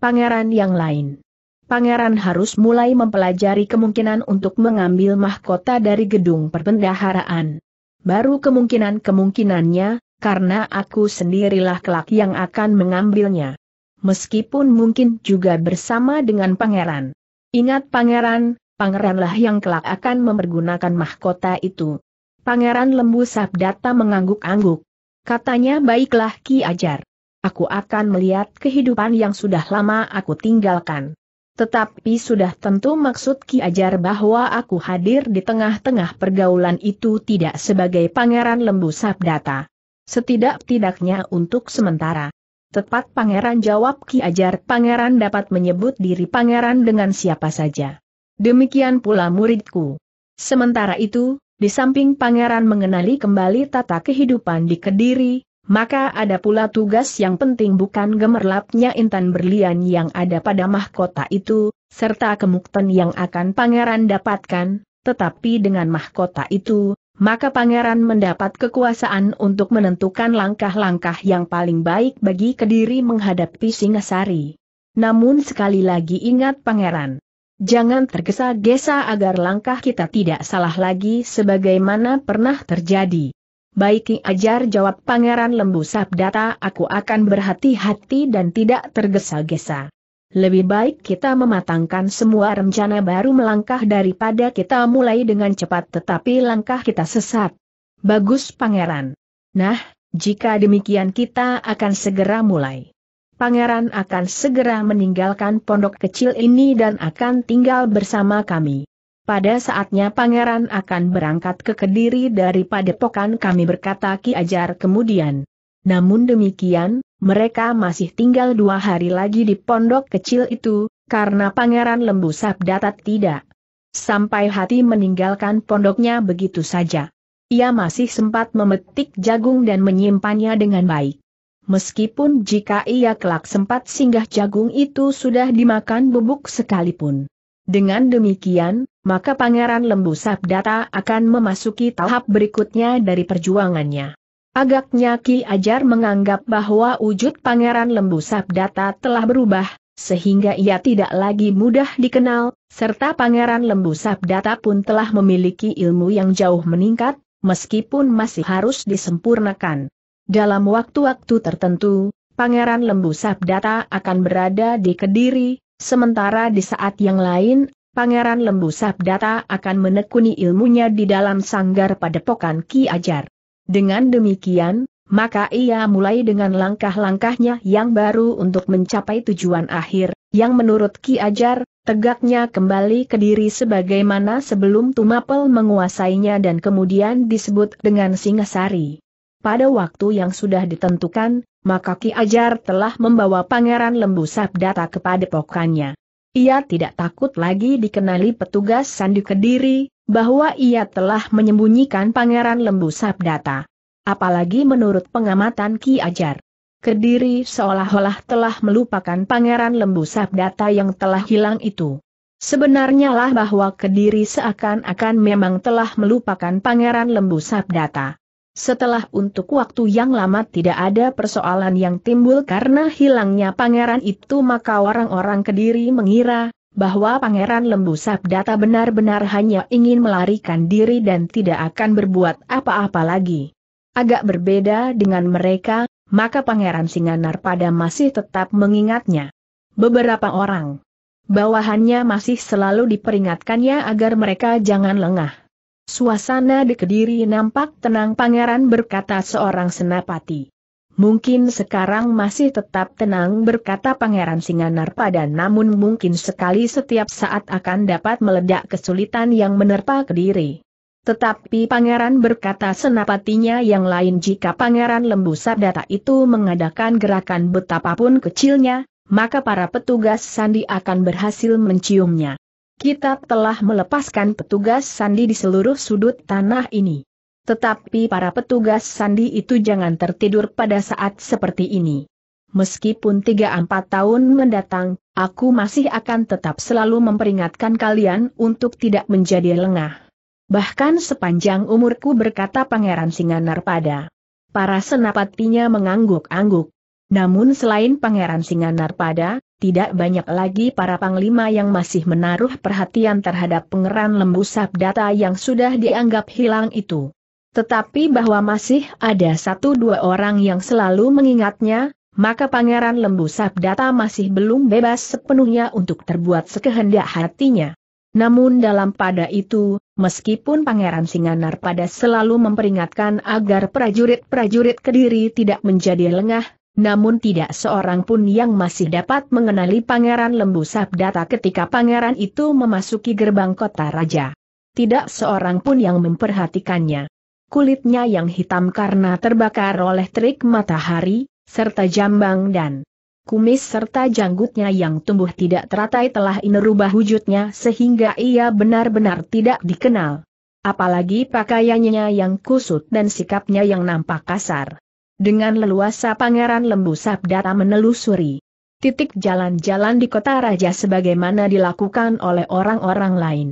Pangeran yang lain Pangeran harus mulai mempelajari kemungkinan untuk mengambil mahkota dari gedung perbendaharaan. Baru kemungkinan-kemungkinannya, karena aku sendirilah kelak yang akan mengambilnya. Meskipun mungkin juga bersama dengan pangeran. Ingat pangeran, pangeranlah yang kelak akan mempergunakan mahkota itu. Pangeran Lembu Sabdata mengangguk-angguk. Katanya baiklah Ki Ajar. Aku akan melihat kehidupan yang sudah lama aku tinggalkan. Tetapi sudah tentu maksud Ki Ajar bahwa aku hadir di tengah-tengah pergaulan itu tidak sebagai pangeran lembu sabdata. Setidak-tidaknya untuk sementara. Tepat pangeran jawab Ki Ajar pangeran dapat menyebut diri pangeran dengan siapa saja. Demikian pula muridku. Sementara itu, di samping pangeran mengenali kembali tata kehidupan di Kediri, maka ada pula tugas yang penting bukan gemerlapnya intan berlian yang ada pada mahkota itu, serta kemukten yang akan pangeran dapatkan, tetapi dengan mahkota itu, maka pangeran mendapat kekuasaan untuk menentukan langkah-langkah yang paling baik bagi kediri menghadapi Singasari. Namun sekali lagi ingat pangeran. Jangan tergesa-gesa agar langkah kita tidak salah lagi sebagaimana pernah terjadi. Baiki ajar jawab Pangeran Lembu Sabdata aku akan berhati-hati dan tidak tergesa-gesa. Lebih baik kita mematangkan semua rencana baru melangkah daripada kita mulai dengan cepat tetapi langkah kita sesat. Bagus pangeran. Nah, jika demikian kita akan segera mulai. Pangeran akan segera meninggalkan pondok kecil ini dan akan tinggal bersama kami. Pada saatnya pangeran akan berangkat ke Kediri daripada padepokan kami berkata Ki Ajar kemudian. Namun demikian, mereka masih tinggal dua hari lagi di pondok kecil itu, karena pangeran lembu sabdatat tidak. Sampai hati meninggalkan pondoknya begitu saja. Ia masih sempat memetik jagung dan menyimpannya dengan baik. Meskipun jika ia kelak sempat singgah jagung itu sudah dimakan bubuk sekalipun. Dengan demikian, maka Pangeran Lembu Sabdata akan memasuki tahap berikutnya dari perjuangannya. Agaknya Ki Ajar menganggap bahwa wujud Pangeran Lembu Sabdata telah berubah, sehingga ia tidak lagi mudah dikenal, serta Pangeran Lembu Sabdata pun telah memiliki ilmu yang jauh meningkat, meskipun masih harus disempurnakan. Dalam waktu-waktu tertentu, Pangeran Lembu Sabdata akan berada di Kediri, Sementara di saat yang lain, Pangeran Lembu Sabdata akan menekuni ilmunya di dalam sanggar pada padepokan Ki Ajar. Dengan demikian, maka ia mulai dengan langkah-langkahnya yang baru untuk mencapai tujuan akhir, yang menurut Ki Ajar, tegaknya kembali ke diri sebagaimana sebelum Tumapel menguasainya dan kemudian disebut dengan Singasari. Pada waktu yang sudah ditentukan, maka Ki Ajar telah membawa Pangeran Lembu Sabdata kepada pokannya. Ia tidak takut lagi dikenali petugas Sandi Kediri, bahwa ia telah menyembunyikan Pangeran Lembu Sabdata. Apalagi menurut pengamatan Ki Ajar. Kediri seolah-olah telah melupakan Pangeran Lembu Sabdata yang telah hilang itu. Sebenarnya lah bahwa Kediri seakan-akan memang telah melupakan Pangeran Lembu Sabdata. Setelah untuk waktu yang lama tidak ada persoalan yang timbul karena hilangnya pangeran itu maka orang-orang kediri mengira, bahwa pangeran lembu sabdata benar-benar hanya ingin melarikan diri dan tidak akan berbuat apa-apa lagi. Agak berbeda dengan mereka, maka pangeran Singanar pada masih tetap mengingatnya. Beberapa orang bawahannya masih selalu diperingatkannya agar mereka jangan lengah. Suasana di Kediri nampak tenang pangeran berkata seorang senapati. Mungkin sekarang masih tetap tenang berkata pangeran Singanar pada namun mungkin sekali setiap saat akan dapat meledak kesulitan yang menerpa Kediri. Tetapi pangeran berkata senapatinya yang lain jika pangeran lembu sardata itu mengadakan gerakan betapapun kecilnya, maka para petugas sandi akan berhasil menciumnya. Kita telah melepaskan petugas sandi di seluruh sudut tanah ini. Tetapi para petugas sandi itu jangan tertidur pada saat seperti ini. Meskipun 3-4 tahun mendatang, aku masih akan tetap selalu memperingatkan kalian untuk tidak menjadi lengah. Bahkan sepanjang umurku berkata Pangeran Singanar pada. Para senapatinya mengangguk-angguk. Namun selain Pangeran Singanar pada, tidak banyak lagi para panglima yang masih menaruh perhatian terhadap pengeran lembu sabdata yang sudah dianggap hilang itu. Tetapi bahwa masih ada satu dua orang yang selalu mengingatnya, maka Pangeran Lembu Sabdata masih belum bebas sepenuhnya untuk terbuat sekehendak hatinya. Namun dalam pada itu, meskipun Pangeran Singanar pada selalu memperingatkan agar prajurit-prajurit Kediri tidak menjadi lengah, namun tidak seorang pun yang masih dapat mengenali Pangeran Lembu Sabdata ketika pangeran itu memasuki gerbang kota raja. Tidak seorang pun yang memperhatikannya. Kulitnya yang hitam karena terbakar oleh terik matahari, serta jambang dan kumis serta janggutnya yang tumbuh tidak teratai telah inerubah wujudnya sehingga ia benar-benar tidak dikenal. Apalagi pakaiannya yang kusut dan sikapnya yang nampak kasar. Dengan leluasa Pangeran Lembu Sabdata menelusuri titik jalan-jalan di kota raja sebagaimana dilakukan oleh orang-orang lain.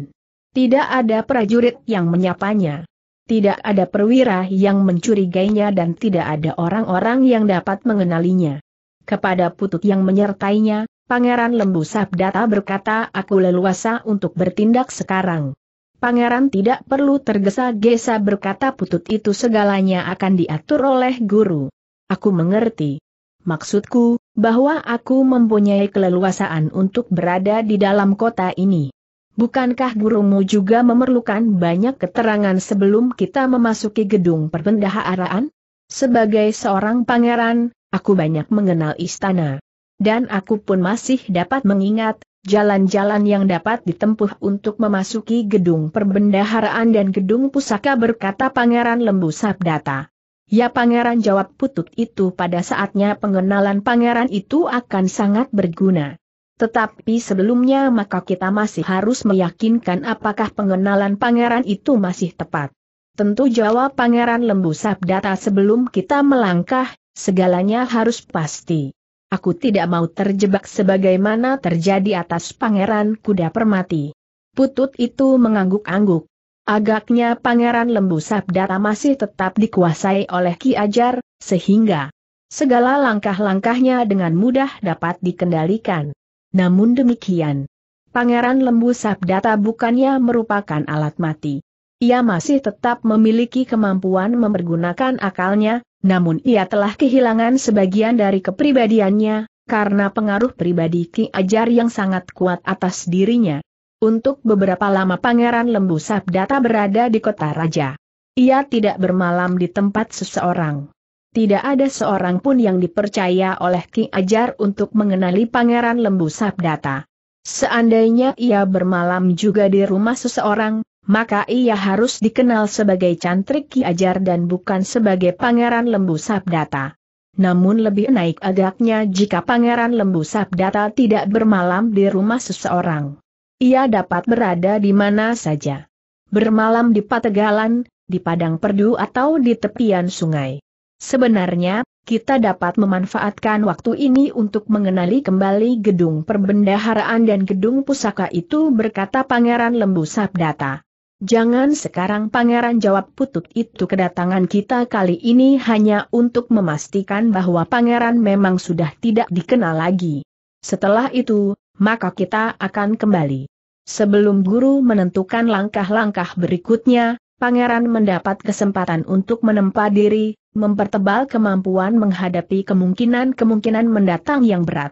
Tidak ada prajurit yang menyapanya. Tidak ada perwira yang mencurigainya dan tidak ada orang-orang yang dapat mengenalinya. Kepada putut yang menyertainya, Pangeran Lembu Sabdata berkata aku leluasa untuk bertindak sekarang. Pangeran tidak perlu tergesa-gesa berkata putut itu segalanya akan diatur oleh guru. Aku mengerti. Maksudku, bahwa aku mempunyai keleluasaan untuk berada di dalam kota ini. Bukankah gurumu juga memerlukan banyak keterangan sebelum kita memasuki gedung perbendaharaan? Sebagai seorang pangeran, aku banyak mengenal istana. Dan aku pun masih dapat mengingat, Jalan-jalan yang dapat ditempuh untuk memasuki gedung perbendaharaan dan gedung pusaka berkata Pangeran Lembu Sabdata. Ya Pangeran jawab putut itu pada saatnya pengenalan Pangeran itu akan sangat berguna. Tetapi sebelumnya maka kita masih harus meyakinkan apakah pengenalan Pangeran itu masih tepat. Tentu jawab Pangeran Lembu Sabdata sebelum kita melangkah, segalanya harus pasti. Aku tidak mau terjebak sebagaimana terjadi atas pangeran kuda permati. Putut itu mengangguk-angguk. Agaknya pangeran lembu sabdara masih tetap dikuasai oleh Ki Ajar, sehingga segala langkah-langkahnya dengan mudah dapat dikendalikan. Namun demikian, pangeran lembu sabdata bukannya merupakan alat mati. Ia masih tetap memiliki kemampuan mempergunakan akalnya, namun ia telah kehilangan sebagian dari kepribadiannya, karena pengaruh pribadi Ki Ajar yang sangat kuat atas dirinya. Untuk beberapa lama Pangeran Lembu Sabdata berada di kota Raja. Ia tidak bermalam di tempat seseorang. Tidak ada seorang pun yang dipercaya oleh Ki Ajar untuk mengenali Pangeran Lembu Sabdata. Seandainya ia bermalam juga di rumah seseorang, maka ia harus dikenal sebagai cantrik Ki Ajar dan bukan sebagai Pangeran Lembu Sabdata. Namun lebih naik agaknya jika Pangeran Lembu Sabdata tidak bermalam di rumah seseorang. Ia dapat berada di mana saja. Bermalam di Pategalan, di padang perdu atau di tepian sungai. Sebenarnya, kita dapat memanfaatkan waktu ini untuk mengenali kembali gedung perbendaharaan dan gedung pusaka itu berkata Pangeran Lembu Sabdata. Jangan sekarang pangeran jawab putut itu kedatangan kita kali ini hanya untuk memastikan bahwa pangeran memang sudah tidak dikenal lagi. Setelah itu, maka kita akan kembali. Sebelum guru menentukan langkah-langkah berikutnya, pangeran mendapat kesempatan untuk menempa diri, mempertebal kemampuan menghadapi kemungkinan-kemungkinan mendatang yang berat.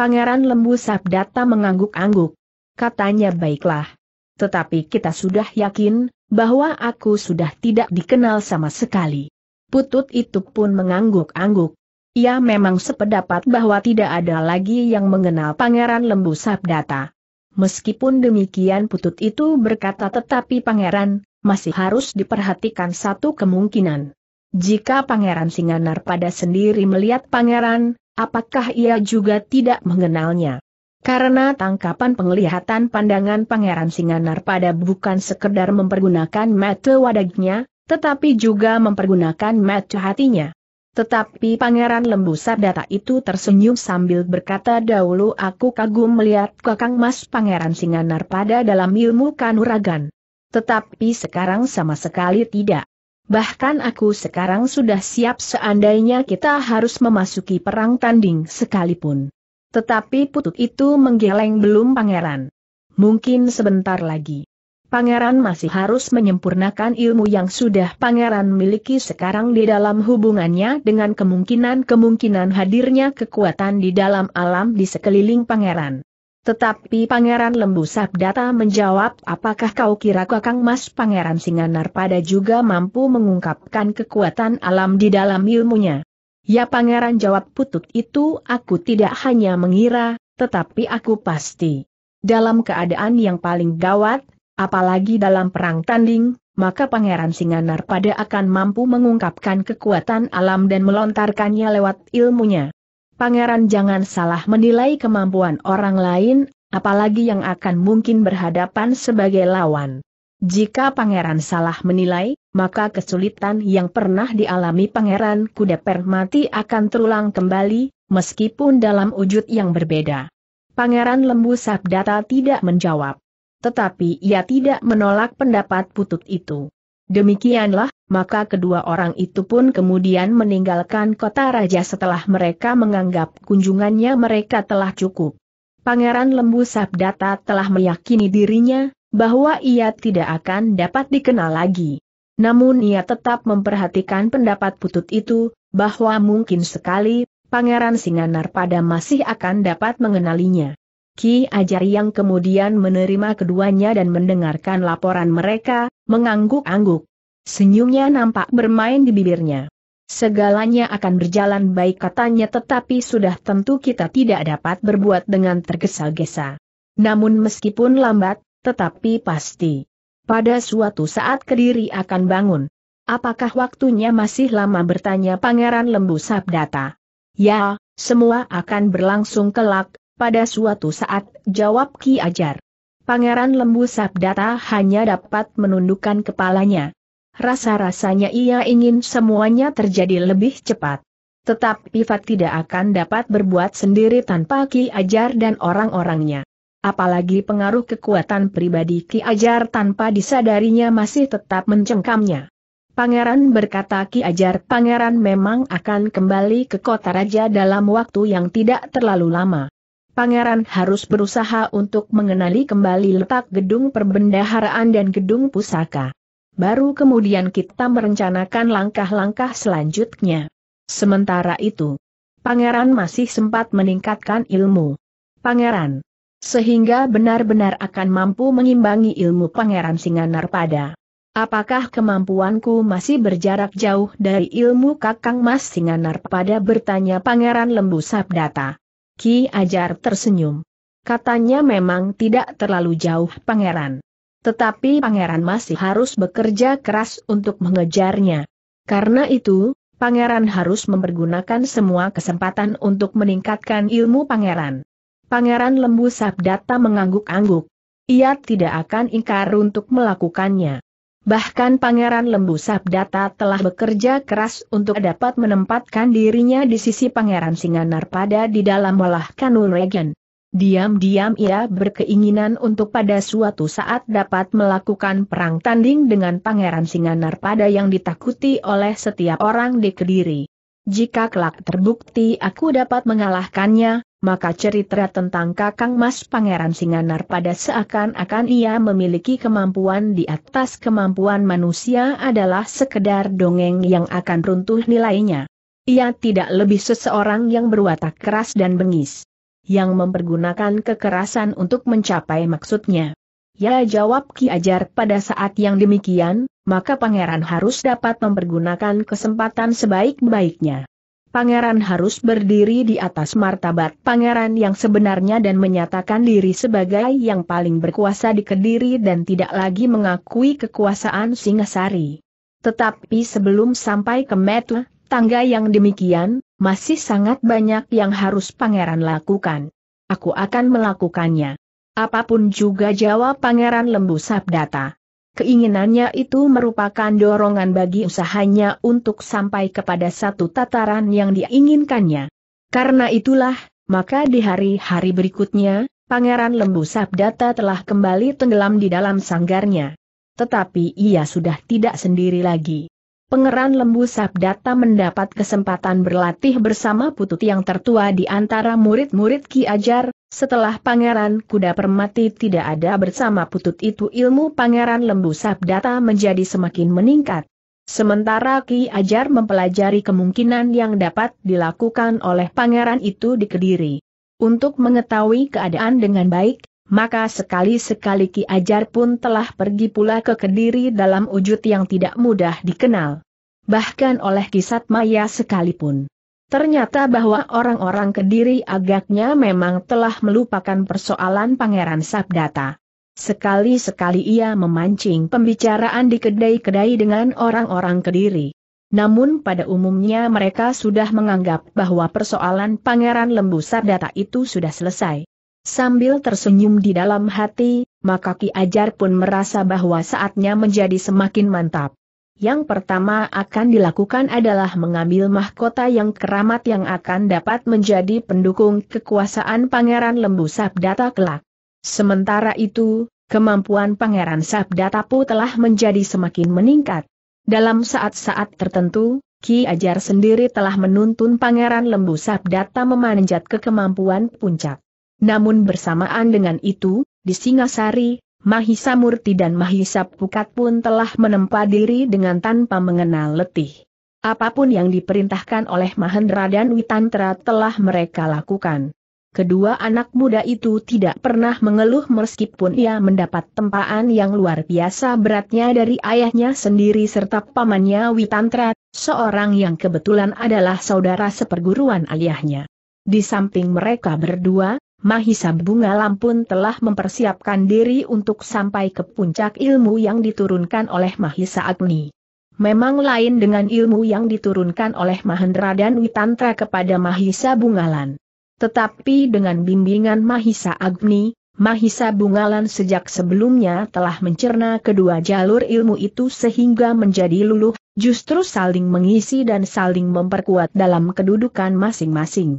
Pangeran Lembu Sabdata mengangguk-angguk. Katanya baiklah tetapi kita sudah yakin bahwa aku sudah tidak dikenal sama sekali. Putut itu pun mengangguk-angguk. Ia memang sependapat bahwa tidak ada lagi yang mengenal Pangeran Lembu Sabdata. Meskipun demikian Putut itu berkata tetapi Pangeran, masih harus diperhatikan satu kemungkinan. Jika Pangeran Singanar pada sendiri melihat Pangeran, apakah ia juga tidak mengenalnya? Karena tangkapan penglihatan pandangan Pangeran Singanar pada bukan sekedar mempergunakan mata wadagnya, tetapi juga mempergunakan mata hatinya. Tetapi Pangeran Lembu Sabdata itu tersenyum sambil berkata dahulu aku kagum melihat kakang mas Pangeran Singanar pada dalam ilmu kanuragan. Tetapi sekarang sama sekali tidak. Bahkan aku sekarang sudah siap seandainya kita harus memasuki perang tanding sekalipun. Tetapi putut itu menggeleng belum pangeran. Mungkin sebentar lagi. Pangeran masih harus menyempurnakan ilmu yang sudah pangeran miliki sekarang di dalam hubungannya dengan kemungkinan-kemungkinan hadirnya kekuatan di dalam alam di sekeliling pangeran. Tetapi pangeran lembu sabdata menjawab apakah kau kira kakang mas pangeran Singanar pada juga mampu mengungkapkan kekuatan alam di dalam ilmunya. Ya pangeran jawab putut itu aku tidak hanya mengira, tetapi aku pasti. Dalam keadaan yang paling gawat, apalagi dalam perang tanding, maka Pangeran Singanar pada akan mampu mengungkapkan kekuatan alam dan melontarkannya lewat ilmunya. Pangeran jangan salah menilai kemampuan orang lain, apalagi yang akan mungkin berhadapan sebagai lawan. Jika Pangeran salah menilai, maka kesulitan yang pernah dialami Pangeran Kuda Permati akan terulang kembali, meskipun dalam wujud yang berbeda. Pangeran Lembu Sabdata tidak menjawab. Tetapi ia tidak menolak pendapat putut itu. Demikianlah, maka kedua orang itu pun kemudian meninggalkan kota raja setelah mereka menganggap kunjungannya mereka telah cukup. Pangeran Lembu Sabdata telah meyakini dirinya, bahwa ia tidak akan dapat dikenal lagi. Namun ia tetap memperhatikan pendapat putut itu, bahwa mungkin sekali, Pangeran Singanar pada masih akan dapat mengenalinya. Ki Ajar yang kemudian menerima keduanya dan mendengarkan laporan mereka, mengangguk-angguk. Senyumnya nampak bermain di bibirnya. Segalanya akan berjalan baik katanya tetapi sudah tentu kita tidak dapat berbuat dengan tergesa-gesa. Namun meskipun lambat, tetapi pasti. Pada suatu saat Kediri akan bangun. Apakah waktunya masih lama bertanya Pangeran Lembu Sabdata? Ya, semua akan berlangsung kelak, pada suatu saat, jawab Ki Ajar. Pangeran Lembu Sabdata hanya dapat menundukkan kepalanya. Rasa-rasanya ia ingin semuanya terjadi lebih cepat. Tetapi Fat tidak akan dapat berbuat sendiri tanpa Ki Ajar dan orang-orangnya. Apalagi pengaruh kekuatan pribadi Ki Ajar tanpa disadarinya masih tetap mencengkamnya. Pangeran berkata Ki Ajar Pangeran memang akan kembali ke kota raja dalam waktu yang tidak terlalu lama. Pangeran harus berusaha untuk mengenali kembali letak gedung perbendaharaan dan gedung pusaka. Baru kemudian kita merencanakan langkah-langkah selanjutnya. Sementara itu, Pangeran masih sempat meningkatkan ilmu. Pangeran sehingga benar-benar akan mampu mengimbangi ilmu Pangeran Singanar pada. Apakah kemampuanku masih berjarak jauh dari ilmu Kakang Mas Singanar pada? bertanya Pangeran Lembu Sabdata. Ki Ajar tersenyum. Katanya memang tidak terlalu jauh Pangeran. Tetapi Pangeran masih harus bekerja keras untuk mengejarnya. Karena itu, Pangeran harus mempergunakan semua kesempatan untuk meningkatkan ilmu Pangeran. Pangeran Lembu Sabdata mengangguk-angguk. Ia tidak akan ingkar untuk melakukannya. Bahkan Pangeran Lembu Sabdata telah bekerja keras untuk dapat menempatkan dirinya di sisi Pangeran pada di dalam walah Kanuregen. Diam-diam ia berkeinginan untuk pada suatu saat dapat melakukan perang tanding dengan Pangeran pada yang ditakuti oleh setiap orang di Kediri. Jika kelak terbukti aku dapat mengalahkannya, maka cerita tentang Kakang Mas Pangeran Singanar pada seakan-akan ia memiliki kemampuan di atas kemampuan manusia adalah sekedar dongeng yang akan runtuh nilainya. Ia tidak lebih seseorang yang berwatak keras dan bengis, yang mempergunakan kekerasan untuk mencapai maksudnya. Ya jawab Ki Ajar pada saat yang demikian, maka pangeran harus dapat mempergunakan kesempatan sebaik-baiknya. Pangeran harus berdiri di atas martabat pangeran yang sebenarnya dan menyatakan diri sebagai yang paling berkuasa di Kediri dan tidak lagi mengakui kekuasaan Singasari. Tetapi sebelum sampai ke Metla, tangga yang demikian, masih sangat banyak yang harus pangeran lakukan. Aku akan melakukannya. Apapun juga jawab pangeran lembu sabdata. Keinginannya itu merupakan dorongan bagi usahanya untuk sampai kepada satu tataran yang diinginkannya. Karena itulah, maka di hari-hari berikutnya, Pangeran Lembu Sabdata telah kembali tenggelam di dalam sanggarnya. Tetapi ia sudah tidak sendiri lagi. Pangeran Lembu Sabdata mendapat kesempatan berlatih bersama putut yang tertua di antara murid-murid Ki Ajar, setelah Pangeran Kuda Permati tidak ada bersama putut itu ilmu Pangeran Lembu Sabdata menjadi semakin meningkat. Sementara Ki Ajar mempelajari kemungkinan yang dapat dilakukan oleh Pangeran itu di Kediri. Untuk mengetahui keadaan dengan baik, maka sekali-sekali Ki Ajar pun telah pergi pula ke Kediri dalam wujud yang tidak mudah dikenal. Bahkan oleh kisat maya sekalipun. Ternyata bahwa orang-orang Kediri agaknya memang telah melupakan persoalan Pangeran Sabdata. Sekali-sekali ia memancing pembicaraan di kedai-kedai dengan orang-orang Kediri. Namun pada umumnya mereka sudah menganggap bahwa persoalan Pangeran Lembu Sabdata itu sudah selesai. Sambil tersenyum di dalam hati, maka Ki Ajar pun merasa bahwa saatnya menjadi semakin mantap. Yang pertama akan dilakukan adalah mengambil mahkota yang keramat yang akan dapat menjadi pendukung kekuasaan Pangeran Lembu Sabdata kelak. Sementara itu, kemampuan Pangeran Sabdata Pu telah menjadi semakin meningkat. Dalam saat-saat tertentu, Ki Ajar sendiri telah menuntun Pangeran Lembu Sabdata memanjat ke kemampuan puncak. Namun bersamaan dengan itu, di Singasari, Mahisa Murti dan Mahisa Pukat pun telah menempa diri dengan tanpa mengenal letih. Apapun yang diperintahkan oleh Mahendra dan Witantra telah mereka lakukan. Kedua anak muda itu tidak pernah mengeluh meskipun ia mendapat tempaan yang luar biasa beratnya dari ayahnya sendiri serta pamannya Witantra, seorang yang kebetulan adalah saudara seperguruan ayahnya. Di samping mereka berdua, Mahisa Bunga Lampun telah mempersiapkan diri untuk sampai ke puncak ilmu yang diturunkan oleh Mahisa Agni. Memang lain dengan ilmu yang diturunkan oleh Mahendra dan Witantra kepada Mahisa Bungalan. Tetapi dengan bimbingan Mahisa Agni, Mahisa Bungalan sejak sebelumnya telah mencerna kedua jalur ilmu itu sehingga menjadi luluh, justru saling mengisi dan saling memperkuat dalam kedudukan masing-masing.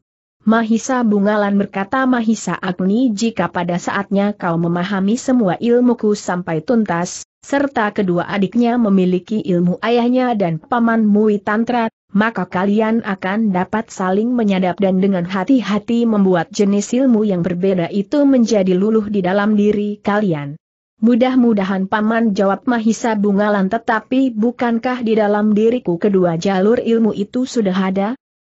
Mahisa Bungalan berkata Mahisa Agni jika pada saatnya kau memahami semua ilmuku sampai tuntas, serta kedua adiknya memiliki ilmu ayahnya dan paman Mui Tantra, maka kalian akan dapat saling menyadap dan dengan hati-hati membuat jenis ilmu yang berbeda itu menjadi luluh di dalam diri kalian. Mudah-mudahan paman jawab Mahisa Bungalan tetapi bukankah di dalam diriku kedua jalur ilmu itu sudah ada?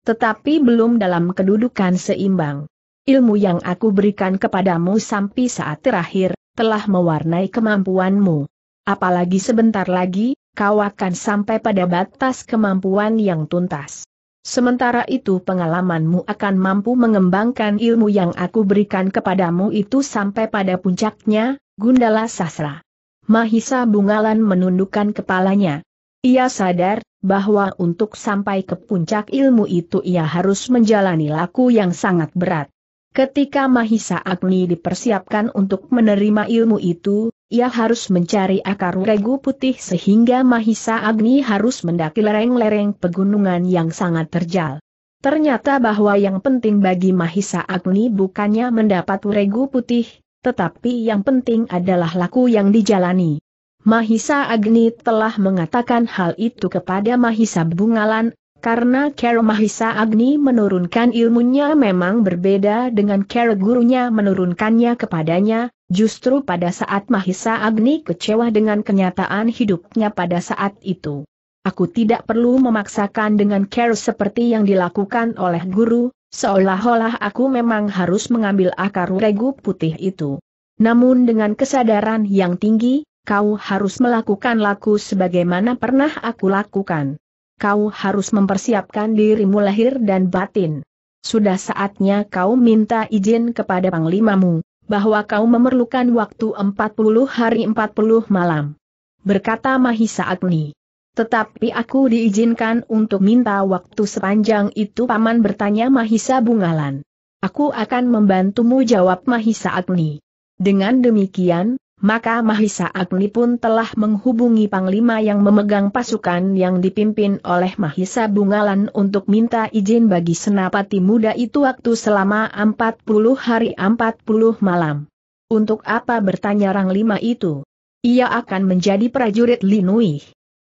tetapi belum dalam kedudukan seimbang. Ilmu yang aku berikan kepadamu sampai saat terakhir, telah mewarnai kemampuanmu. Apalagi sebentar lagi, kau akan sampai pada batas kemampuan yang tuntas. Sementara itu pengalamanmu akan mampu mengembangkan ilmu yang aku berikan kepadamu itu sampai pada puncaknya, Gundala Sasra. Mahisa Bungalan menundukkan kepalanya. Ia sadar, bahwa untuk sampai ke puncak ilmu itu ia harus menjalani laku yang sangat berat. Ketika Mahisa Agni dipersiapkan untuk menerima ilmu itu, ia harus mencari akar regu putih sehingga Mahisa Agni harus mendaki lereng-lereng pegunungan yang sangat terjal. Ternyata bahwa yang penting bagi Mahisa Agni bukannya mendapat regu putih, tetapi yang penting adalah laku yang dijalani. Mahisa Agni telah mengatakan hal itu kepada Mahisa Bungalan, karena Kero Mahisa Agni menurunkan ilmunya memang berbeda dengan Kero gurunya menurunkannya kepadanya, justru pada saat Mahisa Agni kecewa dengan kenyataan hidupnya pada saat itu. Aku tidak perlu memaksakan dengan Kero seperti yang dilakukan oleh guru, seolah-olah aku memang harus mengambil akar regu putih itu. Namun dengan kesadaran yang tinggi, kau harus melakukan laku sebagaimana pernah aku lakukan. Kau harus mempersiapkan dirimu lahir dan batin. Sudah saatnya kau minta izin kepada Panglimamu, bahwa kau memerlukan waktu 40 hari 40 malam. Berkata Mahisa Agni. Tetapi aku diizinkan untuk minta waktu sepanjang itu paman bertanya Mahisa Bungalan. Aku akan membantumu jawab Mahisa Agni. Dengan demikian, maka Mahisa Agni pun telah menghubungi Panglima yang memegang pasukan yang dipimpin oleh Mahisa Bungalan untuk minta izin bagi senapati muda itu waktu selama 40 hari 40 malam. Untuk apa bertanya Ranglima itu? Ia akan menjadi prajurit Linui.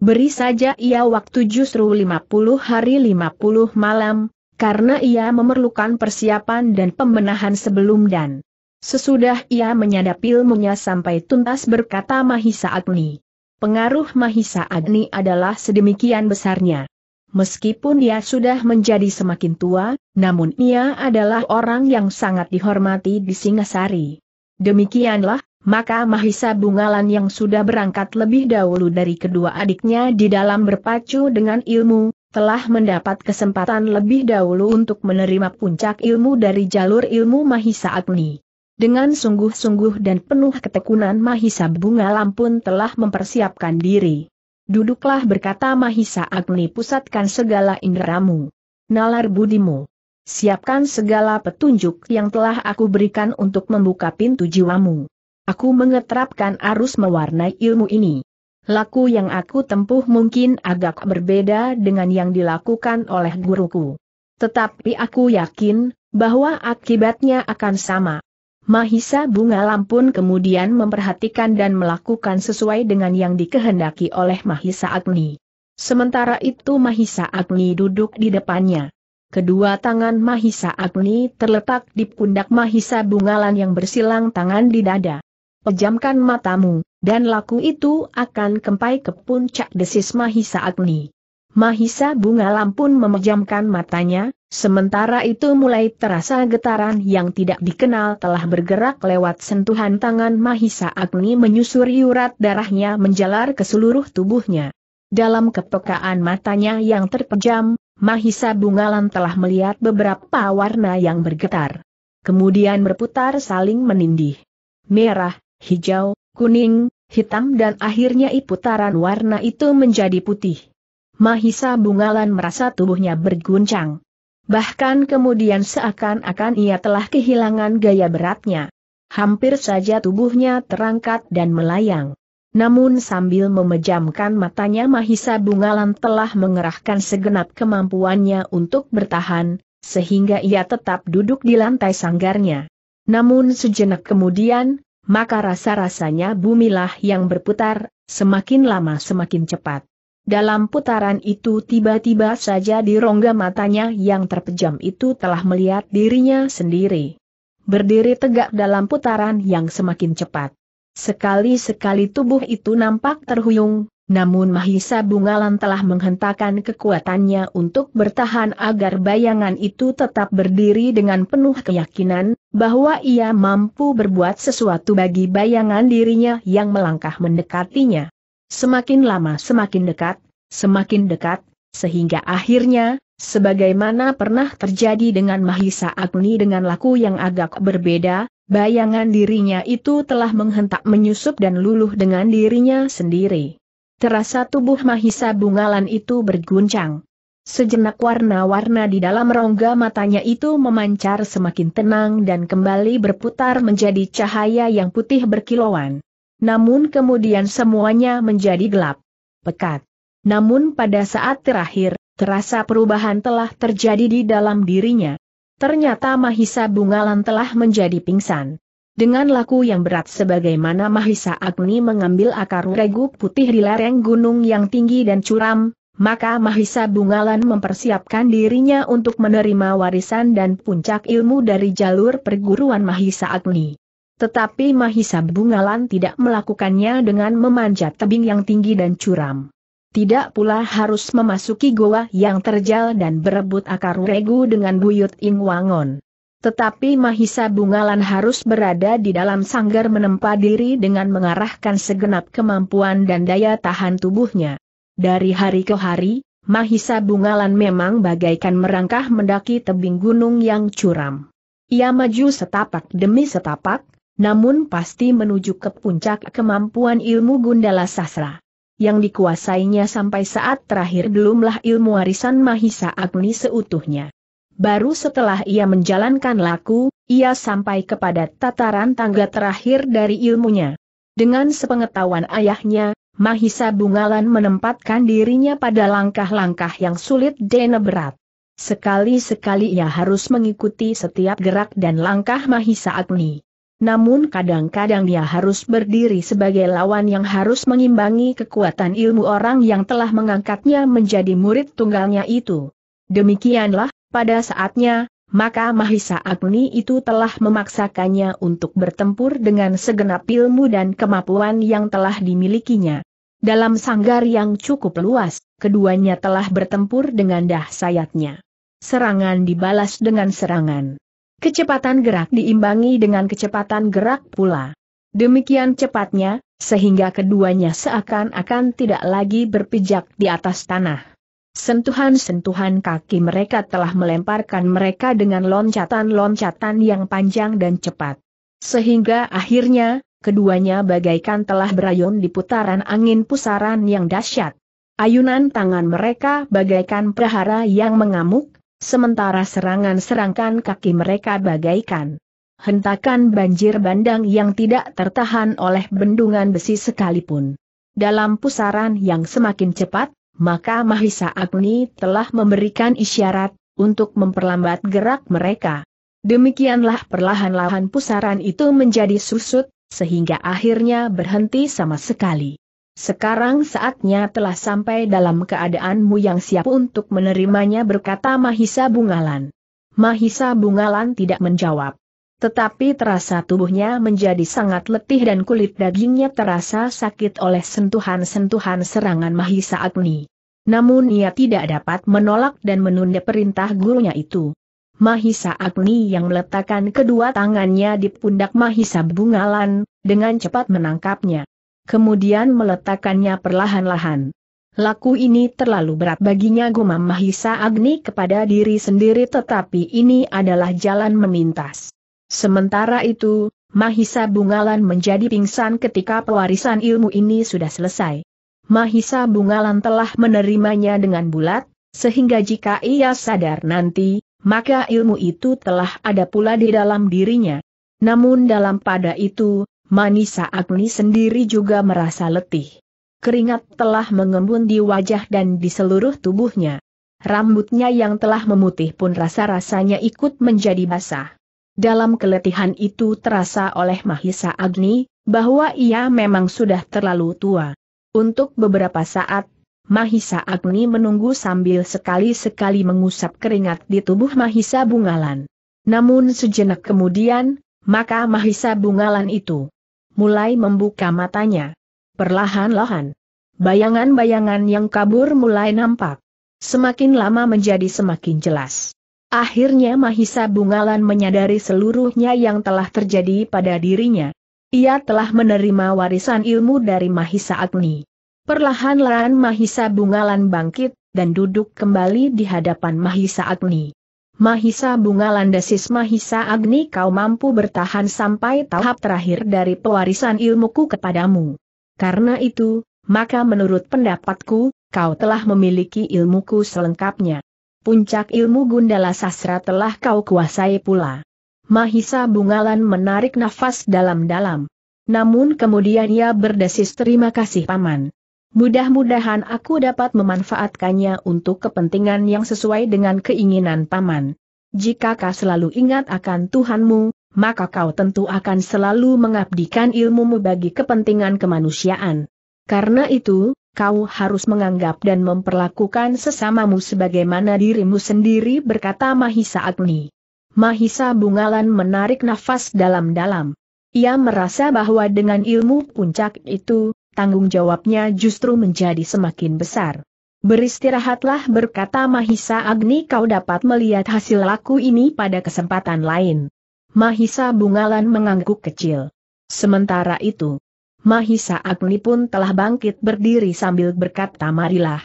Beri saja ia waktu justru 50 hari 50 malam, karena ia memerlukan persiapan dan pembenahan sebelum dan Sesudah ia menyadap ilmunya sampai tuntas berkata Mahisa Agni. Pengaruh Mahisa Agni adalah sedemikian besarnya. Meskipun ia sudah menjadi semakin tua, namun ia adalah orang yang sangat dihormati di Singasari. Demikianlah, maka Mahisa Bungalan yang sudah berangkat lebih dahulu dari kedua adiknya di dalam berpacu dengan ilmu, telah mendapat kesempatan lebih dahulu untuk menerima puncak ilmu dari jalur ilmu Mahisa Agni. Dengan sungguh-sungguh dan penuh ketekunan Mahisa Bunga Lampun telah mempersiapkan diri. Duduklah berkata Mahisa Agni pusatkan segala inderamu. Nalar budimu. Siapkan segala petunjuk yang telah aku berikan untuk membuka pintu jiwamu. Aku mengeterapkan arus mewarnai ilmu ini. Laku yang aku tempuh mungkin agak berbeda dengan yang dilakukan oleh guruku. Tetapi aku yakin, bahwa akibatnya akan sama. Mahisa Bunga Lampun kemudian memperhatikan dan melakukan sesuai dengan yang dikehendaki oleh Mahisa Agni. Sementara itu Mahisa Agni duduk di depannya. Kedua tangan Mahisa Agni terletak di pundak Mahisa Bungalan yang bersilang tangan di dada. Pejamkan matamu, dan laku itu akan kempai ke puncak desis Mahisa Agni. Mahisa Bunga Lampun memejamkan matanya, sementara itu mulai terasa getaran yang tidak dikenal telah bergerak lewat sentuhan tangan Mahisa Agni menyusuri urat darahnya menjalar ke seluruh tubuhnya. Dalam kepekaan matanya yang terpejam, Mahisa Bunga Bungalan telah melihat beberapa warna yang bergetar. Kemudian berputar saling menindih. Merah, hijau, kuning, hitam dan akhirnya putaran warna itu menjadi putih. Mahisa Bungalan merasa tubuhnya berguncang. Bahkan kemudian seakan-akan ia telah kehilangan gaya beratnya. Hampir saja tubuhnya terangkat dan melayang. Namun sambil memejamkan matanya Mahisa Bungalan telah mengerahkan segenap kemampuannya untuk bertahan, sehingga ia tetap duduk di lantai sanggarnya. Namun sejenak kemudian, maka rasa-rasanya bumilah yang berputar, semakin lama semakin cepat. Dalam putaran itu tiba-tiba saja di rongga matanya yang terpejam itu telah melihat dirinya sendiri. Berdiri tegak dalam putaran yang semakin cepat. Sekali-sekali tubuh itu nampak terhuyung, namun Mahisa Bungalan telah menghentakkan kekuatannya untuk bertahan agar bayangan itu tetap berdiri dengan penuh keyakinan, bahwa ia mampu berbuat sesuatu bagi bayangan dirinya yang melangkah mendekatinya. Semakin lama semakin dekat, semakin dekat, sehingga akhirnya, sebagaimana pernah terjadi dengan Mahisa Agni dengan laku yang agak berbeda, bayangan dirinya itu telah menghentak menyusup dan luluh dengan dirinya sendiri. Terasa tubuh Mahisa Bungalan itu berguncang. Sejenak warna-warna di dalam rongga matanya itu memancar semakin tenang dan kembali berputar menjadi cahaya yang putih berkilauan. Namun kemudian semuanya menjadi gelap. Pekat. Namun pada saat terakhir, terasa perubahan telah terjadi di dalam dirinya. Ternyata Mahisa Bungalan telah menjadi pingsan. Dengan laku yang berat sebagaimana Mahisa Agni mengambil akar regu putih di lereng gunung yang tinggi dan curam, maka Mahisa Bungalan mempersiapkan dirinya untuk menerima warisan dan puncak ilmu dari jalur perguruan Mahisa Agni. Tetapi Mahisa Bungalan tidak melakukannya dengan memanjat tebing yang tinggi dan curam. Tidak pula harus memasuki goa yang terjal dan berebut akar regu dengan buyut Ing Wangon. Tetapi Mahisa Bungalan harus berada di dalam sanggar menempa diri dengan mengarahkan segenap kemampuan dan daya tahan tubuhnya. Dari hari ke hari, Mahisa Bungalan memang bagaikan merangkah mendaki tebing gunung yang curam. Ia maju setapak demi setapak, namun pasti menuju ke puncak kemampuan ilmu Gundala Sasra. Yang dikuasainya sampai saat terakhir belumlah ilmu warisan Mahisa Agni seutuhnya. Baru setelah ia menjalankan laku, ia sampai kepada tataran tangga terakhir dari ilmunya. Dengan sepengetahuan ayahnya, Mahisa Bungalan menempatkan dirinya pada langkah-langkah yang sulit dan berat. Sekali-sekali ia harus mengikuti setiap gerak dan langkah Mahisa Agni namun kadang-kadang dia harus berdiri sebagai lawan yang harus mengimbangi kekuatan ilmu orang yang telah mengangkatnya menjadi murid tunggalnya itu. Demikianlah, pada saatnya, maka Mahisa Agni itu telah memaksakannya untuk bertempur dengan segenap ilmu dan kemampuan yang telah dimilikinya. Dalam sanggar yang cukup luas, keduanya telah bertempur dengan dahsyatnya. Serangan dibalas dengan serangan. Kecepatan gerak diimbangi dengan kecepatan gerak pula. Demikian cepatnya, sehingga keduanya seakan-akan tidak lagi berpijak di atas tanah. Sentuhan-sentuhan kaki mereka telah melemparkan mereka dengan loncatan-loncatan yang panjang dan cepat. Sehingga akhirnya, keduanya bagaikan telah berayun di putaran angin pusaran yang dahsyat. Ayunan tangan mereka bagaikan prahara yang mengamuk, Sementara serangan-serangkan kaki mereka bagaikan hentakan banjir bandang yang tidak tertahan oleh bendungan besi sekalipun. Dalam pusaran yang semakin cepat, maka Mahisa Agni telah memberikan isyarat untuk memperlambat gerak mereka. Demikianlah perlahan-lahan pusaran itu menjadi susut, sehingga akhirnya berhenti sama sekali. Sekarang saatnya telah sampai dalam keadaanmu yang siap untuk menerimanya berkata Mahisa Bungalan. Mahisa Bungalan tidak menjawab. Tetapi terasa tubuhnya menjadi sangat letih dan kulit dagingnya terasa sakit oleh sentuhan-sentuhan serangan Mahisa Agni. Namun ia tidak dapat menolak dan menunda perintah gurunya itu. Mahisa Agni yang meletakkan kedua tangannya di pundak Mahisa Bungalan, dengan cepat menangkapnya kemudian meletakkannya perlahan-lahan. Laku ini terlalu berat baginya gumam Mahisa Agni kepada diri sendiri tetapi ini adalah jalan memintas. Sementara itu, Mahisa Bungalan menjadi pingsan ketika pewarisan ilmu ini sudah selesai. Mahisa Bungalan telah menerimanya dengan bulat, sehingga jika ia sadar nanti, maka ilmu itu telah ada pula di dalam dirinya. Namun dalam pada itu, Manisa Agni sendiri juga merasa letih. Keringat telah mengembun di wajah dan di seluruh tubuhnya. Rambutnya yang telah memutih pun rasa-rasanya ikut menjadi basah. Dalam keletihan itu terasa oleh Mahisa Agni, bahwa ia memang sudah terlalu tua. Untuk beberapa saat, Mahisa Agni menunggu sambil sekali-sekali mengusap keringat di tubuh Mahisa Bungalan. Namun sejenak kemudian, maka Mahisa Bungalan itu mulai membuka matanya. Perlahan-lahan, bayangan-bayangan yang kabur mulai nampak. Semakin lama menjadi semakin jelas. Akhirnya Mahisa Bungalan menyadari seluruhnya yang telah terjadi pada dirinya. Ia telah menerima warisan ilmu dari Mahisa Agni. Perlahan-lahan Mahisa Bungalan bangkit, dan duduk kembali di hadapan Mahisa Agni. Mahisa bunga landasis Mahisa Agni kau mampu bertahan sampai tahap terakhir dari pewarisan ilmuku kepadamu. Karena itu, maka menurut pendapatku, kau telah memiliki ilmuku selengkapnya. Puncak ilmu Gundala Sastra telah kau kuasai pula. Mahisa Bungalan menarik nafas dalam-dalam. Namun kemudian ia berdesis terima kasih paman. Mudah-mudahan aku dapat memanfaatkannya untuk kepentingan yang sesuai dengan keinginan paman. Jika kau selalu ingat akan Tuhanmu, maka kau tentu akan selalu mengabdikan ilmumu bagi kepentingan kemanusiaan. Karena itu, kau harus menganggap dan memperlakukan sesamamu sebagaimana dirimu sendiri berkata Mahisa Agni. Mahisa Bungalan menarik nafas dalam-dalam. Ia merasa bahwa dengan ilmu puncak itu, tanggung jawabnya justru menjadi semakin besar. Beristirahatlah berkata Mahisa Agni kau dapat melihat hasil laku ini pada kesempatan lain. Mahisa Bungalan mengangguk kecil. Sementara itu, Mahisa Agni pun telah bangkit berdiri sambil berkata marilah.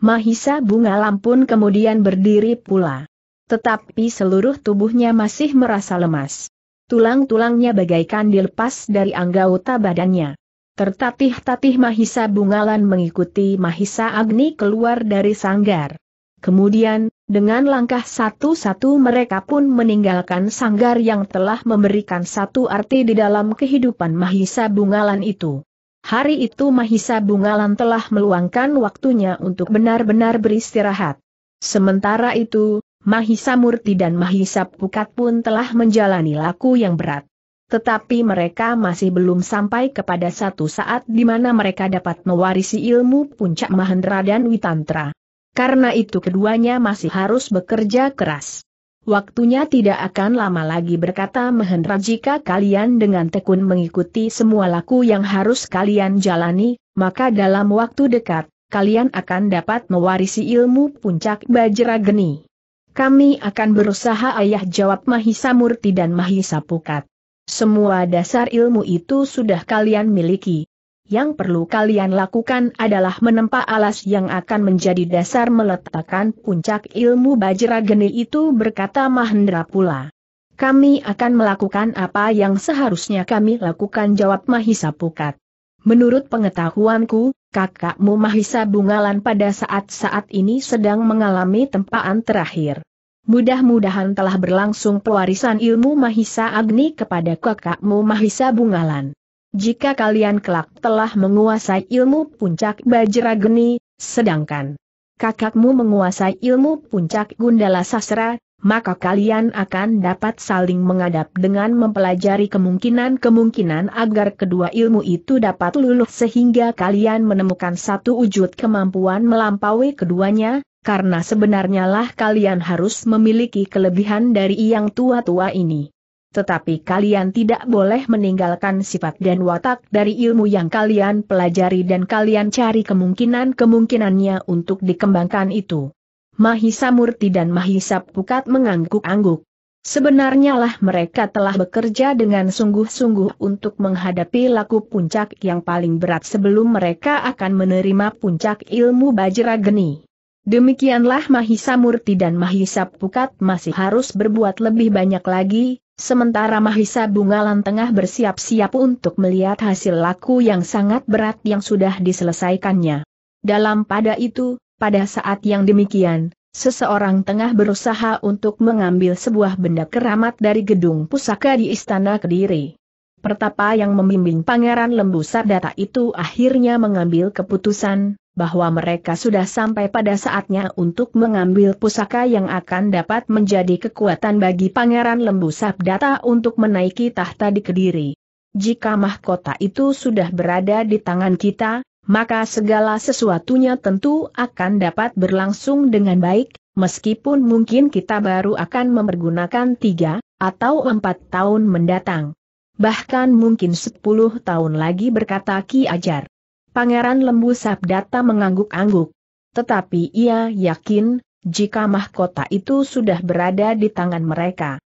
Mahisa Bungalan pun kemudian berdiri pula. Tetapi seluruh tubuhnya masih merasa lemas. Tulang-tulangnya bagaikan dilepas dari anggota badannya. Tertatih-tatih Mahisa Bungalan mengikuti Mahisa Agni keluar dari sanggar. Kemudian, dengan langkah satu-satu mereka pun meninggalkan sanggar yang telah memberikan satu arti di dalam kehidupan Mahisa Bungalan itu. Hari itu Mahisa Bungalan telah meluangkan waktunya untuk benar-benar beristirahat. Sementara itu, Mahisa Murti dan Mahisa Pukat pun telah menjalani laku yang berat. Tetapi mereka masih belum sampai kepada satu saat di mana mereka dapat mewarisi ilmu puncak Mahendra dan Witantra. Karena itu keduanya masih harus bekerja keras. Waktunya tidak akan lama lagi berkata Mahendra jika kalian dengan tekun mengikuti semua laku yang harus kalian jalani, maka dalam waktu dekat, kalian akan dapat mewarisi ilmu puncak Bajra Geni. Kami akan berusaha ayah jawab Mahisa Murti dan Mahisa Pukat. Semua dasar ilmu itu sudah kalian miliki. Yang perlu kalian lakukan adalah menempa alas yang akan menjadi dasar meletakkan puncak ilmu Bajra Geni itu berkata Mahendra pula. Kami akan melakukan apa yang seharusnya kami lakukan jawab Mahisa Pukat. Menurut pengetahuanku, kakakmu Mahisa Bungalan pada saat-saat ini sedang mengalami tempaan terakhir. Mudah-mudahan telah berlangsung pewarisan ilmu Mahisa Agni kepada kakakmu Mahisa Bungalan. Jika kalian kelak telah menguasai ilmu puncak Bajra Geni, sedangkan kakakmu menguasai ilmu puncak Gundala Sasra, maka kalian akan dapat saling mengadap dengan mempelajari kemungkinan-kemungkinan agar kedua ilmu itu dapat luluh sehingga kalian menemukan satu wujud kemampuan melampaui keduanya, karena sebenarnya lah kalian harus memiliki kelebihan dari yang tua-tua ini. Tetapi kalian tidak boleh meninggalkan sifat dan watak dari ilmu yang kalian pelajari dan kalian cari kemungkinan-kemungkinannya untuk dikembangkan itu. Mahisa Murti dan Mahisa Pukat mengangguk-angguk. Sebenarnya lah mereka telah bekerja dengan sungguh-sungguh untuk menghadapi laku puncak yang paling berat sebelum mereka akan menerima puncak ilmu Bajra Geni. Demikianlah Mahisa Murti dan Mahisa Pukat masih harus berbuat lebih banyak lagi, sementara Mahisa Bungalan tengah bersiap-siap untuk melihat hasil laku yang sangat berat yang sudah diselesaikannya. Dalam pada itu, pada saat yang demikian, seseorang tengah berusaha untuk mengambil sebuah benda keramat dari gedung pusaka di Istana Kediri. Pertapa yang membimbing Pangeran Lembu Sardata itu akhirnya mengambil keputusan, bahwa mereka sudah sampai pada saatnya untuk mengambil pusaka yang akan dapat menjadi kekuatan bagi Pangeran Lembu Sabdata untuk menaiki tahta di Kediri. Jika mahkota itu sudah berada di tangan kita, maka segala sesuatunya tentu akan dapat berlangsung dengan baik, meskipun mungkin kita baru akan mempergunakan tiga atau empat tahun mendatang. Bahkan mungkin sepuluh tahun lagi berkata Ki Ajar. Pangeran Lembu Sabdata mengangguk-angguk. Tetapi ia yakin, jika mahkota itu sudah berada di tangan mereka,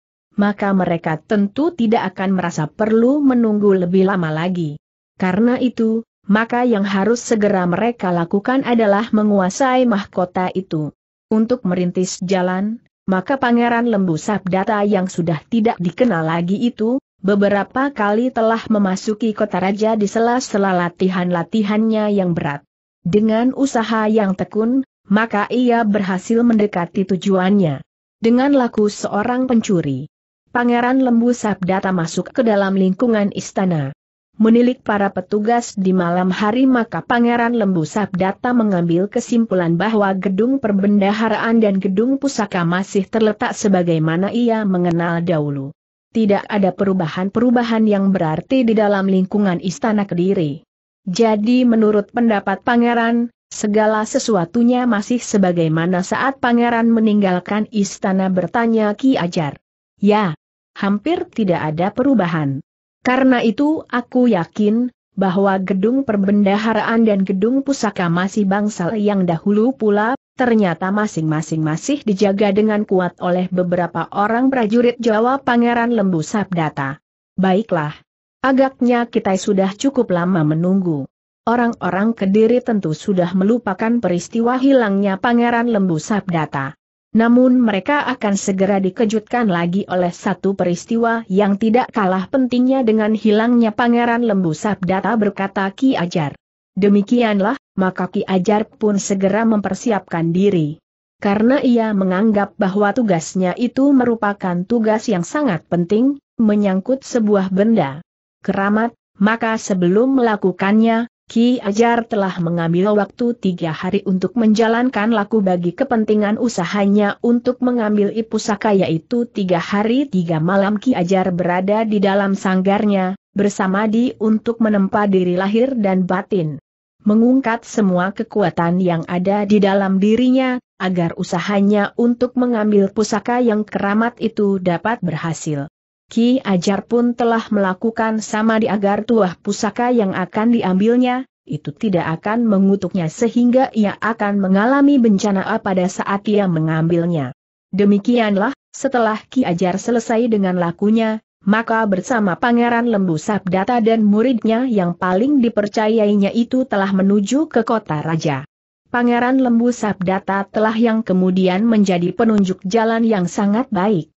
maka mereka tentu tidak akan merasa perlu menunggu lebih lama lagi. Karena itu, maka yang harus segera mereka lakukan adalah menguasai mahkota itu. Untuk merintis jalan, maka Pangeran Lembu Sabdata yang sudah tidak dikenal lagi itu, beberapa kali telah memasuki kota raja di sela-sela latihan-latihannya yang berat. Dengan usaha yang tekun, maka ia berhasil mendekati tujuannya. Dengan laku seorang pencuri, Pangeran Lembu Sabdata masuk ke dalam lingkungan istana menilik para petugas di malam hari maka Pangeran Lembu Sabdata mengambil kesimpulan bahwa gedung perbendaharaan dan gedung pusaka masih terletak sebagaimana ia mengenal dahulu. Tidak ada perubahan-perubahan yang berarti di dalam lingkungan istana Kediri. Jadi menurut pendapat Pangeran, segala sesuatunya masih sebagaimana saat Pangeran meninggalkan istana bertanya Ki Ajar. Ya, hampir tidak ada perubahan. Karena itu aku yakin, bahwa gedung perbendaharaan dan gedung pusaka masih bangsal yang dahulu pula, ternyata masing-masing masih dijaga dengan kuat oleh beberapa orang prajurit Jawa Pangeran Lembu Sabdata. Baiklah. Agaknya kita sudah cukup lama menunggu. Orang-orang Kediri tentu sudah melupakan peristiwa hilangnya Pangeran Lembu Sabdata. Namun mereka akan segera dikejutkan lagi oleh satu peristiwa yang tidak kalah pentingnya dengan hilangnya Pangeran Lembu Sabdata berkata Ki Ajar. Demikianlah, maka Ki Ajar pun segera mempersiapkan diri. Karena ia menganggap bahwa tugasnya itu merupakan tugas yang sangat penting, menyangkut sebuah benda. Keramat, maka sebelum melakukannya, Ki Ajar telah mengambil waktu tiga hari untuk menjalankan laku bagi kepentingan usahanya untuk mengambil ipusaka yaitu tiga hari tiga malam Ki Ajar berada di dalam sanggarnya, bersama di untuk menempa diri lahir dan batin. Mengungkat semua kekuatan yang ada di dalam dirinya, agar usahanya untuk mengambil pusaka yang keramat itu dapat berhasil. Ki Ajar pun telah melakukan sama di agar tuah pusaka yang akan diambilnya, itu tidak akan mengutuknya sehingga ia akan mengalami bencana pada saat ia mengambilnya. Demikianlah, setelah Ki Ajar selesai dengan lakunya, maka bersama Pangeran Lembu Sabdata dan muridnya yang paling dipercayainya itu telah menuju ke kota raja. Pangeran Lembu Sabdata telah yang kemudian menjadi penunjuk jalan yang sangat baik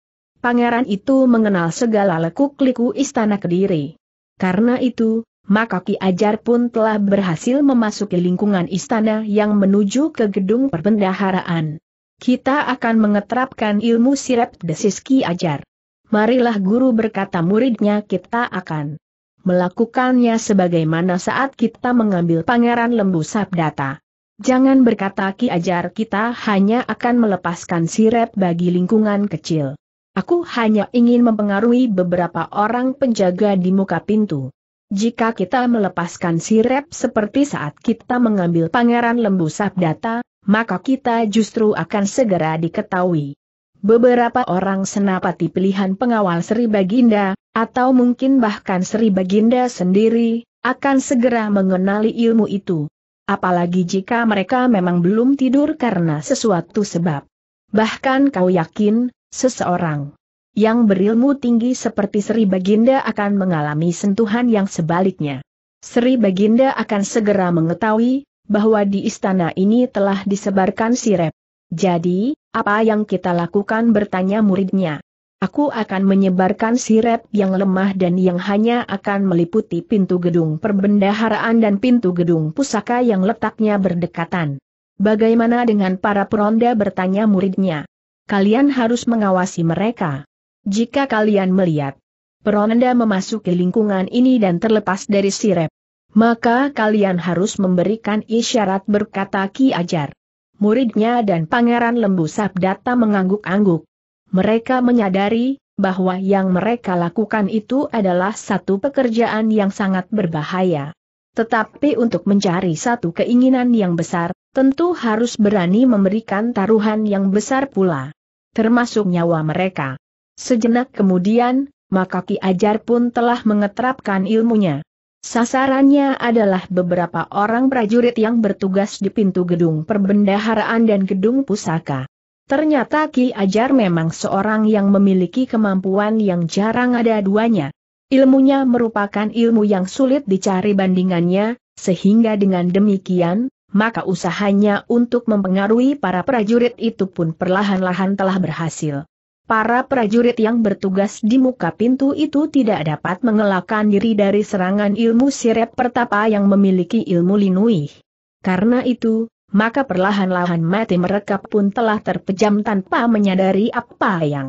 pangeran itu mengenal segala lekuk-liku istana Kediri. Karena itu, maka Ki Ajar pun telah berhasil memasuki lingkungan istana yang menuju ke gedung perbendaharaan. Kita akan mengeterapkan ilmu sirep desis Ki Ajar. Marilah guru berkata muridnya kita akan melakukannya sebagaimana saat kita mengambil pangeran lembu sabdata. Jangan berkata Ki Ajar kita hanya akan melepaskan sirep bagi lingkungan kecil. Aku hanya ingin mempengaruhi beberapa orang penjaga di muka pintu. Jika kita melepaskan sirep seperti saat kita mengambil pangeran lembu sabdata, maka kita justru akan segera diketahui. Beberapa orang senapati pilihan pengawal Sri Baginda, atau mungkin bahkan Sri Baginda sendiri, akan segera mengenali ilmu itu. Apalagi jika mereka memang belum tidur karena sesuatu sebab. Bahkan kau yakin, Seseorang yang berilmu tinggi seperti Sri Baginda akan mengalami sentuhan yang sebaliknya. Sri Baginda akan segera mengetahui bahwa di istana ini telah disebarkan sirep. Jadi, apa yang kita lakukan bertanya muridnya. Aku akan menyebarkan sirep yang lemah dan yang hanya akan meliputi pintu gedung perbendaharaan dan pintu gedung pusaka yang letaknya berdekatan. Bagaimana dengan para peronda bertanya muridnya? kalian harus mengawasi mereka. Jika kalian melihat peronda memasuki lingkungan ini dan terlepas dari sirep, maka kalian harus memberikan isyarat berkata Ki Ajar. Muridnya dan Pangeran Lembu Sabdata mengangguk-angguk. Mereka menyadari bahwa yang mereka lakukan itu adalah satu pekerjaan yang sangat berbahaya. Tetapi untuk mencari satu keinginan yang besar, tentu harus berani memberikan taruhan yang besar pula. Termasuk nyawa mereka. Sejenak kemudian, maka Ki Ajar pun telah mengetrapkan ilmunya. Sasarannya adalah beberapa orang prajurit yang bertugas di pintu gedung perbendaharaan dan gedung pusaka. Ternyata Ki Ajar memang seorang yang memiliki kemampuan yang jarang ada duanya. Ilmunya merupakan ilmu yang sulit dicari bandingannya, sehingga dengan demikian, maka usahanya untuk mempengaruhi para prajurit itu pun perlahan-lahan telah berhasil. Para prajurit yang bertugas di muka pintu itu tidak dapat mengelakkan diri dari serangan ilmu sirep pertapa yang memiliki ilmu linuih. Karena itu, maka perlahan-lahan mati mereka pun telah terpejam tanpa menyadari apa yang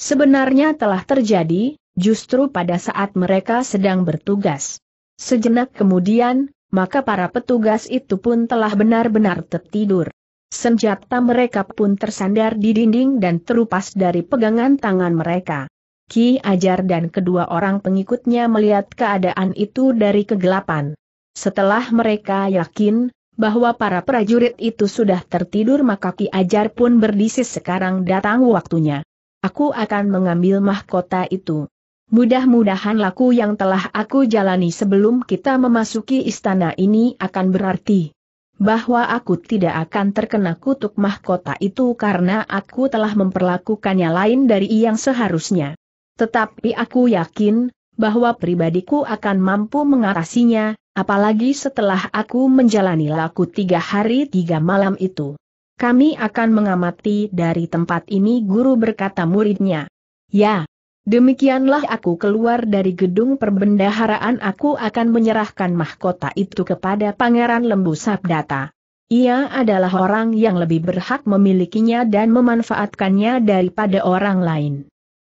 sebenarnya telah terjadi, justru pada saat mereka sedang bertugas. Sejenak kemudian, maka para petugas itu pun telah benar-benar tertidur. Senjata mereka pun tersandar di dinding dan terlepas dari pegangan tangan mereka. Ki Ajar dan kedua orang pengikutnya melihat keadaan itu dari kegelapan. Setelah mereka yakin bahwa para prajurit itu sudah tertidur maka Ki Ajar pun berdisis sekarang datang waktunya. Aku akan mengambil mahkota itu. Mudah-mudahan laku yang telah aku jalani sebelum kita memasuki istana ini akan berarti bahwa aku tidak akan terkena kutuk mahkota itu karena aku telah memperlakukannya lain dari yang seharusnya. Tetapi aku yakin bahwa pribadiku akan mampu mengatasinya, apalagi setelah aku menjalani laku tiga hari tiga malam itu. Kami akan mengamati dari tempat ini guru berkata muridnya. Ya, Demikianlah aku keluar dari gedung perbendaharaan aku akan menyerahkan mahkota itu kepada Pangeran Lembu Sabdata. Ia adalah orang yang lebih berhak memilikinya dan memanfaatkannya daripada orang lain.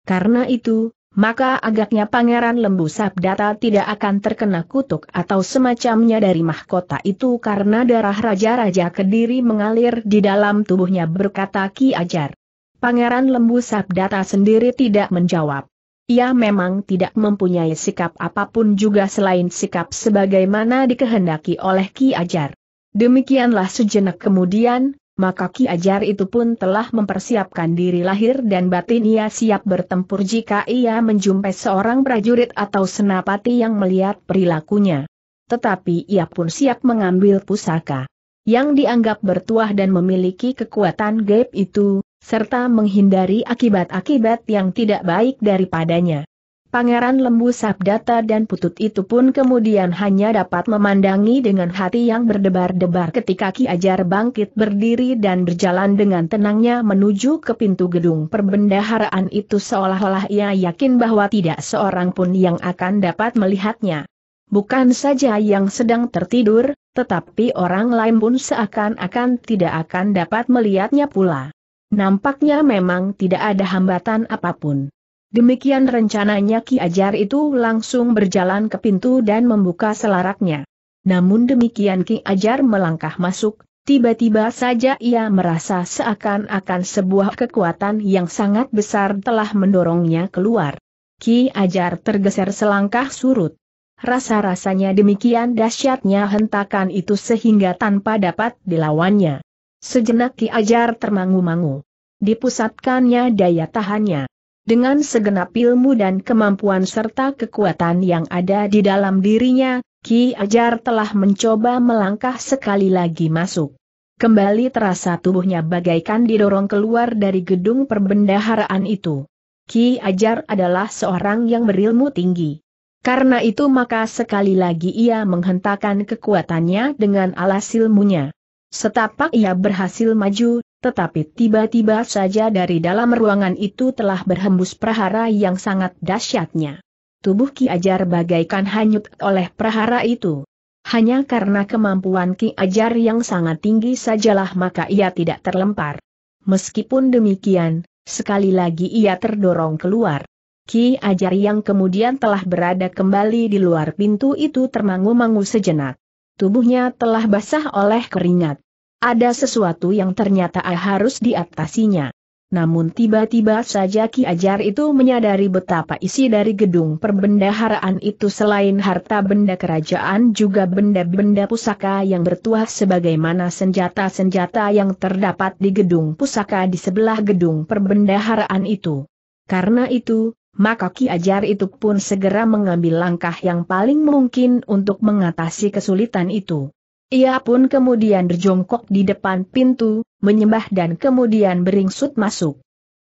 Karena itu, maka agaknya Pangeran Lembu Sabdata tidak akan terkena kutuk atau semacamnya dari mahkota itu karena darah raja-raja kediri mengalir di dalam tubuhnya berkata Ki Ajar. Pangeran Lembu Sabdata sendiri tidak menjawab. Ia memang tidak mempunyai sikap apapun juga selain sikap sebagaimana dikehendaki oleh Ki Ajar. Demikianlah sejenak kemudian, maka Ki Ajar itu pun telah mempersiapkan diri lahir dan batin ia siap bertempur jika ia menjumpai seorang prajurit atau senapati yang melihat perilakunya. Tetapi ia pun siap mengambil pusaka. Yang dianggap bertuah dan memiliki kekuatan gaib itu, serta menghindari akibat-akibat yang tidak baik daripadanya. Pangeran Lembu Sabdata dan Putut itu pun kemudian hanya dapat memandangi dengan hati yang berdebar-debar ketika Ki Ajar bangkit berdiri dan berjalan dengan tenangnya menuju ke pintu gedung perbendaharaan itu seolah-olah ia yakin bahwa tidak seorang pun yang akan dapat melihatnya. Bukan saja yang sedang tertidur, tetapi orang lain pun seakan-akan tidak akan dapat melihatnya pula. Nampaknya memang tidak ada hambatan apapun. Demikian rencananya Ki Ajar itu langsung berjalan ke pintu dan membuka selaraknya. Namun demikian Ki Ajar melangkah masuk, tiba-tiba saja ia merasa seakan-akan sebuah kekuatan yang sangat besar telah mendorongnya keluar. Ki Ajar tergeser selangkah surut. Rasa-rasanya demikian dahsyatnya hentakan itu sehingga tanpa dapat dilawannya. Sejenak Ki Ajar termangu-mangu. Dipusatkannya daya tahannya. Dengan segenap ilmu dan kemampuan serta kekuatan yang ada di dalam dirinya, Ki Ajar telah mencoba melangkah sekali lagi masuk. Kembali terasa tubuhnya bagaikan didorong keluar dari gedung perbendaharaan itu. Ki Ajar adalah seorang yang berilmu tinggi. Karena itu maka sekali lagi ia menghentakkan kekuatannya dengan alas ilmunya. Setapak ia berhasil maju, tetapi tiba-tiba saja dari dalam ruangan itu telah berhembus prahara yang sangat dahsyatnya. Tubuh Ki Ajar bagaikan hanyut oleh prahara itu. Hanya karena kemampuan Ki Ajar yang sangat tinggi sajalah maka ia tidak terlempar. Meskipun demikian, sekali lagi ia terdorong keluar. Ki Ajar yang kemudian telah berada kembali di luar pintu itu termangu-mangu sejenak tubuhnya telah basah oleh keringat. Ada sesuatu yang ternyata harus diatasinya. Namun tiba-tiba saja Ki Ajar itu menyadari betapa isi dari gedung perbendaharaan itu selain harta benda kerajaan juga benda-benda pusaka yang bertuah sebagaimana senjata-senjata yang terdapat di gedung pusaka di sebelah gedung perbendaharaan itu. Karena itu, maka Ki Ajar itu pun segera mengambil langkah yang paling mungkin untuk mengatasi kesulitan itu. Ia pun kemudian berjongkok di depan pintu, menyembah dan kemudian beringsut masuk.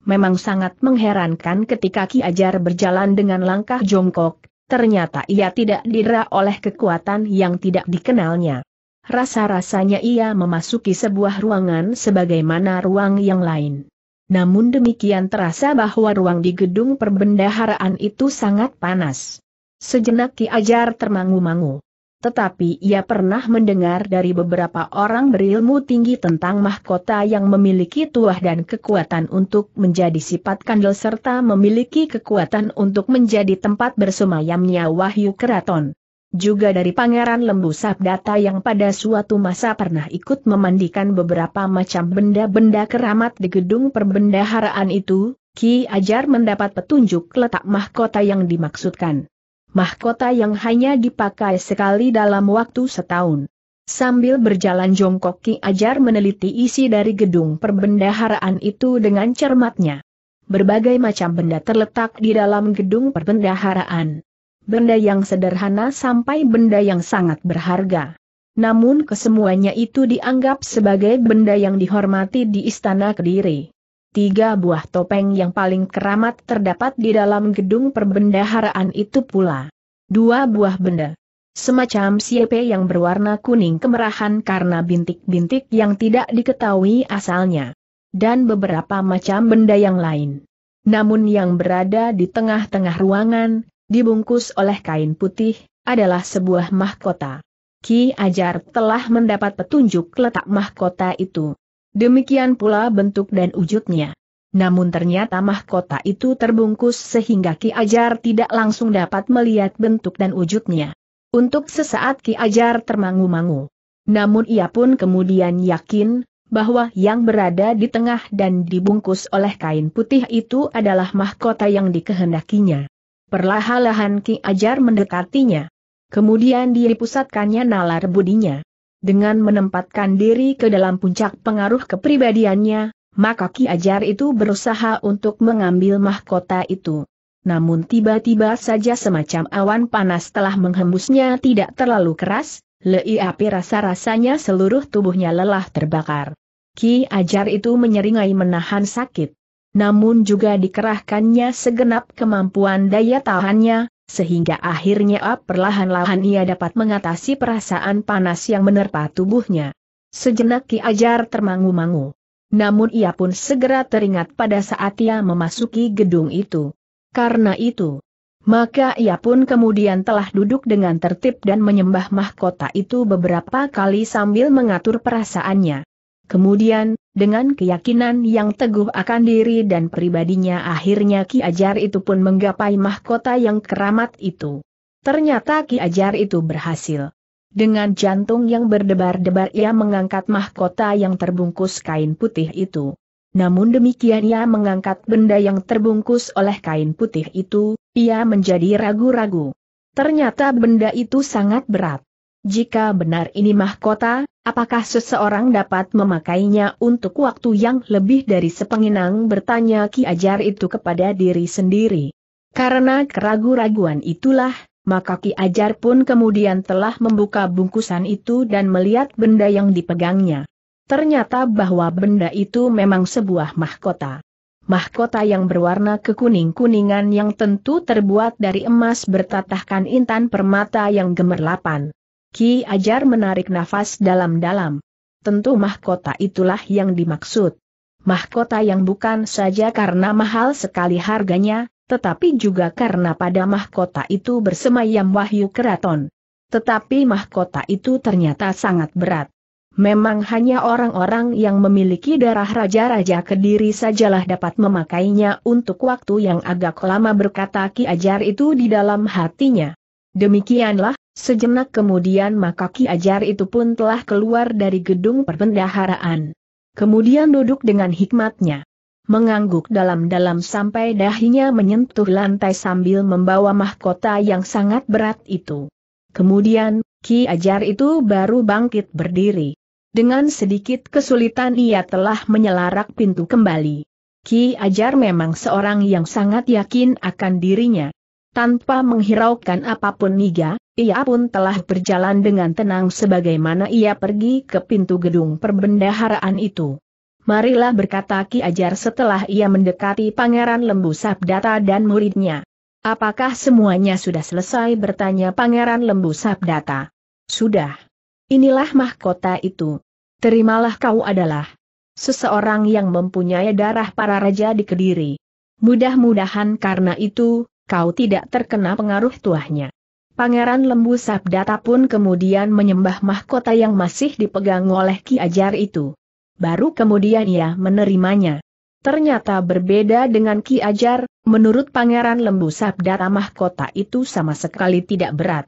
Memang sangat mengherankan ketika Ki Ajar berjalan dengan langkah jongkok, ternyata ia tidak dira oleh kekuatan yang tidak dikenalnya. Rasa-rasanya ia memasuki sebuah ruangan sebagaimana ruang yang lain. Namun demikian terasa bahwa ruang di gedung perbendaharaan itu sangat panas. Sejenak Ki Ajar termangu-mangu. Tetapi ia pernah mendengar dari beberapa orang berilmu tinggi tentang mahkota yang memiliki tuah dan kekuatan untuk menjadi sifat kandel serta memiliki kekuatan untuk menjadi tempat bersemayamnya wahyu keraton juga dari Pangeran Lembu Sabdata yang pada suatu masa pernah ikut memandikan beberapa macam benda-benda keramat di gedung perbendaharaan itu, Ki Ajar mendapat petunjuk letak mahkota yang dimaksudkan. Mahkota yang hanya dipakai sekali dalam waktu setahun. Sambil berjalan jongkok Ki Ajar meneliti isi dari gedung perbendaharaan itu dengan cermatnya. Berbagai macam benda terletak di dalam gedung perbendaharaan benda yang sederhana sampai benda yang sangat berharga. Namun kesemuanya itu dianggap sebagai benda yang dihormati di Istana Kediri. Tiga buah topeng yang paling keramat terdapat di dalam gedung perbendaharaan itu pula. Dua buah benda. Semacam siepe yang berwarna kuning kemerahan karena bintik-bintik yang tidak diketahui asalnya. Dan beberapa macam benda yang lain. Namun yang berada di tengah-tengah ruangan, dibungkus oleh kain putih, adalah sebuah mahkota. Ki Ajar telah mendapat petunjuk letak mahkota itu. Demikian pula bentuk dan wujudnya. Namun ternyata mahkota itu terbungkus sehingga Ki Ajar tidak langsung dapat melihat bentuk dan wujudnya. Untuk sesaat Ki Ajar termangu-mangu. Namun ia pun kemudian yakin, bahwa yang berada di tengah dan dibungkus oleh kain putih itu adalah mahkota yang dikehendakinya. Perlahan-lahan Ki Ajar mendekatinya. Kemudian dipusatkannya nalar budinya. Dengan menempatkan diri ke dalam puncak pengaruh kepribadiannya, maka Ki Ajar itu berusaha untuk mengambil mahkota itu. Namun tiba-tiba saja semacam awan panas telah menghembusnya tidak terlalu keras, lei api rasa-rasanya seluruh tubuhnya lelah terbakar. Ki Ajar itu menyeringai menahan sakit namun juga dikerahkannya segenap kemampuan daya tahannya, sehingga akhirnya ah, perlahan-lahan ia dapat mengatasi perasaan panas yang menerpa tubuhnya. Sejenak Ki Ajar termangu-mangu. Namun ia pun segera teringat pada saat ia memasuki gedung itu. Karena itu, maka ia pun kemudian telah duduk dengan tertib dan menyembah mahkota itu beberapa kali sambil mengatur perasaannya. Kemudian, dengan keyakinan yang teguh akan diri dan pribadinya akhirnya Ki Ajar itu pun menggapai mahkota yang keramat itu. Ternyata Ki Ajar itu berhasil. Dengan jantung yang berdebar-debar ia mengangkat mahkota yang terbungkus kain putih itu. Namun demikian ia mengangkat benda yang terbungkus oleh kain putih itu, ia menjadi ragu-ragu. Ternyata benda itu sangat berat. Jika benar ini mahkota, Apakah seseorang dapat memakainya untuk waktu yang lebih dari sepenginang bertanya Ki Ajar itu kepada diri sendiri. Karena keragu-raguan itulah, maka Ki Ajar pun kemudian telah membuka bungkusan itu dan melihat benda yang dipegangnya. Ternyata bahwa benda itu memang sebuah mahkota. Mahkota yang berwarna kekuning-kuningan yang tentu terbuat dari emas bertatahkan intan permata yang gemerlapan. Ki Ajar menarik nafas dalam-dalam. Tentu mahkota itulah yang dimaksud. Mahkota yang bukan saja karena mahal sekali harganya, tetapi juga karena pada mahkota itu bersemayam wahyu keraton. Tetapi mahkota itu ternyata sangat berat. Memang hanya orang-orang yang memiliki darah raja-raja kediri sajalah dapat memakainya untuk waktu yang agak lama berkata Ki Ajar itu di dalam hatinya. Demikianlah Sejenak kemudian maka Ki Ajar itu pun telah keluar dari gedung perbendaharaan. Kemudian duduk dengan hikmatnya. Mengangguk dalam-dalam sampai dahinya menyentuh lantai sambil membawa mahkota yang sangat berat itu. Kemudian, Ki Ajar itu baru bangkit berdiri. Dengan sedikit kesulitan ia telah menyelarak pintu kembali. Ki Ajar memang seorang yang sangat yakin akan dirinya. Tanpa menghiraukan apapun Niga, ia pun telah berjalan dengan tenang sebagaimana ia pergi ke pintu gedung perbendaharaan itu. Marilah berkata Ki Ajar setelah ia mendekati Pangeran Lembu Sabdata dan muridnya. Apakah semuanya sudah selesai bertanya Pangeran Lembu Sabdata? Sudah. Inilah mahkota itu. Terimalah kau adalah seseorang yang mempunyai darah para raja di Kediri. Mudah-mudahan karena itu, kau tidak terkena pengaruh tuahnya. Pangeran Lembu Sabdata pun kemudian menyembah mahkota yang masih dipegang oleh Ki Ajar itu. Baru kemudian ia menerimanya. Ternyata berbeda dengan Ki Ajar, menurut Pangeran Lembu Sabdata mahkota itu sama sekali tidak berat.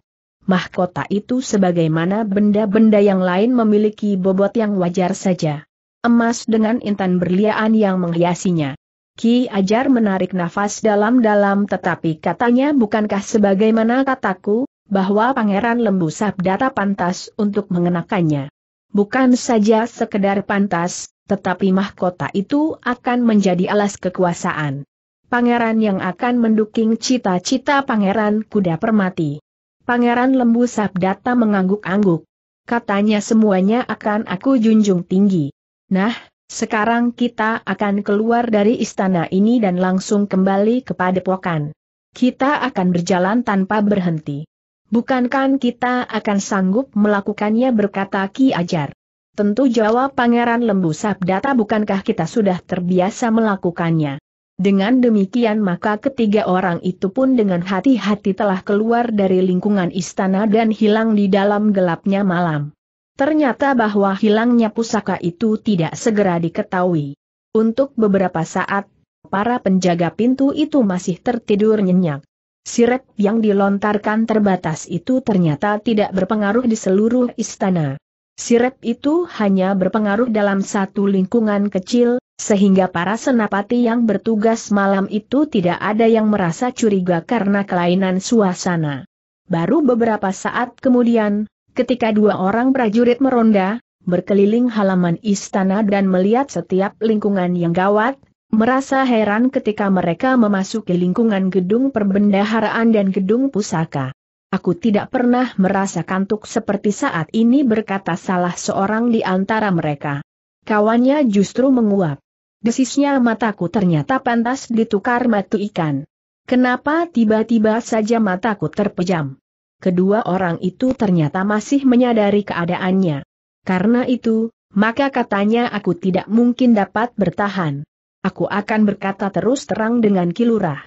Mahkota itu sebagaimana benda-benda yang lain memiliki bobot yang wajar saja. Emas dengan intan berlian yang menghiasinya. Ki Ajar menarik nafas dalam-dalam tetapi katanya bukankah sebagaimana kataku, bahwa Pangeran Lembu Sabdata pantas untuk mengenakannya. Bukan saja sekedar pantas, tetapi mahkota itu akan menjadi alas kekuasaan. Pangeran yang akan mendukung cita-cita Pangeran Kuda Permati. Pangeran Lembu Sabdata mengangguk-angguk. Katanya semuanya akan aku junjung tinggi. Nah, sekarang kita akan keluar dari istana ini dan langsung kembali kepada padepokan. Kita akan berjalan tanpa berhenti. Bukankah kita akan sanggup melakukannya berkata Ki Ajar. Tentu jawab Pangeran Lembu Sabdata bukankah kita sudah terbiasa melakukannya. Dengan demikian maka ketiga orang itu pun dengan hati-hati telah keluar dari lingkungan istana dan hilang di dalam gelapnya malam. Ternyata bahwa hilangnya pusaka itu tidak segera diketahui. Untuk beberapa saat, para penjaga pintu itu masih tertidur nyenyak. Sirep yang dilontarkan terbatas itu ternyata tidak berpengaruh di seluruh istana. Sirep itu hanya berpengaruh dalam satu lingkungan kecil, sehingga para senapati yang bertugas malam itu tidak ada yang merasa curiga karena kelainan suasana. Baru beberapa saat kemudian, Ketika dua orang prajurit meronda, berkeliling halaman istana dan melihat setiap lingkungan yang gawat, merasa heran ketika mereka memasuki lingkungan gedung perbendaharaan dan gedung pusaka. Aku tidak pernah merasa kantuk seperti saat ini berkata salah seorang di antara mereka. Kawannya justru menguap. Desisnya mataku ternyata pantas ditukar matu ikan. Kenapa tiba-tiba saja mataku terpejam? kedua orang itu ternyata masih menyadari keadaannya. Karena itu, maka katanya aku tidak mungkin dapat bertahan. Aku akan berkata terus terang dengan kilurah.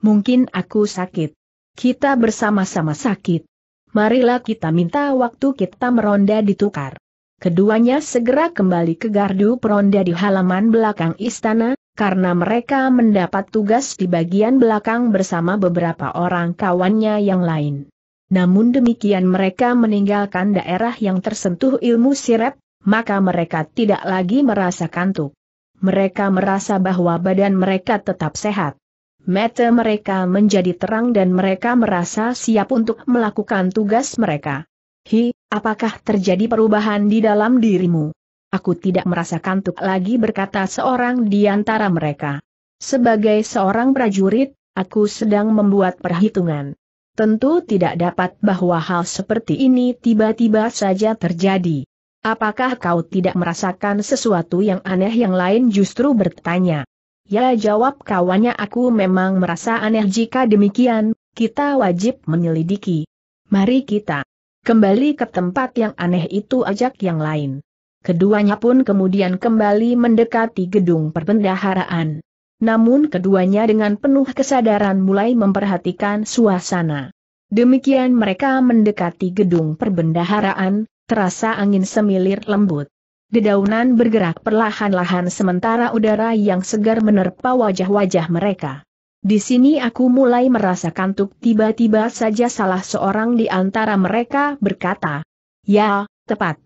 Mungkin aku sakit. Kita bersama-sama sakit. Marilah kita minta waktu kita meronda ditukar. Keduanya segera kembali ke gardu peronda di halaman belakang istana, karena mereka mendapat tugas di bagian belakang bersama beberapa orang kawannya yang lain namun demikian mereka meninggalkan daerah yang tersentuh ilmu sirep, maka mereka tidak lagi merasa kantuk. Mereka merasa bahwa badan mereka tetap sehat. Mata mereka menjadi terang dan mereka merasa siap untuk melakukan tugas mereka. Hi, apakah terjadi perubahan di dalam dirimu? Aku tidak merasa kantuk lagi berkata seorang di antara mereka. Sebagai seorang prajurit, aku sedang membuat perhitungan. Tentu tidak dapat bahwa hal seperti ini tiba-tiba saja terjadi. Apakah kau tidak merasakan sesuatu yang aneh yang lain justru bertanya? Ya jawab kawannya aku memang merasa aneh jika demikian, kita wajib menyelidiki. Mari kita kembali ke tempat yang aneh itu ajak yang lain. Keduanya pun kemudian kembali mendekati gedung perbendaharaan namun keduanya dengan penuh kesadaran mulai memperhatikan suasana. Demikian mereka mendekati gedung perbendaharaan, terasa angin semilir lembut. Dedaunan bergerak perlahan-lahan sementara udara yang segar menerpa wajah-wajah mereka. Di sini aku mulai merasa kantuk tiba-tiba saja salah seorang di antara mereka berkata. Ya, tepat.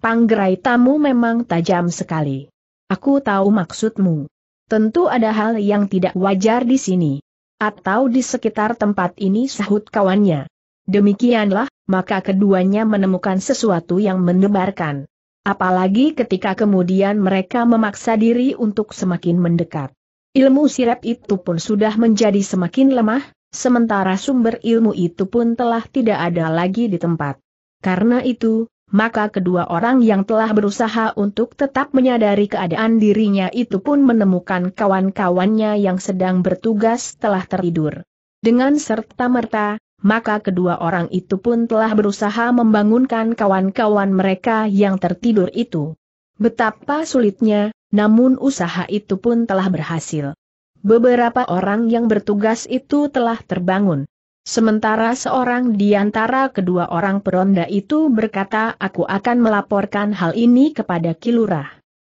Panggerai tamu memang tajam sekali. Aku tahu maksudmu. Tentu ada hal yang tidak wajar di sini. Atau di sekitar tempat ini sahut kawannya. Demikianlah, maka keduanya menemukan sesuatu yang mendebarkan. Apalagi ketika kemudian mereka memaksa diri untuk semakin mendekat. Ilmu sirap itu pun sudah menjadi semakin lemah, sementara sumber ilmu itu pun telah tidak ada lagi di tempat. Karena itu, maka kedua orang yang telah berusaha untuk tetap menyadari keadaan dirinya itu pun menemukan kawan-kawannya yang sedang bertugas telah tertidur. Dengan serta-merta, maka kedua orang itu pun telah berusaha membangunkan kawan-kawan mereka yang tertidur itu. Betapa sulitnya, namun usaha itu pun telah berhasil. Beberapa orang yang bertugas itu telah terbangun, Sementara seorang di antara kedua orang peronda itu berkata aku akan melaporkan hal ini kepada Kilurah.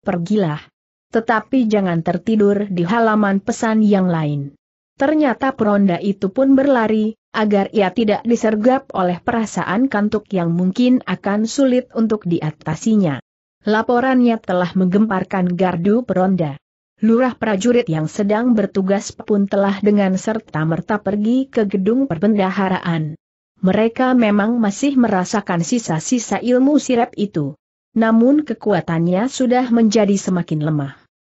Pergilah. Tetapi jangan tertidur di halaman pesan yang lain. Ternyata peronda itu pun berlari, agar ia tidak disergap oleh perasaan kantuk yang mungkin akan sulit untuk diatasinya. Laporannya telah menggemparkan gardu peronda lurah prajurit yang sedang bertugas pun telah dengan serta-merta pergi ke gedung perbendaharaan. Mereka memang masih merasakan sisa-sisa ilmu sirep itu. Namun kekuatannya sudah menjadi semakin lemah.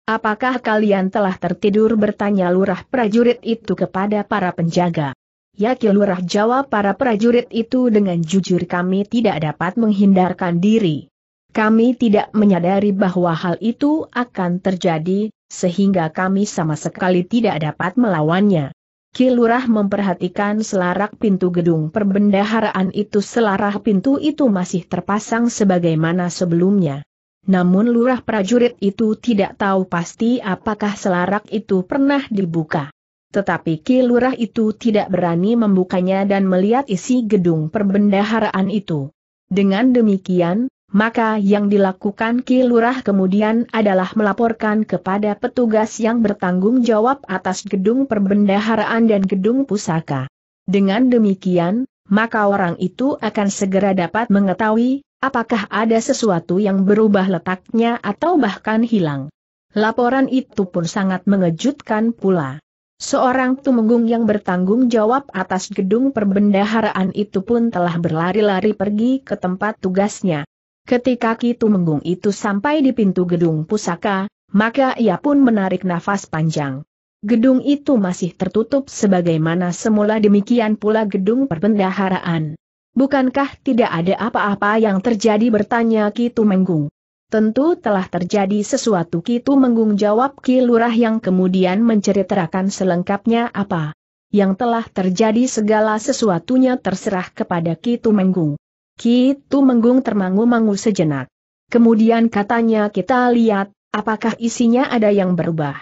Apakah kalian telah tertidur bertanya lurah prajurit itu kepada para penjaga? Ya Lurah jawab para prajurit itu dengan jujur kami tidak dapat menghindarkan diri. Kami tidak menyadari bahwa hal itu akan terjadi, sehingga kami sama sekali tidak dapat melawannya. Kilurah memperhatikan selarak pintu gedung perbendaharaan itu selarah pintu itu masih terpasang sebagaimana sebelumnya. Namun lurah prajurit itu tidak tahu pasti apakah selarak itu pernah dibuka. Tetapi kilurah itu tidak berani membukanya dan melihat isi gedung perbendaharaan itu. Dengan demikian, maka yang dilakukan Ki Lurah kemudian adalah melaporkan kepada petugas yang bertanggung jawab atas gedung perbendaharaan dan gedung pusaka. Dengan demikian, maka orang itu akan segera dapat mengetahui apakah ada sesuatu yang berubah letaknya atau bahkan hilang. Laporan itu pun sangat mengejutkan pula. Seorang tumenggung yang bertanggung jawab atas gedung perbendaharaan itu pun telah berlari-lari pergi ke tempat tugasnya. Ketika Kitu Menggung itu sampai di pintu gedung pusaka, maka ia pun menarik nafas panjang. Gedung itu masih tertutup sebagaimana semula demikian pula gedung perbendaharaan. Bukankah tidak ada apa-apa yang terjadi bertanya Kitu Menggung? Tentu telah terjadi sesuatu Kitu Menggung jawab Ki Lurah yang kemudian menceritakan selengkapnya apa. Yang telah terjadi segala sesuatunya terserah kepada Kitu Menggung. Ki gitu menggung termangu-mangu sejenak. Kemudian katanya kita lihat, apakah isinya ada yang berubah.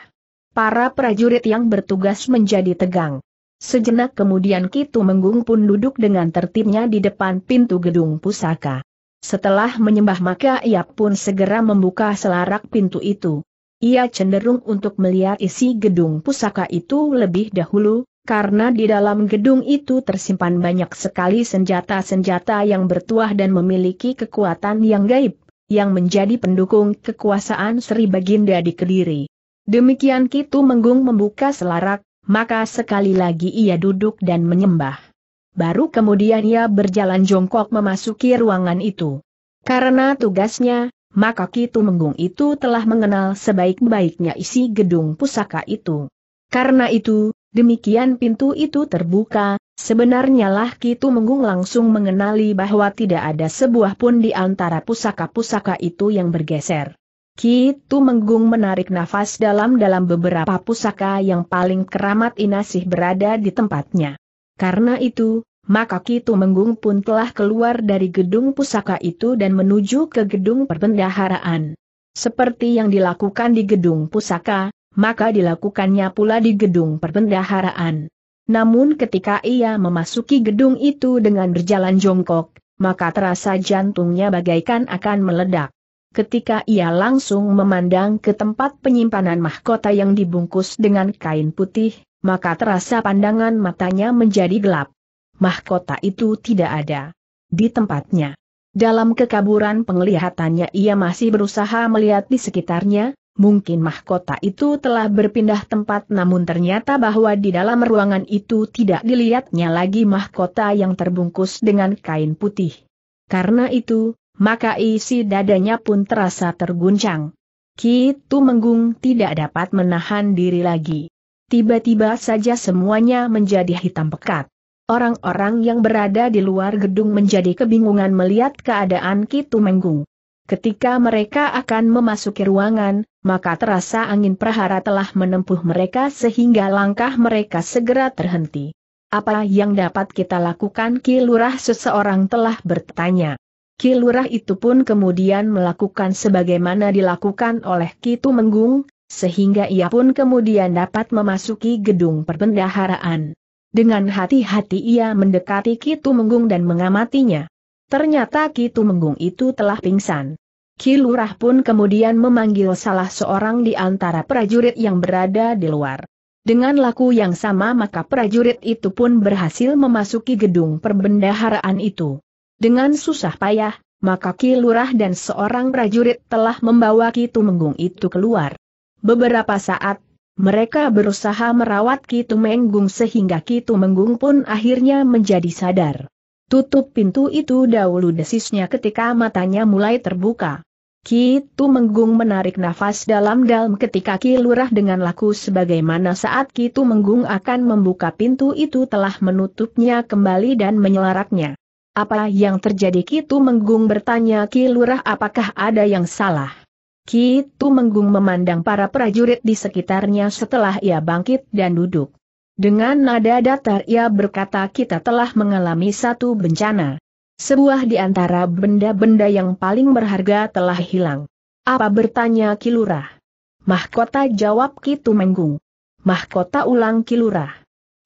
Para prajurit yang bertugas menjadi tegang. Sejenak kemudian Ki menggung pun duduk dengan tertibnya di depan pintu gedung pusaka. Setelah menyembah maka ia pun segera membuka selarak pintu itu. Ia cenderung untuk melihat isi gedung pusaka itu lebih dahulu, karena di dalam gedung itu tersimpan banyak sekali senjata-senjata yang bertuah dan memiliki kekuatan yang gaib, yang menjadi pendukung kekuasaan Sri Baginda di Kediri. Demikian Kitu Menggung membuka selarak, maka sekali lagi ia duduk dan menyembah. Baru kemudian ia berjalan jongkok memasuki ruangan itu. Karena tugasnya, maka Kitu Menggung itu telah mengenal sebaik-baiknya isi gedung pusaka itu. Karena itu, Demikian pintu itu terbuka, sebenarnya lah Kitu Menggung langsung mengenali bahwa tidak ada sebuah pun di antara pusaka-pusaka itu yang bergeser. Kitu Menggung menarik nafas dalam-dalam beberapa pusaka yang paling keramat inasih berada di tempatnya. Karena itu, maka Kitu Menggung pun telah keluar dari gedung pusaka itu dan menuju ke gedung perbendaharaan. Seperti yang dilakukan di gedung pusaka, maka dilakukannya pula di gedung perbendaharaan. Namun ketika ia memasuki gedung itu dengan berjalan jongkok, maka terasa jantungnya bagaikan akan meledak. Ketika ia langsung memandang ke tempat penyimpanan mahkota yang dibungkus dengan kain putih, maka terasa pandangan matanya menjadi gelap. Mahkota itu tidak ada di tempatnya. Dalam kekaburan penglihatannya ia masih berusaha melihat di sekitarnya, mungkin mahkota itu telah berpindah tempat namun ternyata bahwa di dalam ruangan itu tidak dilihatnya lagi mahkota yang terbungkus dengan kain putih. Karena itu, maka isi dadanya pun terasa terguncang. Kitu Menggung tidak dapat menahan diri lagi. Tiba-tiba saja semuanya menjadi hitam pekat. Orang-orang yang berada di luar gedung menjadi kebingungan melihat keadaan Kitu Menggung. Ketika mereka akan memasuki ruangan, maka terasa angin prahara telah menempuh mereka sehingga langkah mereka segera terhenti. Apa yang dapat kita lakukan Kilurah seseorang telah bertanya. Kilurah itu pun kemudian melakukan sebagaimana dilakukan oleh Kitu Menggung, sehingga ia pun kemudian dapat memasuki gedung perbendaharaan. Dengan hati-hati ia mendekati Kitu Menggung dan mengamatinya. Ternyata Kitu Menggung itu telah pingsan. Kilurah pun kemudian memanggil salah seorang di antara prajurit yang berada di luar. Dengan laku yang sama maka prajurit itu pun berhasil memasuki gedung perbendaharaan itu. Dengan susah payah, maka Kilurah dan seorang prajurit telah membawa Kitu Menggung itu keluar. Beberapa saat mereka berusaha merawat Kitu Menggung sehingga Kitu Menggung pun akhirnya menjadi sadar. Tutup pintu itu dahulu desisnya ketika matanya mulai terbuka. Ki Tu Menggung menarik nafas dalam-dalam ketika Ki Lurah dengan laku sebagaimana saat Ki Tu Menggung akan membuka pintu itu telah menutupnya kembali dan menyelaraknya. Apa yang terjadi Ki Tu Menggung bertanya Ki Lurah apakah ada yang salah. Ki Tu Menggung memandang para prajurit di sekitarnya setelah ia bangkit dan duduk. Dengan nada datar ia berkata kita telah mengalami satu bencana. Sebuah di antara benda-benda yang paling berharga telah hilang. Apa bertanya Kilurah? Mahkota jawab Kitu Menggung. Mahkota ulang Kilurah.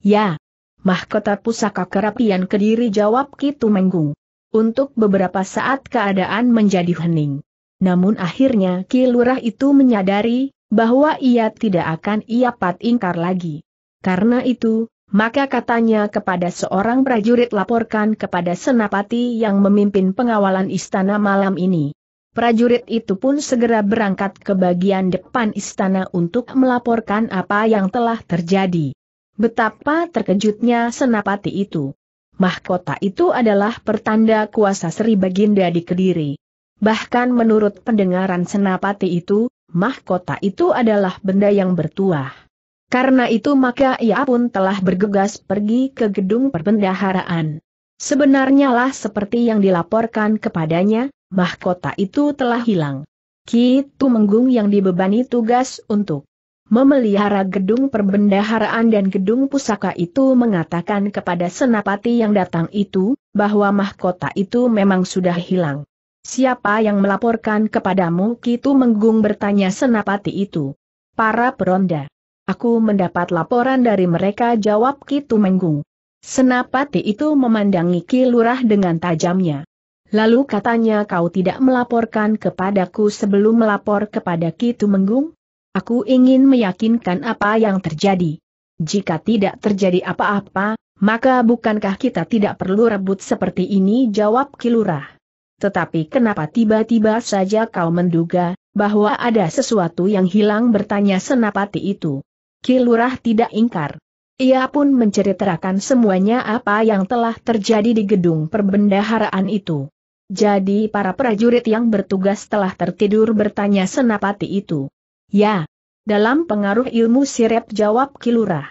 Ya. Mahkota pusaka kerapian kediri jawab Kitu Menggung. Untuk beberapa saat keadaan menjadi hening. Namun akhirnya Kilurah itu menyadari bahwa ia tidak akan ia pat ingkar lagi. Karena itu, maka katanya kepada seorang prajurit laporkan kepada Senapati yang memimpin pengawalan istana malam ini. Prajurit itu pun segera berangkat ke bagian depan istana untuk melaporkan apa yang telah terjadi. Betapa terkejutnya Senapati itu. Mahkota itu adalah pertanda kuasa Sri Baginda di Kediri. Bahkan menurut pendengaran Senapati itu, mahkota itu adalah benda yang bertuah. Karena itu maka ia pun telah bergegas pergi ke gedung perbendaharaan. Sebenarnya lah seperti yang dilaporkan kepadanya, mahkota itu telah hilang. Kitu Menggung yang dibebani tugas untuk memelihara gedung perbendaharaan dan gedung pusaka itu mengatakan kepada senapati yang datang itu, bahwa mahkota itu memang sudah hilang. Siapa yang melaporkan kepadamu? Kitu Menggung bertanya senapati itu. Para peronda. Aku mendapat laporan dari mereka jawab Kitu Menggung. Senapati itu memandangi Ki Lurah dengan tajamnya. Lalu katanya kau tidak melaporkan kepadaku sebelum melapor kepada Ki Tumenggung? Aku ingin meyakinkan apa yang terjadi. Jika tidak terjadi apa-apa, maka bukankah kita tidak perlu rebut seperti ini jawab Ki Lurah. Tetapi kenapa tiba-tiba saja kau menduga, bahwa ada sesuatu yang hilang bertanya senapati itu. Kilurah tidak ingkar. Ia pun menceritakan semuanya apa yang telah terjadi di gedung perbendaharaan itu. Jadi para prajurit yang bertugas telah tertidur bertanya senapati itu. Ya, dalam pengaruh ilmu sirep jawab kilurah.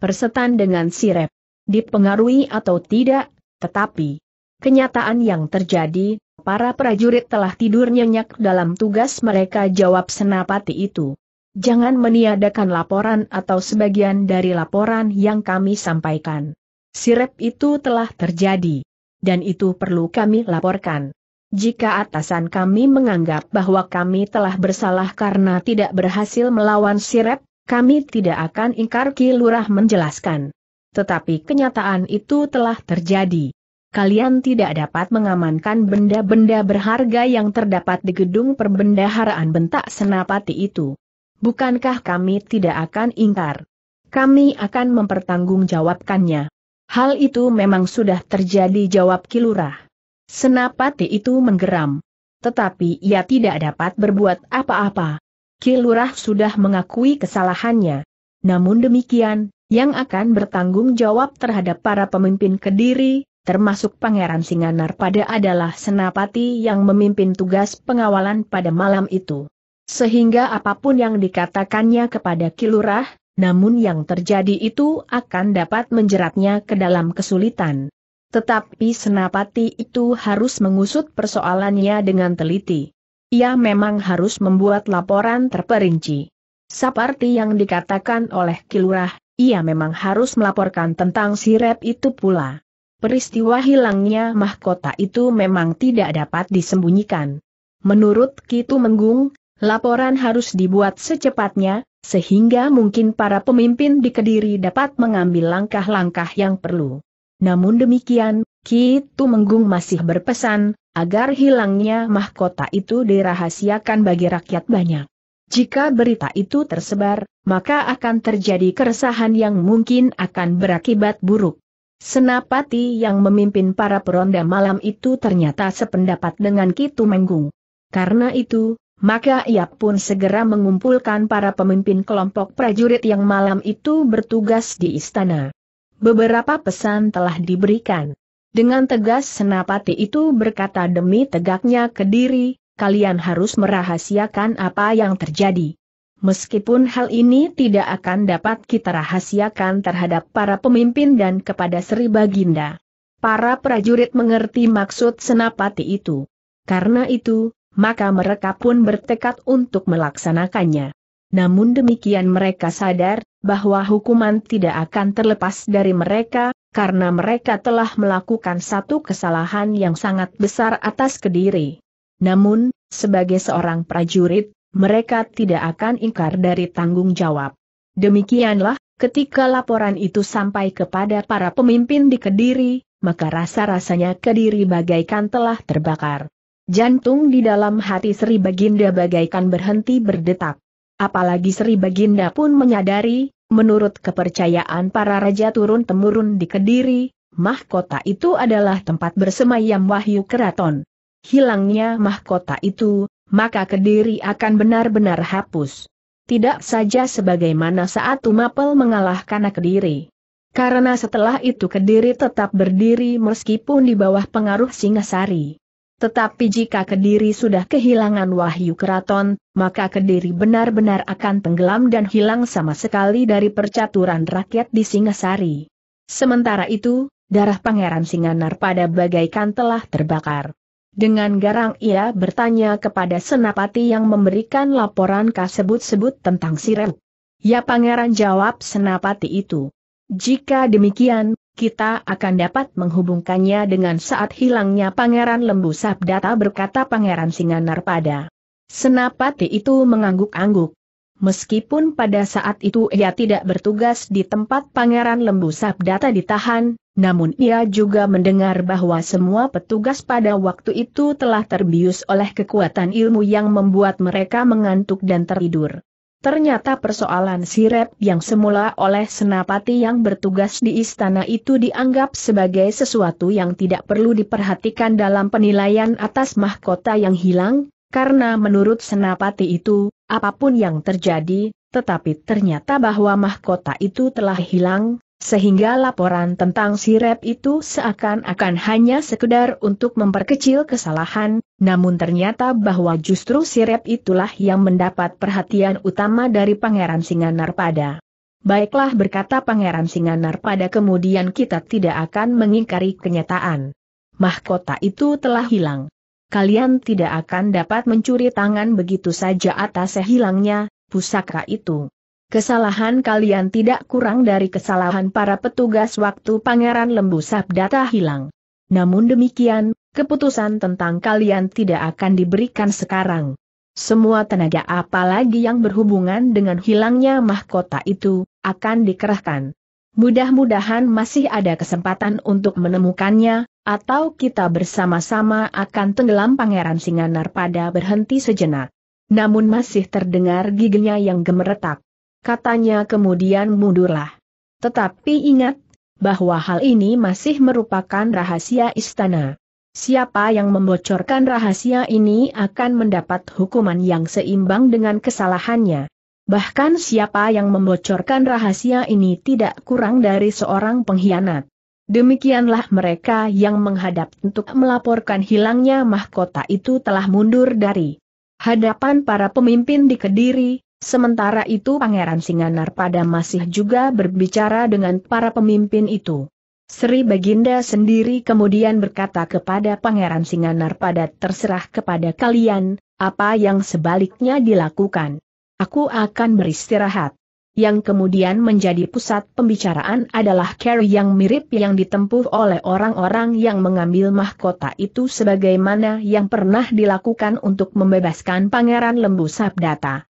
Persetan dengan sirep. Dipengaruhi atau tidak, tetapi kenyataan yang terjadi, para prajurit telah tidur nyenyak dalam tugas mereka jawab senapati itu. Jangan meniadakan laporan atau sebagian dari laporan yang kami sampaikan. Sirep itu telah terjadi. Dan itu perlu kami laporkan. Jika atasan kami menganggap bahwa kami telah bersalah karena tidak berhasil melawan sirep, kami tidak akan ingkar kilurah menjelaskan. Tetapi kenyataan itu telah terjadi kalian tidak dapat mengamankan benda-benda berharga yang terdapat di gedung perbendaharaan bentak senapati itu bukankah kami tidak akan ingkar? Kami akan mempertanggungjawabkannya. Hal itu memang sudah terjadi jawab Kilurah. Senapati itu menggeram. Tetapi ia tidak dapat berbuat apa-apa. Kilurah sudah mengakui kesalahannya. Namun demikian, yang akan bertanggung jawab terhadap para pemimpin Kediri, termasuk Pangeran Singanar pada adalah Senapati yang memimpin tugas pengawalan pada malam itu. Sehingga apapun yang dikatakannya kepada Kilurah, namun yang terjadi itu akan dapat menjeratnya ke dalam kesulitan. Tetapi Senapati itu harus mengusut persoalannya dengan teliti. Ia memang harus membuat laporan terperinci. Seperti yang dikatakan oleh Kilurah, ia memang harus melaporkan tentang sirep itu pula. Peristiwa hilangnya mahkota itu memang tidak dapat disembunyikan. Menurut Kitu Menggung, Laporan harus dibuat secepatnya, sehingga mungkin para pemimpin di Kediri dapat mengambil langkah-langkah yang perlu. Namun demikian, Kitu Menggung masih berpesan, agar hilangnya mahkota itu dirahasiakan bagi rakyat banyak. Jika berita itu tersebar, maka akan terjadi keresahan yang mungkin akan berakibat buruk. Senapati yang memimpin para peronda malam itu ternyata sependapat dengan Kitu Menggung. Karena itu, maka ia pun segera mengumpulkan para pemimpin kelompok prajurit yang malam itu bertugas di istana. Beberapa pesan telah diberikan. Dengan tegas Senapati itu berkata demi tegaknya Kediri, kalian harus merahasiakan apa yang terjadi. Meskipun hal ini tidak akan dapat kita rahasiakan terhadap para pemimpin dan kepada Sri Baginda. Para prajurit mengerti maksud Senapati itu. Karena itu, maka mereka pun bertekad untuk melaksanakannya. Namun demikian mereka sadar, bahwa hukuman tidak akan terlepas dari mereka, karena mereka telah melakukan satu kesalahan yang sangat besar atas Kediri. Namun, sebagai seorang prajurit, mereka tidak akan ingkar dari tanggung jawab. Demikianlah, ketika laporan itu sampai kepada para pemimpin di Kediri, maka rasa-rasanya Kediri bagaikan telah terbakar. Jantung di dalam hati Sri Baginda bagaikan berhenti berdetak. Apalagi Sri Baginda pun menyadari, menurut kepercayaan para raja turun-temurun di Kediri, mahkota itu adalah tempat bersemayam wahyu keraton. Hilangnya mahkota itu, maka Kediri akan benar-benar hapus. Tidak saja sebagaimana saat Tumapel mengalahkan Kediri. Karena setelah itu Kediri tetap berdiri meskipun di bawah pengaruh Singasari. Tetapi jika Kediri sudah kehilangan wahyu keraton, maka Kediri benar-benar akan tenggelam dan hilang sama sekali dari percaturan rakyat di Singasari. Sementara itu, darah Pangeran Singanar pada bagaikan telah terbakar. Dengan garang ia bertanya kepada Senapati yang memberikan laporan kasebut-sebut tentang Sirep. Ya Pangeran jawab Senapati itu. Jika demikian, kita akan dapat menghubungkannya dengan saat hilangnya Pangeran Lembu Sabdata berkata Pangeran Singanar pada. Senapati itu mengangguk-angguk. Meskipun pada saat itu ia tidak bertugas di tempat Pangeran Lembu Sabdata ditahan, namun ia juga mendengar bahwa semua petugas pada waktu itu telah terbius oleh kekuatan ilmu yang membuat mereka mengantuk dan tertidur. Ternyata persoalan sirep yang semula oleh senapati yang bertugas di istana itu dianggap sebagai sesuatu yang tidak perlu diperhatikan dalam penilaian atas mahkota yang hilang, karena menurut senapati itu, apapun yang terjadi, tetapi ternyata bahwa mahkota itu telah hilang, sehingga laporan tentang sirep itu seakan-akan hanya sekedar untuk memperkecil kesalahan, namun ternyata bahwa justru sirep itulah yang mendapat perhatian utama dari Pangeran pada. Baiklah berkata Pangeran pada, kemudian kita tidak akan mengingkari kenyataan. Mahkota itu telah hilang. Kalian tidak akan dapat mencuri tangan begitu saja atas hilangnya pusaka itu. Kesalahan kalian tidak kurang dari kesalahan para petugas waktu Pangeran Lembu Sabdata hilang. Namun demikian, keputusan tentang kalian tidak akan diberikan sekarang. Semua tenaga apalagi yang berhubungan dengan hilangnya mahkota itu, akan dikerahkan. Mudah-mudahan masih ada kesempatan untuk menemukannya, atau kita bersama-sama akan tenggelam Pangeran Singanar pada berhenti sejenak. Namun masih terdengar giginya yang gemeretak katanya kemudian mundurlah. Tetapi ingat, bahwa hal ini masih merupakan rahasia istana. Siapa yang membocorkan rahasia ini akan mendapat hukuman yang seimbang dengan kesalahannya. Bahkan siapa yang membocorkan rahasia ini tidak kurang dari seorang pengkhianat. Demikianlah mereka yang menghadap untuk melaporkan hilangnya mahkota itu telah mundur dari hadapan para pemimpin di Kediri, Sementara itu Pangeran Singanar pada masih juga berbicara dengan para pemimpin itu. Sri Baginda sendiri kemudian berkata kepada Pangeran Singanar pada terserah kepada kalian, apa yang sebaliknya dilakukan. Aku akan beristirahat. Yang kemudian menjadi pusat pembicaraan adalah care yang mirip yang ditempuh oleh orang-orang yang mengambil mahkota itu sebagaimana yang pernah dilakukan untuk membebaskan Pangeran Lembu Sabdata.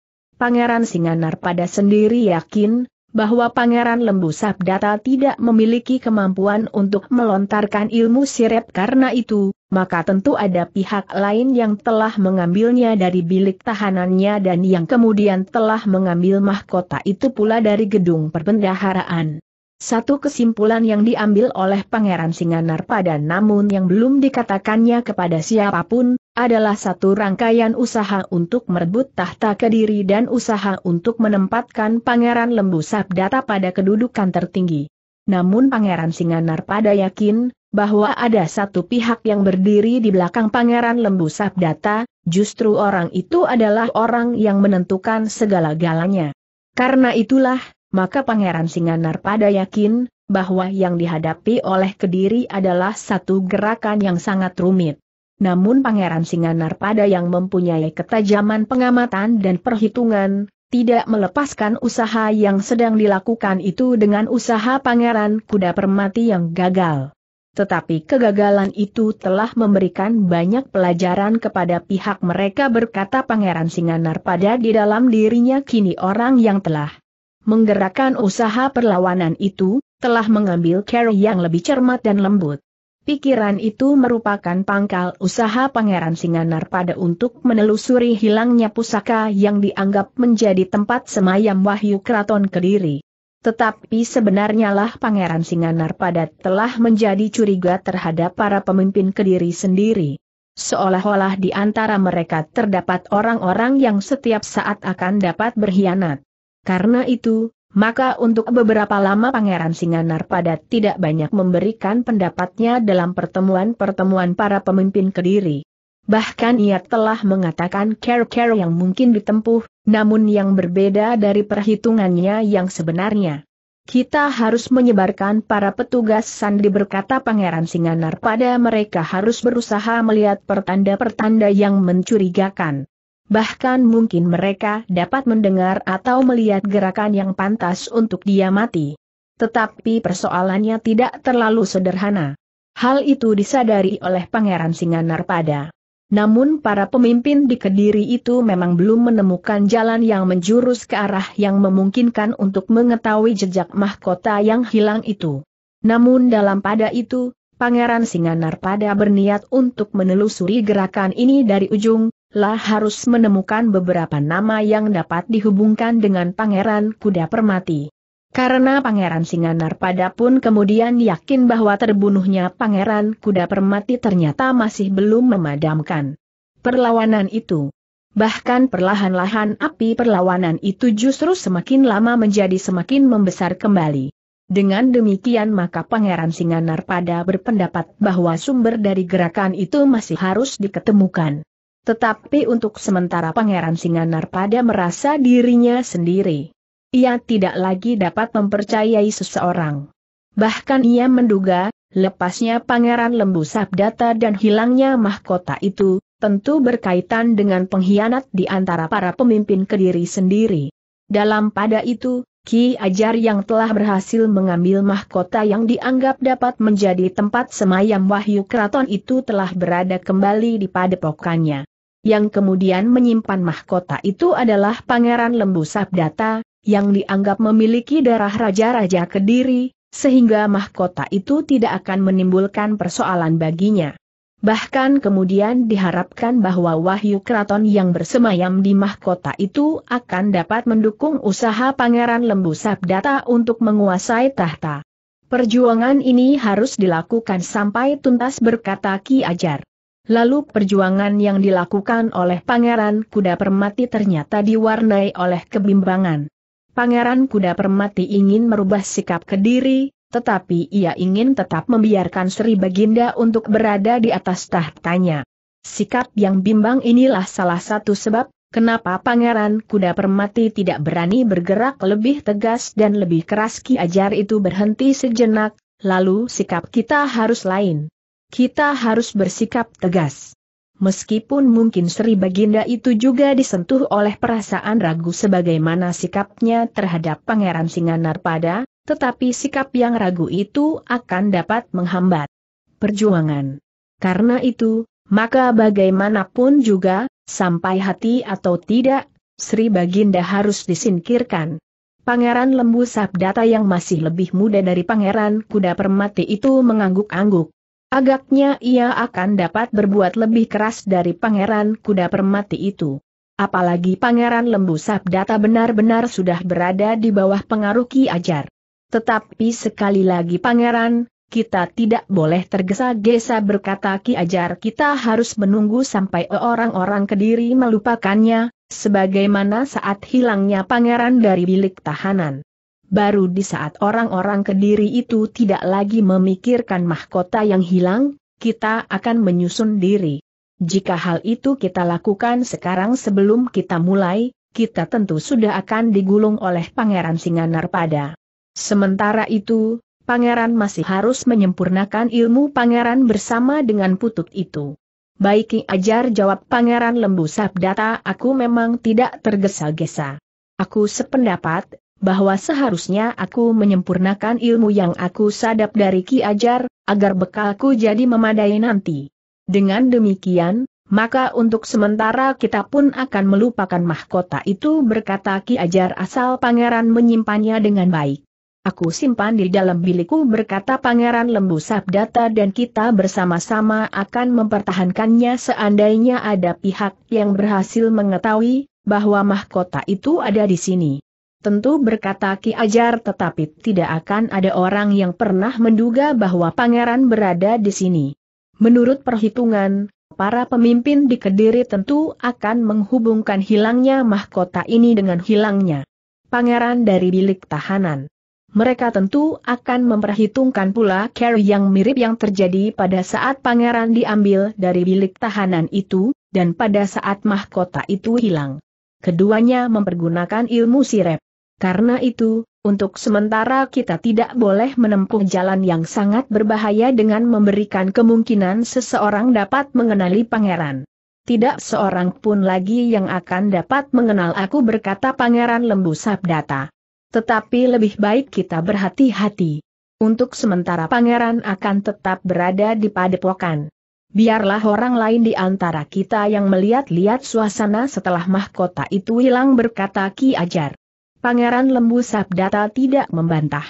Pangeran Singanar pada sendiri yakin, bahwa Pangeran Lembu Sabdata tidak memiliki kemampuan untuk melontarkan ilmu siret karena itu, maka tentu ada pihak lain yang telah mengambilnya dari bilik tahanannya dan yang kemudian telah mengambil mahkota itu pula dari gedung perbendaharaan. Satu kesimpulan yang diambil oleh Pangeran Singanar pada namun yang belum dikatakannya kepada siapapun, adalah satu rangkaian usaha untuk merebut tahta kediri dan usaha untuk menempatkan Pangeran Lembu Sabdata pada kedudukan tertinggi. Namun Pangeran Singanar pada yakin, bahwa ada satu pihak yang berdiri di belakang Pangeran Lembu Sabdata, justru orang itu adalah orang yang menentukan segala galanya. Karena itulah, maka Pangeran pada yakin, bahwa yang dihadapi oleh Kediri adalah satu gerakan yang sangat rumit. Namun Pangeran pada yang mempunyai ketajaman pengamatan dan perhitungan, tidak melepaskan usaha yang sedang dilakukan itu dengan usaha Pangeran Kuda Permati yang gagal. Tetapi kegagalan itu telah memberikan banyak pelajaran kepada pihak mereka berkata Pangeran pada di dalam dirinya kini orang yang telah menggerakkan usaha perlawanan itu, telah mengambil cara yang lebih cermat dan lembut. Pikiran itu merupakan pangkal usaha Pangeran Singanar pada untuk menelusuri hilangnya pusaka yang dianggap menjadi tempat semayam wahyu keraton Kediri. Tetapi sebenarnya lah Pangeran Singanar pada telah menjadi curiga terhadap para pemimpin Kediri sendiri. Seolah-olah di antara mereka terdapat orang-orang yang setiap saat akan dapat berkhianat. Karena itu, maka untuk beberapa lama Pangeran Singanar pada tidak banyak memberikan pendapatnya dalam pertemuan-pertemuan para pemimpin Kediri. Bahkan ia telah mengatakan care-care yang mungkin ditempuh, namun yang berbeda dari perhitungannya yang sebenarnya. Kita harus menyebarkan para petugas sandi berkata Pangeran Singanar pada mereka harus berusaha melihat pertanda-pertanda yang mencurigakan bahkan mungkin mereka dapat mendengar atau melihat gerakan yang pantas untuk dia mati. Tetapi persoalannya tidak terlalu sederhana. Hal itu disadari oleh Pangeran pada. Namun para pemimpin di Kediri itu memang belum menemukan jalan yang menjurus ke arah yang memungkinkan untuk mengetahui jejak mahkota yang hilang itu. Namun dalam pada itu, Pangeran pada berniat untuk menelusuri gerakan ini dari ujung, lah harus menemukan beberapa nama yang dapat dihubungkan dengan Pangeran Kuda Permati. Karena Pangeran Singanar pada pun kemudian yakin bahwa terbunuhnya Pangeran Kuda Permati ternyata masih belum memadamkan perlawanan itu. Bahkan perlahan-lahan api perlawanan itu justru semakin lama menjadi semakin membesar kembali. Dengan demikian maka Pangeran Singanar pada berpendapat bahwa sumber dari gerakan itu masih harus diketemukan. Tetapi untuk sementara Pangeran Singanar pada merasa dirinya sendiri. Ia tidak lagi dapat mempercayai seseorang. Bahkan ia menduga, lepasnya Pangeran Lembu Sabdata dan hilangnya mahkota itu, tentu berkaitan dengan pengkhianat di antara para pemimpin Kediri sendiri. Dalam pada itu, Ki Ajar yang telah berhasil mengambil mahkota yang dianggap dapat menjadi tempat semayam Wahyu Keraton itu telah berada kembali di padepokannya. Yang kemudian menyimpan mahkota itu adalah Pangeran Lembu Sabdata, yang dianggap memiliki darah raja-raja Kediri, sehingga mahkota itu tidak akan menimbulkan persoalan baginya. Bahkan kemudian diharapkan bahwa Wahyu Kraton yang bersemayam di mahkota itu akan dapat mendukung usaha Pangeran Lembu Sabdata untuk menguasai tahta. Perjuangan ini harus dilakukan sampai tuntas berkata Ki Ajar. Lalu perjuangan yang dilakukan oleh Pangeran Kuda Permati ternyata diwarnai oleh kebimbangan. Pangeran Kuda Permati ingin merubah sikap kediri, tetapi ia ingin tetap membiarkan Sri Baginda untuk berada di atas tahtanya. Sikap yang bimbang inilah salah satu sebab, kenapa Pangeran Kuda Permati tidak berani bergerak lebih tegas dan lebih keras Ki Ajar itu berhenti sejenak, lalu sikap kita harus lain kita harus bersikap tegas. Meskipun mungkin Sri Baginda itu juga disentuh oleh perasaan ragu sebagaimana sikapnya terhadap Pangeran pada, tetapi sikap yang ragu itu akan dapat menghambat perjuangan. Karena itu, maka bagaimanapun juga, sampai hati atau tidak, Sri Baginda harus disingkirkan. Pangeran Lembu Sabdata yang masih lebih muda dari Pangeran Kuda Permati itu mengangguk-angguk. Agaknya ia akan dapat berbuat lebih keras dari pangeran kuda permati itu. Apalagi pangeran lembu sabdata benar-benar sudah berada di bawah pengaruh Ki Ajar. Tetapi sekali lagi pangeran, kita tidak boleh tergesa-gesa berkata Ki Ajar kita harus menunggu sampai orang-orang kediri melupakannya, sebagaimana saat hilangnya pangeran dari bilik tahanan baru di saat orang-orang kediri itu tidak lagi memikirkan mahkota yang hilang, kita akan menyusun diri. Jika hal itu kita lakukan sekarang sebelum kita mulai, kita tentu sudah akan digulung oleh Pangeran pada. Sementara itu, Pangeran masih harus menyempurnakan ilmu Pangeran bersama dengan putut itu. Baiki ajar jawab Pangeran Lembu Sabdata aku memang tidak tergesa-gesa. Aku sependapat, bahwa seharusnya aku menyempurnakan ilmu yang aku sadap dari Ki Ajar, agar bekalku jadi memadai nanti. Dengan demikian, maka untuk sementara kita pun akan melupakan mahkota itu berkata Ki Ajar asal pangeran menyimpannya dengan baik. Aku simpan di dalam bilikku berkata pangeran lembu sabdata dan kita bersama-sama akan mempertahankannya seandainya ada pihak yang berhasil mengetahui bahwa mahkota itu ada di sini. Tentu berkata Ki Ajar tetapi tidak akan ada orang yang pernah menduga bahwa pangeran berada di sini. Menurut perhitungan, para pemimpin di Kediri tentu akan menghubungkan hilangnya mahkota ini dengan hilangnya pangeran dari bilik tahanan. Mereka tentu akan memperhitungkan pula care yang mirip yang terjadi pada saat pangeran diambil dari bilik tahanan itu, dan pada saat mahkota itu hilang. Keduanya mempergunakan ilmu sirep. Karena itu, untuk sementara kita tidak boleh menempuh jalan yang sangat berbahaya dengan memberikan kemungkinan seseorang dapat mengenali pangeran. Tidak seorang pun lagi yang akan dapat mengenal aku berkata pangeran lembu sabdata. Tetapi lebih baik kita berhati-hati. Untuk sementara pangeran akan tetap berada di padepokan. Biarlah orang lain di antara kita yang melihat-lihat suasana setelah mahkota itu hilang berkata Ki Ajar. Pangeran Lembu Sabdata tidak membantah.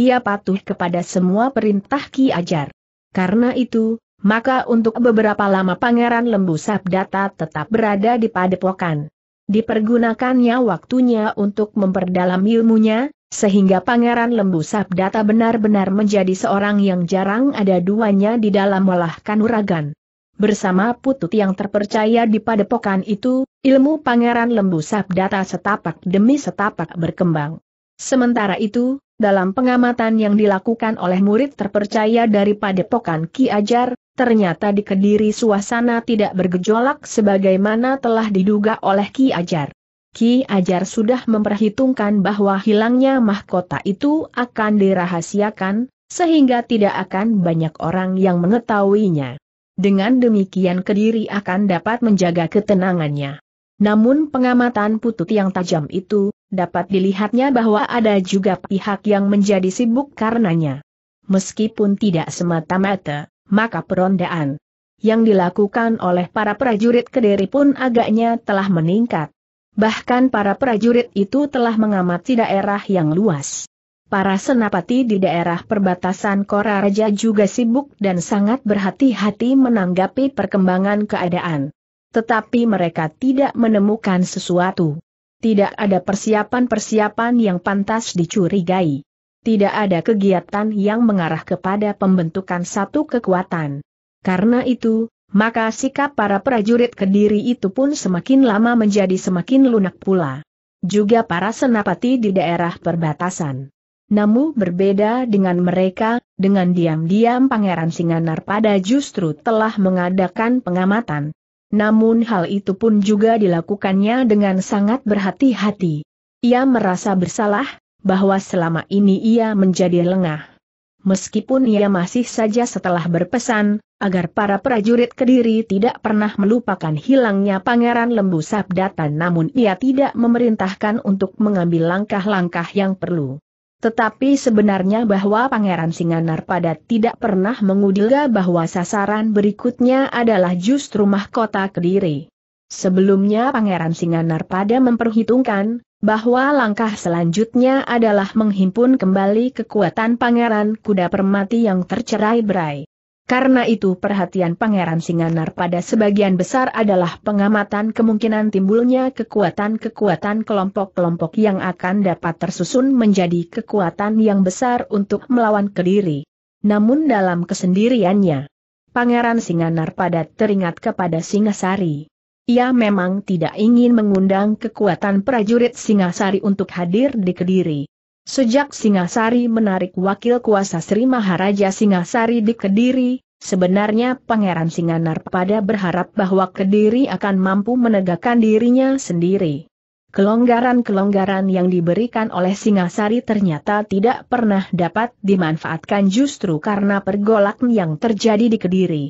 Ia patuh kepada semua perintah Ki Ajar. Karena itu, maka untuk beberapa lama Pangeran Lembu Sabdata tetap berada di padepokan. Dipergunakannya waktunya untuk memperdalam ilmunya, sehingga Pangeran Lembu Sabdata benar-benar menjadi seorang yang jarang ada duanya di dalam melahkan uragan bersama putut yang terpercaya di padepokan itu, ilmu Pangeran Lembu Sabdata setapak demi setapak berkembang. Sementara itu, dalam pengamatan yang dilakukan oleh murid terpercaya dari padepokan Ki Ajar, ternyata di Kediri suasana tidak bergejolak sebagaimana telah diduga oleh Ki Ajar. Ki Ajar sudah memperhitungkan bahwa hilangnya mahkota itu akan dirahasiakan, sehingga tidak akan banyak orang yang mengetahuinya. Dengan demikian Kediri akan dapat menjaga ketenangannya. Namun pengamatan putut yang tajam itu, dapat dilihatnya bahwa ada juga pihak yang menjadi sibuk karenanya. Meskipun tidak semata-mata, maka perondaan yang dilakukan oleh para prajurit Kediri pun agaknya telah meningkat. Bahkan para prajurit itu telah mengamati daerah yang luas. Para senapati di daerah perbatasan Raja juga sibuk dan sangat berhati-hati menanggapi perkembangan keadaan. Tetapi mereka tidak menemukan sesuatu. Tidak ada persiapan-persiapan yang pantas dicurigai. Tidak ada kegiatan yang mengarah kepada pembentukan satu kekuatan. Karena itu, maka sikap para prajurit Kediri itu pun semakin lama menjadi semakin lunak pula. Juga para senapati di daerah perbatasan. Namun berbeda dengan mereka, dengan diam-diam Pangeran Singanar pada justru telah mengadakan pengamatan. Namun hal itu pun juga dilakukannya dengan sangat berhati-hati. Ia merasa bersalah, bahwa selama ini ia menjadi lengah. Meskipun ia masih saja setelah berpesan, agar para prajurit kediri tidak pernah melupakan hilangnya Pangeran Lembu Sabdatan namun ia tidak memerintahkan untuk mengambil langkah-langkah yang perlu. Tetapi sebenarnya bahwa Pangeran Singanar pada tidak pernah mengudilga bahwa sasaran berikutnya adalah justru mahkota Kediri. Sebelumnya Pangeran Singanar pada memperhitungkan, bahwa langkah selanjutnya adalah menghimpun kembali kekuatan Pangeran Kuda Permati yang tercerai berai. Karena itu perhatian Pangeran Singanar pada sebagian besar adalah pengamatan kemungkinan timbulnya kekuatan-kekuatan kelompok-kelompok yang akan dapat tersusun menjadi kekuatan yang besar untuk melawan Kediri. Namun dalam kesendiriannya, Pangeran Singanar pada teringat kepada Singasari. Ia memang tidak ingin mengundang kekuatan prajurit Singasari untuk hadir di Kediri. Sejak Singasari menarik wakil kuasa Sri Maharaja Singasari di Kediri, sebenarnya Pangeran Singanar pada berharap bahwa Kediri akan mampu menegakkan dirinya sendiri. Kelonggaran-kelonggaran yang diberikan oleh Singasari ternyata tidak pernah dapat dimanfaatkan justru karena pergolakan yang terjadi di Kediri.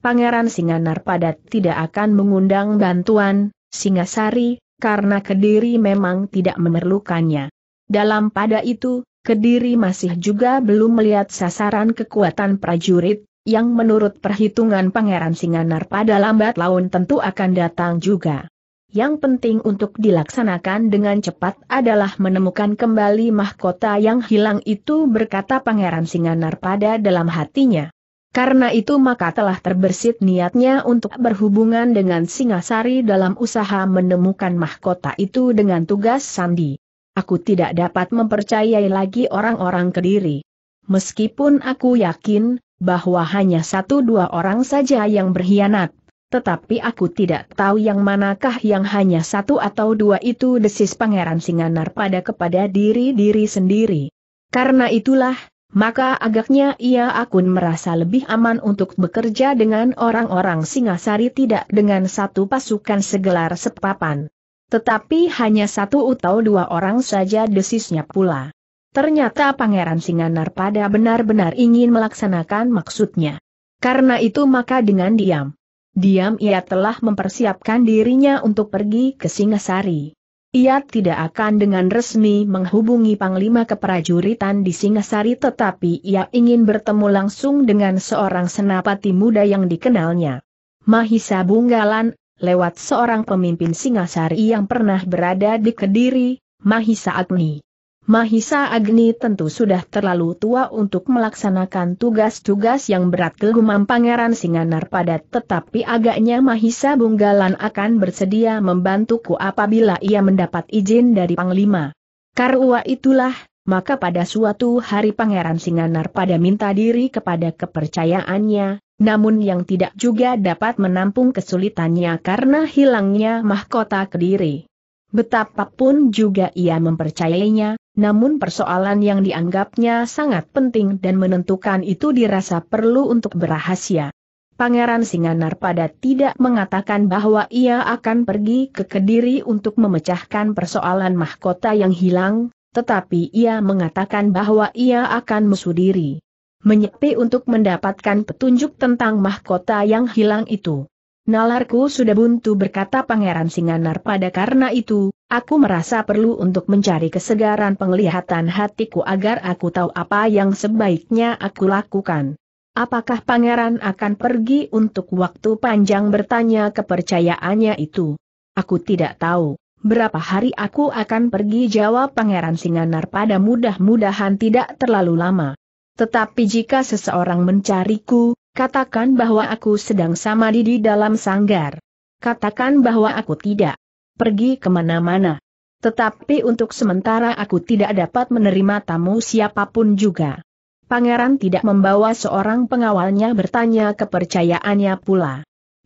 Pangeran Singanar padat tidak akan mengundang bantuan Singasari, karena Kediri memang tidak memerlukannya. Dalam pada itu, Kediri masih juga belum melihat sasaran kekuatan prajurit, yang menurut perhitungan Pangeran Singanar pada lambat laun tentu akan datang juga. Yang penting untuk dilaksanakan dengan cepat adalah menemukan kembali mahkota yang hilang itu berkata Pangeran Singanar pada dalam hatinya. Karena itu maka telah terbersit niatnya untuk berhubungan dengan Singasari dalam usaha menemukan mahkota itu dengan tugas Sandi. Aku tidak dapat mempercayai lagi orang-orang kediri. Meskipun aku yakin, bahwa hanya satu dua orang saja yang berkhianat, tetapi aku tidak tahu yang manakah yang hanya satu atau dua itu desis Pangeran Singanar pada kepada diri-diri sendiri. Karena itulah, maka agaknya ia akun merasa lebih aman untuk bekerja dengan orang-orang Singasari tidak dengan satu pasukan segelar sepapan. Tetapi hanya satu atau dua orang saja desisnya pula. Ternyata Pangeran Singanar pada benar-benar ingin melaksanakan maksudnya. Karena itu maka dengan diam. Diam ia telah mempersiapkan dirinya untuk pergi ke Singasari. Ia tidak akan dengan resmi menghubungi Panglima Keprajuritan di Singasari tetapi ia ingin bertemu langsung dengan seorang senapati muda yang dikenalnya. Mahisa Bunggalan lewat seorang pemimpin Singasari yang pernah berada di Kediri, Mahisa Agni. Mahisa Agni tentu sudah terlalu tua untuk melaksanakan tugas-tugas yang berat gumam Pangeran Singanar pada tetapi agaknya Mahisa Bunggalan akan bersedia membantuku apabila ia mendapat izin dari Panglima. Karua itulah, maka pada suatu hari Pangeran Singanar pada minta diri kepada kepercayaannya, namun yang tidak juga dapat menampung kesulitannya karena hilangnya mahkota Kediri. Betapapun juga ia mempercayainya, namun persoalan yang dianggapnya sangat penting dan menentukan itu dirasa perlu untuk berahasia. Pangeran Singanar pada tidak mengatakan bahwa ia akan pergi ke Kediri untuk memecahkan persoalan mahkota yang hilang, tetapi ia mengatakan bahwa ia akan diri menyepi untuk mendapatkan petunjuk tentang mahkota yang hilang itu. Nalarku sudah buntu berkata Pangeran Singanar pada karena itu, aku merasa perlu untuk mencari kesegaran penglihatan hatiku agar aku tahu apa yang sebaiknya aku lakukan. Apakah Pangeran akan pergi untuk waktu panjang bertanya kepercayaannya itu? Aku tidak tahu. Berapa hari aku akan pergi jawab Pangeran Singanar pada mudah-mudahan tidak terlalu lama. Tetapi jika seseorang mencariku, katakan bahwa aku sedang sama di dalam sanggar. Katakan bahwa aku tidak pergi kemana-mana. Tetapi untuk sementara aku tidak dapat menerima tamu siapapun juga. Pangeran tidak membawa seorang pengawalnya bertanya kepercayaannya pula.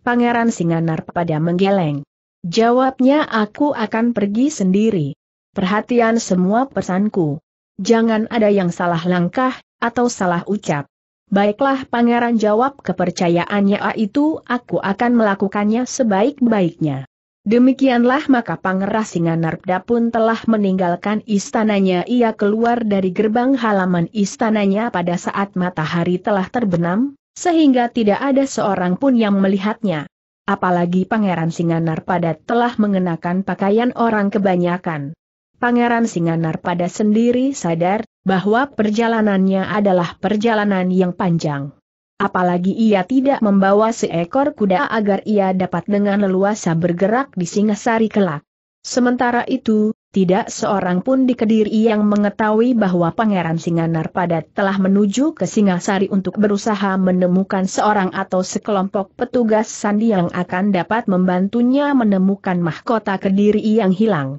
Pangeran Singanar pada menggeleng. Jawabnya aku akan pergi sendiri. Perhatian semua pesanku. Jangan ada yang salah langkah, atau salah ucap. Baiklah pangeran jawab kepercayaannya A itu aku akan melakukannya sebaik-baiknya. Demikianlah maka Pangeran Singanarda pun telah meninggalkan istananya. Ia keluar dari gerbang halaman istananya pada saat matahari telah terbenam, sehingga tidak ada seorang pun yang melihatnya. Apalagi Pangeran Singanar telah mengenakan pakaian orang kebanyakan. Pangeran Singanar pada sendiri sadar bahwa perjalanannya adalah perjalanan yang panjang. Apalagi ia tidak membawa seekor kuda agar ia dapat dengan leluasa bergerak di Singasari kelak. Sementara itu, tidak seorang pun di Kediri yang mengetahui bahwa Pangeran Singanar padat telah menuju ke Singasari untuk berusaha menemukan seorang atau sekelompok petugas sandi yang akan dapat membantunya menemukan mahkota Kediri yang hilang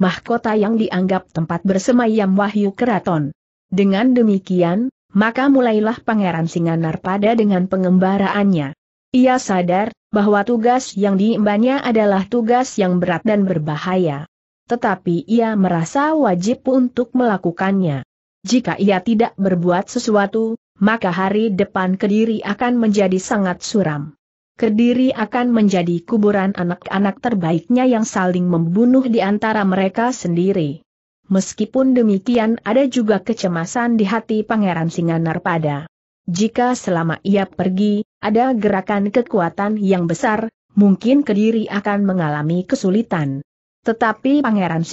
mahkota yang dianggap tempat bersemayam wahyu keraton. Dengan demikian, maka mulailah Pangeran Singanar pada dengan pengembaraannya. Ia sadar bahwa tugas yang diimbannya adalah tugas yang berat dan berbahaya. Tetapi ia merasa wajib untuk melakukannya. Jika ia tidak berbuat sesuatu, maka hari depan Kediri akan menjadi sangat suram. Kediri akan menjadi kuburan anak-anak terbaiknya yang saling membunuh di antara mereka sendiri. Meskipun demikian ada juga kecemasan di hati Pangeran pada. Jika selama ia pergi, ada gerakan kekuatan yang besar, mungkin Kediri akan mengalami kesulitan. Tetapi Pangeran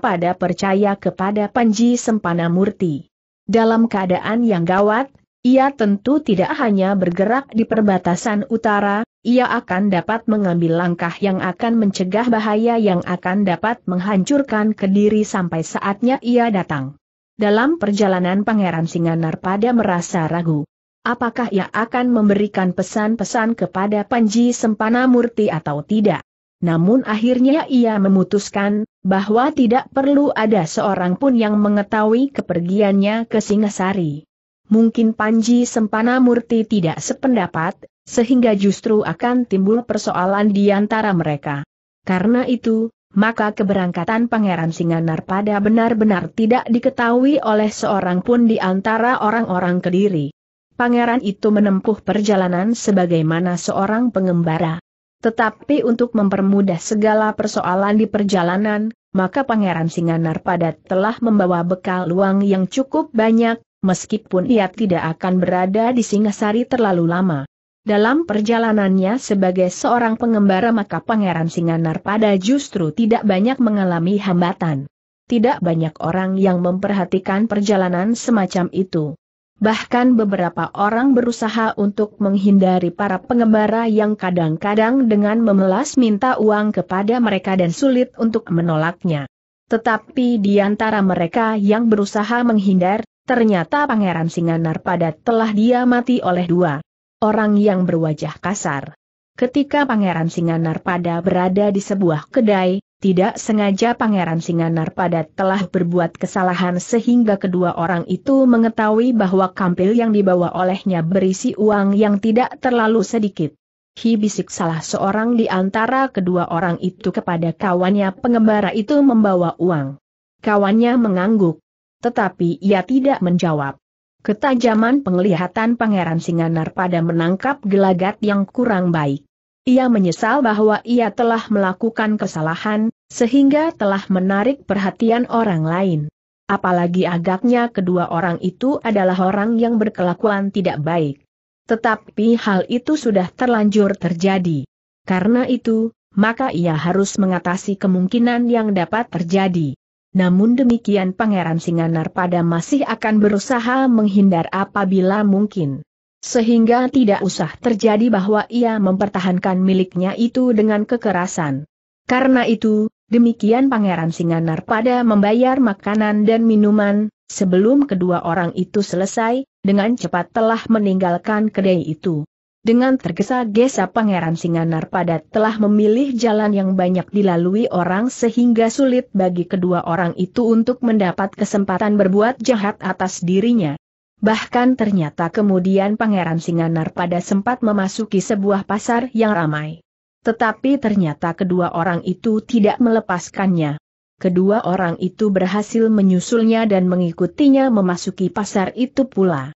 pada percaya kepada Panji Sempana Murti. Dalam keadaan yang gawat, ia tentu tidak hanya bergerak di perbatasan utara, ia akan dapat mengambil langkah yang akan mencegah bahaya yang akan dapat menghancurkan kediri sampai saatnya ia datang. Dalam perjalanan Pangeran Singanar pada merasa ragu. Apakah ia akan memberikan pesan-pesan kepada Panji Sempana Murti atau tidak? Namun akhirnya ia memutuskan, bahwa tidak perlu ada seorang pun yang mengetahui kepergiannya ke Singasari mungkin Panji Sempana Murti tidak sependapat, sehingga justru akan timbul persoalan di antara mereka. Karena itu, maka keberangkatan Pangeran Singanar pada benar-benar tidak diketahui oleh seorang pun di antara orang-orang Kediri. Pangeran itu menempuh perjalanan sebagaimana seorang pengembara. Tetapi untuk mempermudah segala persoalan di perjalanan, maka Pangeran Singanar pada telah membawa bekal uang yang cukup banyak, meskipun ia tidak akan berada di Singasari terlalu lama. Dalam perjalanannya sebagai seorang pengembara maka Pangeran Singanar pada justru tidak banyak mengalami hambatan. Tidak banyak orang yang memperhatikan perjalanan semacam itu. Bahkan beberapa orang berusaha untuk menghindari para pengembara yang kadang-kadang dengan memelas minta uang kepada mereka dan sulit untuk menolaknya. Tetapi di antara mereka yang berusaha menghindar, Ternyata Pangeran Singanar pada telah dia mati oleh dua orang yang berwajah kasar. Ketika Pangeran Singanar pada berada di sebuah kedai, tidak sengaja Pangeran Singanar pada telah berbuat kesalahan sehingga kedua orang itu mengetahui bahwa kampil yang dibawa olehnya berisi uang yang tidak terlalu sedikit. Hi bisik salah seorang di antara kedua orang itu kepada kawannya pengembara itu membawa uang. Kawannya mengangguk, tetapi ia tidak menjawab. Ketajaman penglihatan Pangeran Singanar pada menangkap gelagat yang kurang baik. Ia menyesal bahwa ia telah melakukan kesalahan, sehingga telah menarik perhatian orang lain. Apalagi agaknya kedua orang itu adalah orang yang berkelakuan tidak baik. Tetapi hal itu sudah terlanjur terjadi. Karena itu, maka ia harus mengatasi kemungkinan yang dapat terjadi. Namun demikian Pangeran Singanar pada masih akan berusaha menghindar apabila mungkin. Sehingga tidak usah terjadi bahwa ia mempertahankan miliknya itu dengan kekerasan. Karena itu, demikian Pangeran Singanar pada membayar makanan dan minuman, sebelum kedua orang itu selesai, dengan cepat telah meninggalkan kedai itu. Dengan tergesa-gesa Pangeran Singanar Padat telah memilih jalan yang banyak dilalui orang sehingga sulit bagi kedua orang itu untuk mendapat kesempatan berbuat jahat atas dirinya. Bahkan ternyata kemudian Pangeran Singanar pada sempat memasuki sebuah pasar yang ramai. Tetapi ternyata kedua orang itu tidak melepaskannya. Kedua orang itu berhasil menyusulnya dan mengikutinya memasuki pasar itu pula.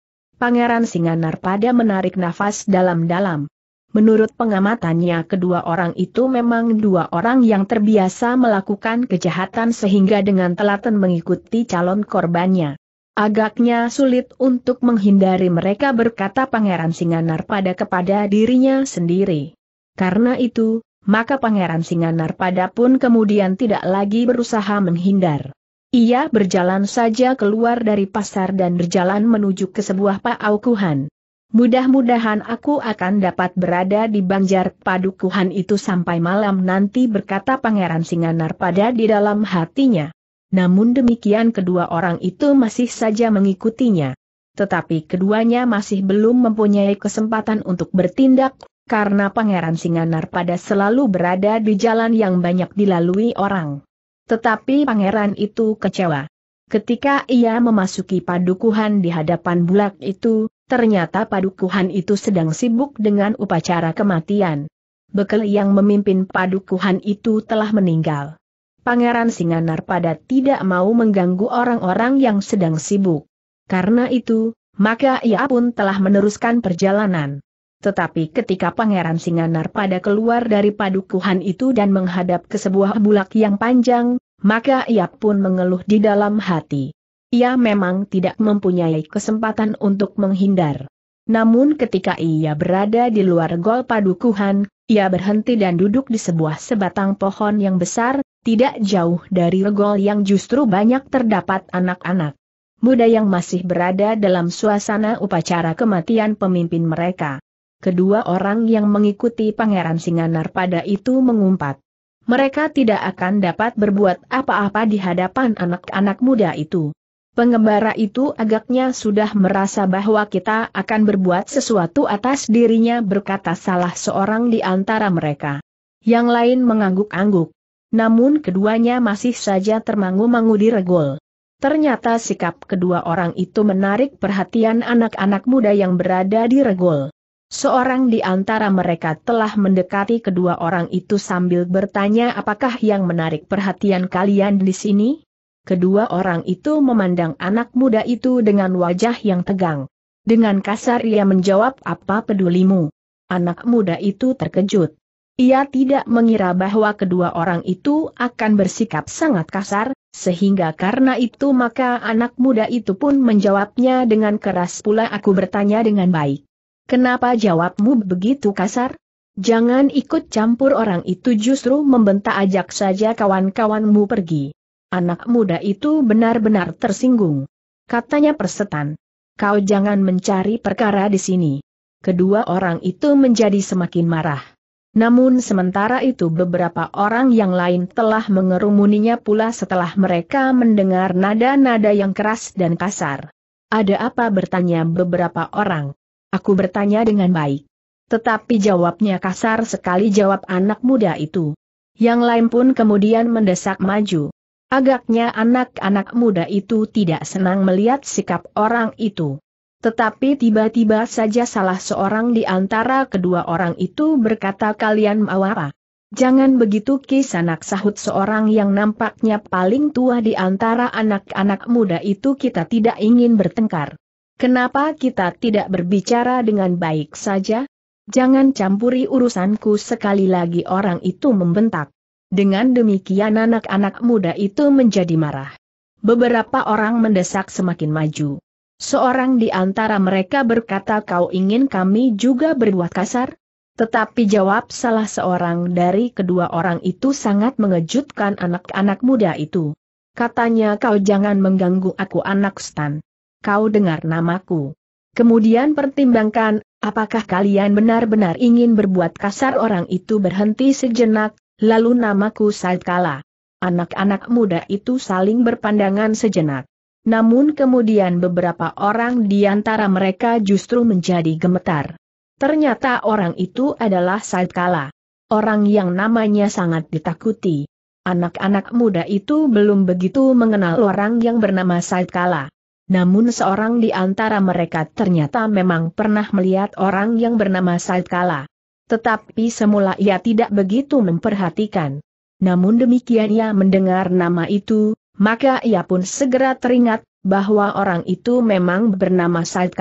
Pangeran Singanar pada menarik nafas dalam-dalam. Menurut pengamatannya kedua orang itu memang dua orang yang terbiasa melakukan kejahatan sehingga dengan telaten mengikuti calon korbannya. Agaknya sulit untuk menghindari mereka berkata Pangeran Singanar pada kepada dirinya sendiri. Karena itu, maka Pangeran Singanar pada pun kemudian tidak lagi berusaha menghindar. Ia berjalan saja keluar dari pasar dan berjalan menuju ke sebuah paukuhan. Mudah-mudahan aku akan dapat berada di banjar padukuhan itu sampai malam nanti berkata Pangeran Singanar pada di dalam hatinya. Namun demikian kedua orang itu masih saja mengikutinya. Tetapi keduanya masih belum mempunyai kesempatan untuk bertindak karena Pangeran Singanar pada selalu berada di jalan yang banyak dilalui orang. Tetapi pangeran itu kecewa. Ketika ia memasuki padukuhan di hadapan bulak itu, ternyata padukuhan itu sedang sibuk dengan upacara kematian. Bekel yang memimpin padukuhan itu telah meninggal. Pangeran Singanar pada tidak mau mengganggu orang-orang yang sedang sibuk. Karena itu, maka ia pun telah meneruskan perjalanan. Tetapi ketika Pangeran Singanar pada keluar dari padukuhan itu dan menghadap ke sebuah bulak yang panjang, maka ia pun mengeluh di dalam hati. Ia memang tidak mempunyai kesempatan untuk menghindar. Namun ketika ia berada di luar gol padukuhan, ia berhenti dan duduk di sebuah sebatang pohon yang besar, tidak jauh dari regol yang justru banyak terdapat anak-anak muda yang masih berada dalam suasana upacara kematian pemimpin mereka kedua orang yang mengikuti Pangeran Singanar pada itu mengumpat. Mereka tidak akan dapat berbuat apa-apa di hadapan anak-anak muda itu. Pengembara itu agaknya sudah merasa bahwa kita akan berbuat sesuatu atas dirinya berkata salah seorang di antara mereka. Yang lain mengangguk-angguk. Namun keduanya masih saja termangu-mangu di regol. Ternyata sikap kedua orang itu menarik perhatian anak-anak muda yang berada di regol. Seorang di antara mereka telah mendekati kedua orang itu sambil bertanya apakah yang menarik perhatian kalian di sini? Kedua orang itu memandang anak muda itu dengan wajah yang tegang. Dengan kasar ia menjawab apa pedulimu. Anak muda itu terkejut. Ia tidak mengira bahwa kedua orang itu akan bersikap sangat kasar, sehingga karena itu maka anak muda itu pun menjawabnya dengan keras pula aku bertanya dengan baik. Kenapa jawabmu begitu kasar? Jangan ikut campur orang itu justru membentak ajak saja kawan-kawanmu pergi. Anak muda itu benar-benar tersinggung. Katanya persetan. Kau jangan mencari perkara di sini. Kedua orang itu menjadi semakin marah. Namun sementara itu beberapa orang yang lain telah mengerumuninya pula setelah mereka mendengar nada-nada yang keras dan kasar. Ada apa bertanya beberapa orang. Aku bertanya dengan baik. Tetapi jawabnya kasar sekali jawab anak muda itu. Yang lain pun kemudian mendesak maju. Agaknya anak-anak muda itu tidak senang melihat sikap orang itu. Tetapi tiba-tiba saja salah seorang di antara kedua orang itu berkata kalian mau apa? Jangan begitu kisanak sahut seorang yang nampaknya paling tua di antara anak-anak muda itu kita tidak ingin bertengkar. Kenapa kita tidak berbicara dengan baik saja? Jangan campuri urusanku sekali lagi orang itu membentak. Dengan demikian anak-anak muda itu menjadi marah. Beberapa orang mendesak semakin maju. Seorang di antara mereka berkata kau ingin kami juga berbuat kasar? Tetapi jawab salah seorang dari kedua orang itu sangat mengejutkan anak-anak muda itu. Katanya kau jangan mengganggu aku anak stan kau dengar namaku. Kemudian pertimbangkan, apakah kalian benar-benar ingin berbuat kasar orang itu berhenti sejenak, lalu namaku Saitkala. Anak-anak muda itu saling berpandangan sejenak. Namun kemudian beberapa orang di antara mereka justru menjadi gemetar. Ternyata orang itu adalah Saitkala. Orang yang namanya sangat ditakuti. Anak-anak muda itu belum begitu mengenal orang yang bernama Saitkala. Namun seorang di antara mereka ternyata memang pernah melihat orang yang bernama Said Tetapi semula ia tidak begitu memperhatikan. Namun demikian ia mendengar nama itu, maka ia pun segera teringat bahwa orang itu memang bernama Said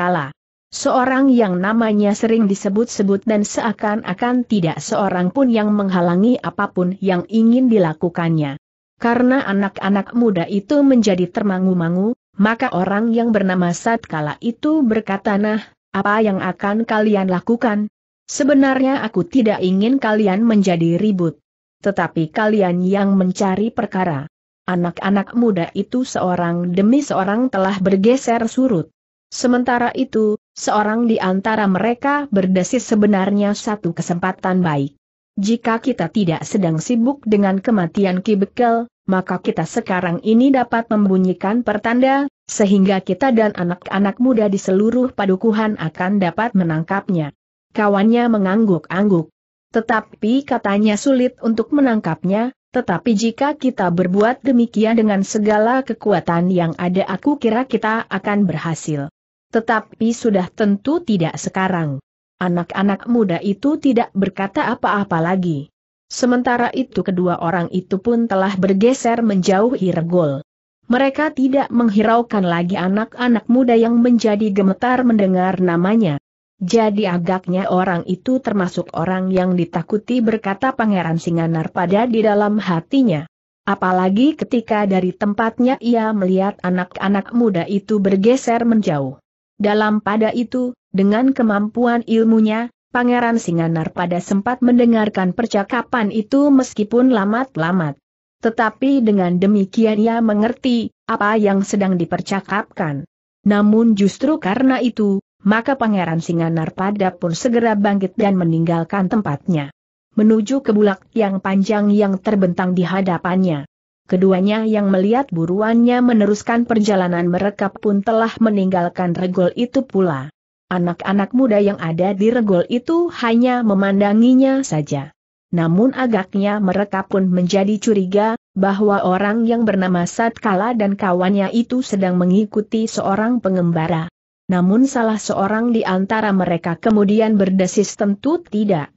Seorang yang namanya sering disebut-sebut dan seakan-akan tidak seorang pun yang menghalangi apapun yang ingin dilakukannya. Karena anak-anak muda itu menjadi termangu-mangu, maka orang yang bernama Satkala itu berkata nah, apa yang akan kalian lakukan? Sebenarnya aku tidak ingin kalian menjadi ribut. Tetapi kalian yang mencari perkara. Anak-anak muda itu seorang demi seorang telah bergeser surut. Sementara itu, seorang di antara mereka berdesis sebenarnya satu kesempatan baik. Jika kita tidak sedang sibuk dengan kematian Ki Bekel, maka kita sekarang ini dapat membunyikan pertanda, sehingga kita dan anak-anak muda di seluruh padukuhan akan dapat menangkapnya. Kawannya mengangguk-angguk. Tetapi katanya sulit untuk menangkapnya, tetapi jika kita berbuat demikian dengan segala kekuatan yang ada aku kira kita akan berhasil. Tetapi sudah tentu tidak sekarang. Anak-anak muda itu tidak berkata apa-apa lagi. Sementara itu kedua orang itu pun telah bergeser menjauh regol. Mereka tidak menghiraukan lagi anak-anak muda yang menjadi gemetar mendengar namanya. Jadi agaknya orang itu termasuk orang yang ditakuti berkata Pangeran Singanar pada di dalam hatinya. Apalagi ketika dari tempatnya ia melihat anak-anak muda itu bergeser menjauh. Dalam pada itu, dengan kemampuan ilmunya, Pangeran Singanar pada sempat mendengarkan percakapan itu meskipun lamat-lamat. Tetapi dengan demikian ia mengerti apa yang sedang dipercakapkan. Namun justru karena itu, maka Pangeran Singanar pada pun segera bangkit dan meninggalkan tempatnya. Menuju ke bulak yang panjang yang terbentang di hadapannya. Keduanya yang melihat buruannya meneruskan perjalanan mereka pun telah meninggalkan regol itu pula. Anak-anak muda yang ada di regol itu hanya memandanginya saja. Namun agaknya mereka pun menjadi curiga, bahwa orang yang bernama Satkala dan kawannya itu sedang mengikuti seorang pengembara. Namun salah seorang di antara mereka kemudian berdesis tentu tidak.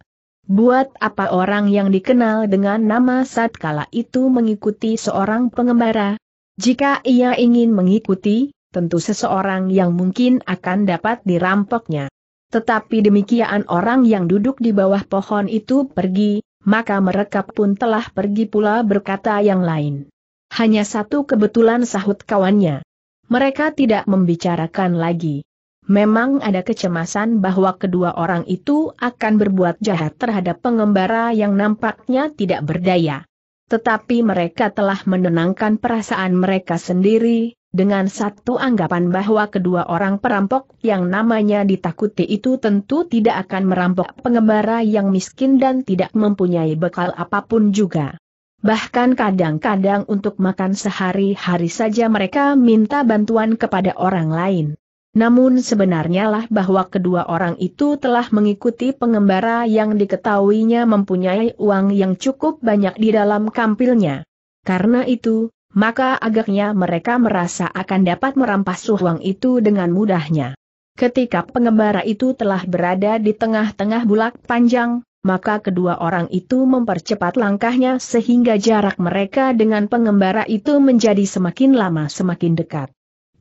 Buat apa orang yang dikenal dengan nama Satkala kala itu mengikuti seorang pengembara? Jika ia ingin mengikuti, tentu seseorang yang mungkin akan dapat dirampoknya. Tetapi demikian orang yang duduk di bawah pohon itu pergi, maka mereka pun telah pergi pula berkata yang lain. Hanya satu kebetulan sahut kawannya. Mereka tidak membicarakan lagi. Memang ada kecemasan bahwa kedua orang itu akan berbuat jahat terhadap pengembara yang nampaknya tidak berdaya. Tetapi mereka telah menenangkan perasaan mereka sendiri, dengan satu anggapan bahwa kedua orang perampok yang namanya ditakuti itu tentu tidak akan merampok pengembara yang miskin dan tidak mempunyai bekal apapun juga. Bahkan kadang-kadang untuk makan sehari-hari saja mereka minta bantuan kepada orang lain. Namun sebenarnya lah bahwa kedua orang itu telah mengikuti pengembara yang diketahuinya mempunyai uang yang cukup banyak di dalam kampilnya. Karena itu, maka agaknya mereka merasa akan dapat merampas uang itu dengan mudahnya. Ketika pengembara itu telah berada di tengah-tengah bulak panjang, maka kedua orang itu mempercepat langkahnya sehingga jarak mereka dengan pengembara itu menjadi semakin lama semakin dekat.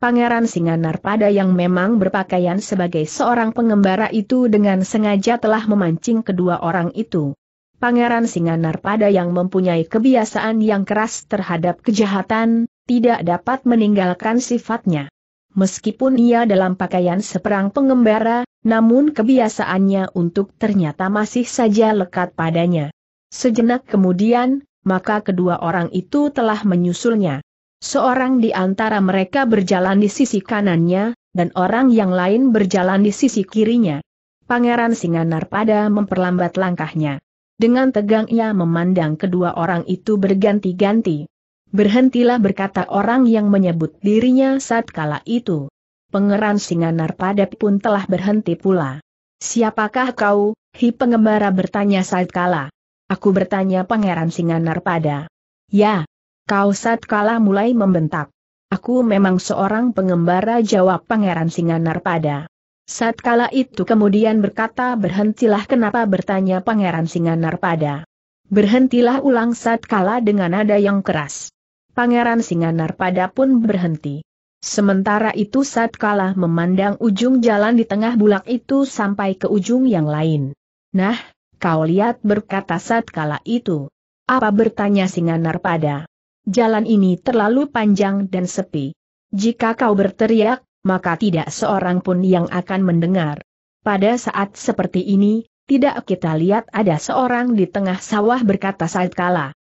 Pangeran Singanar pada yang memang berpakaian sebagai seorang pengembara itu dengan sengaja telah memancing kedua orang itu. Pangeran Singanar pada yang mempunyai kebiasaan yang keras terhadap kejahatan, tidak dapat meninggalkan sifatnya. Meskipun ia dalam pakaian seperang pengembara, namun kebiasaannya untuk ternyata masih saja lekat padanya. Sejenak kemudian, maka kedua orang itu telah menyusulnya. Seorang di antara mereka berjalan di sisi kanannya, dan orang yang lain berjalan di sisi kirinya. Pangeran Singanar pada memperlambat langkahnya. Dengan tegang ia memandang kedua orang itu berganti-ganti. Berhentilah berkata orang yang menyebut dirinya saat kala itu. Pangeran pada pun telah berhenti pula. Siapakah kau? Hi pengembara bertanya saat kala. Aku bertanya Pangeran Singanar pada. Ya, Kau saat kalah mulai membentak. Aku memang seorang pengembara jawab Pangeran Singanar pada. kala itu kemudian berkata berhentilah kenapa bertanya Pangeran Singanar pada. Berhentilah ulang saat kala dengan nada yang keras. Pangeran Singanar pada pun berhenti. Sementara itu saat kala memandang ujung jalan di tengah bulak itu sampai ke ujung yang lain. Nah, kau lihat berkata saat kala itu. Apa bertanya Singanar pada? jalan ini terlalu panjang dan sepi. Jika kau berteriak, maka tidak seorang pun yang akan mendengar. Pada saat seperti ini, tidak kita lihat ada seorang di tengah sawah berkata Said Kala.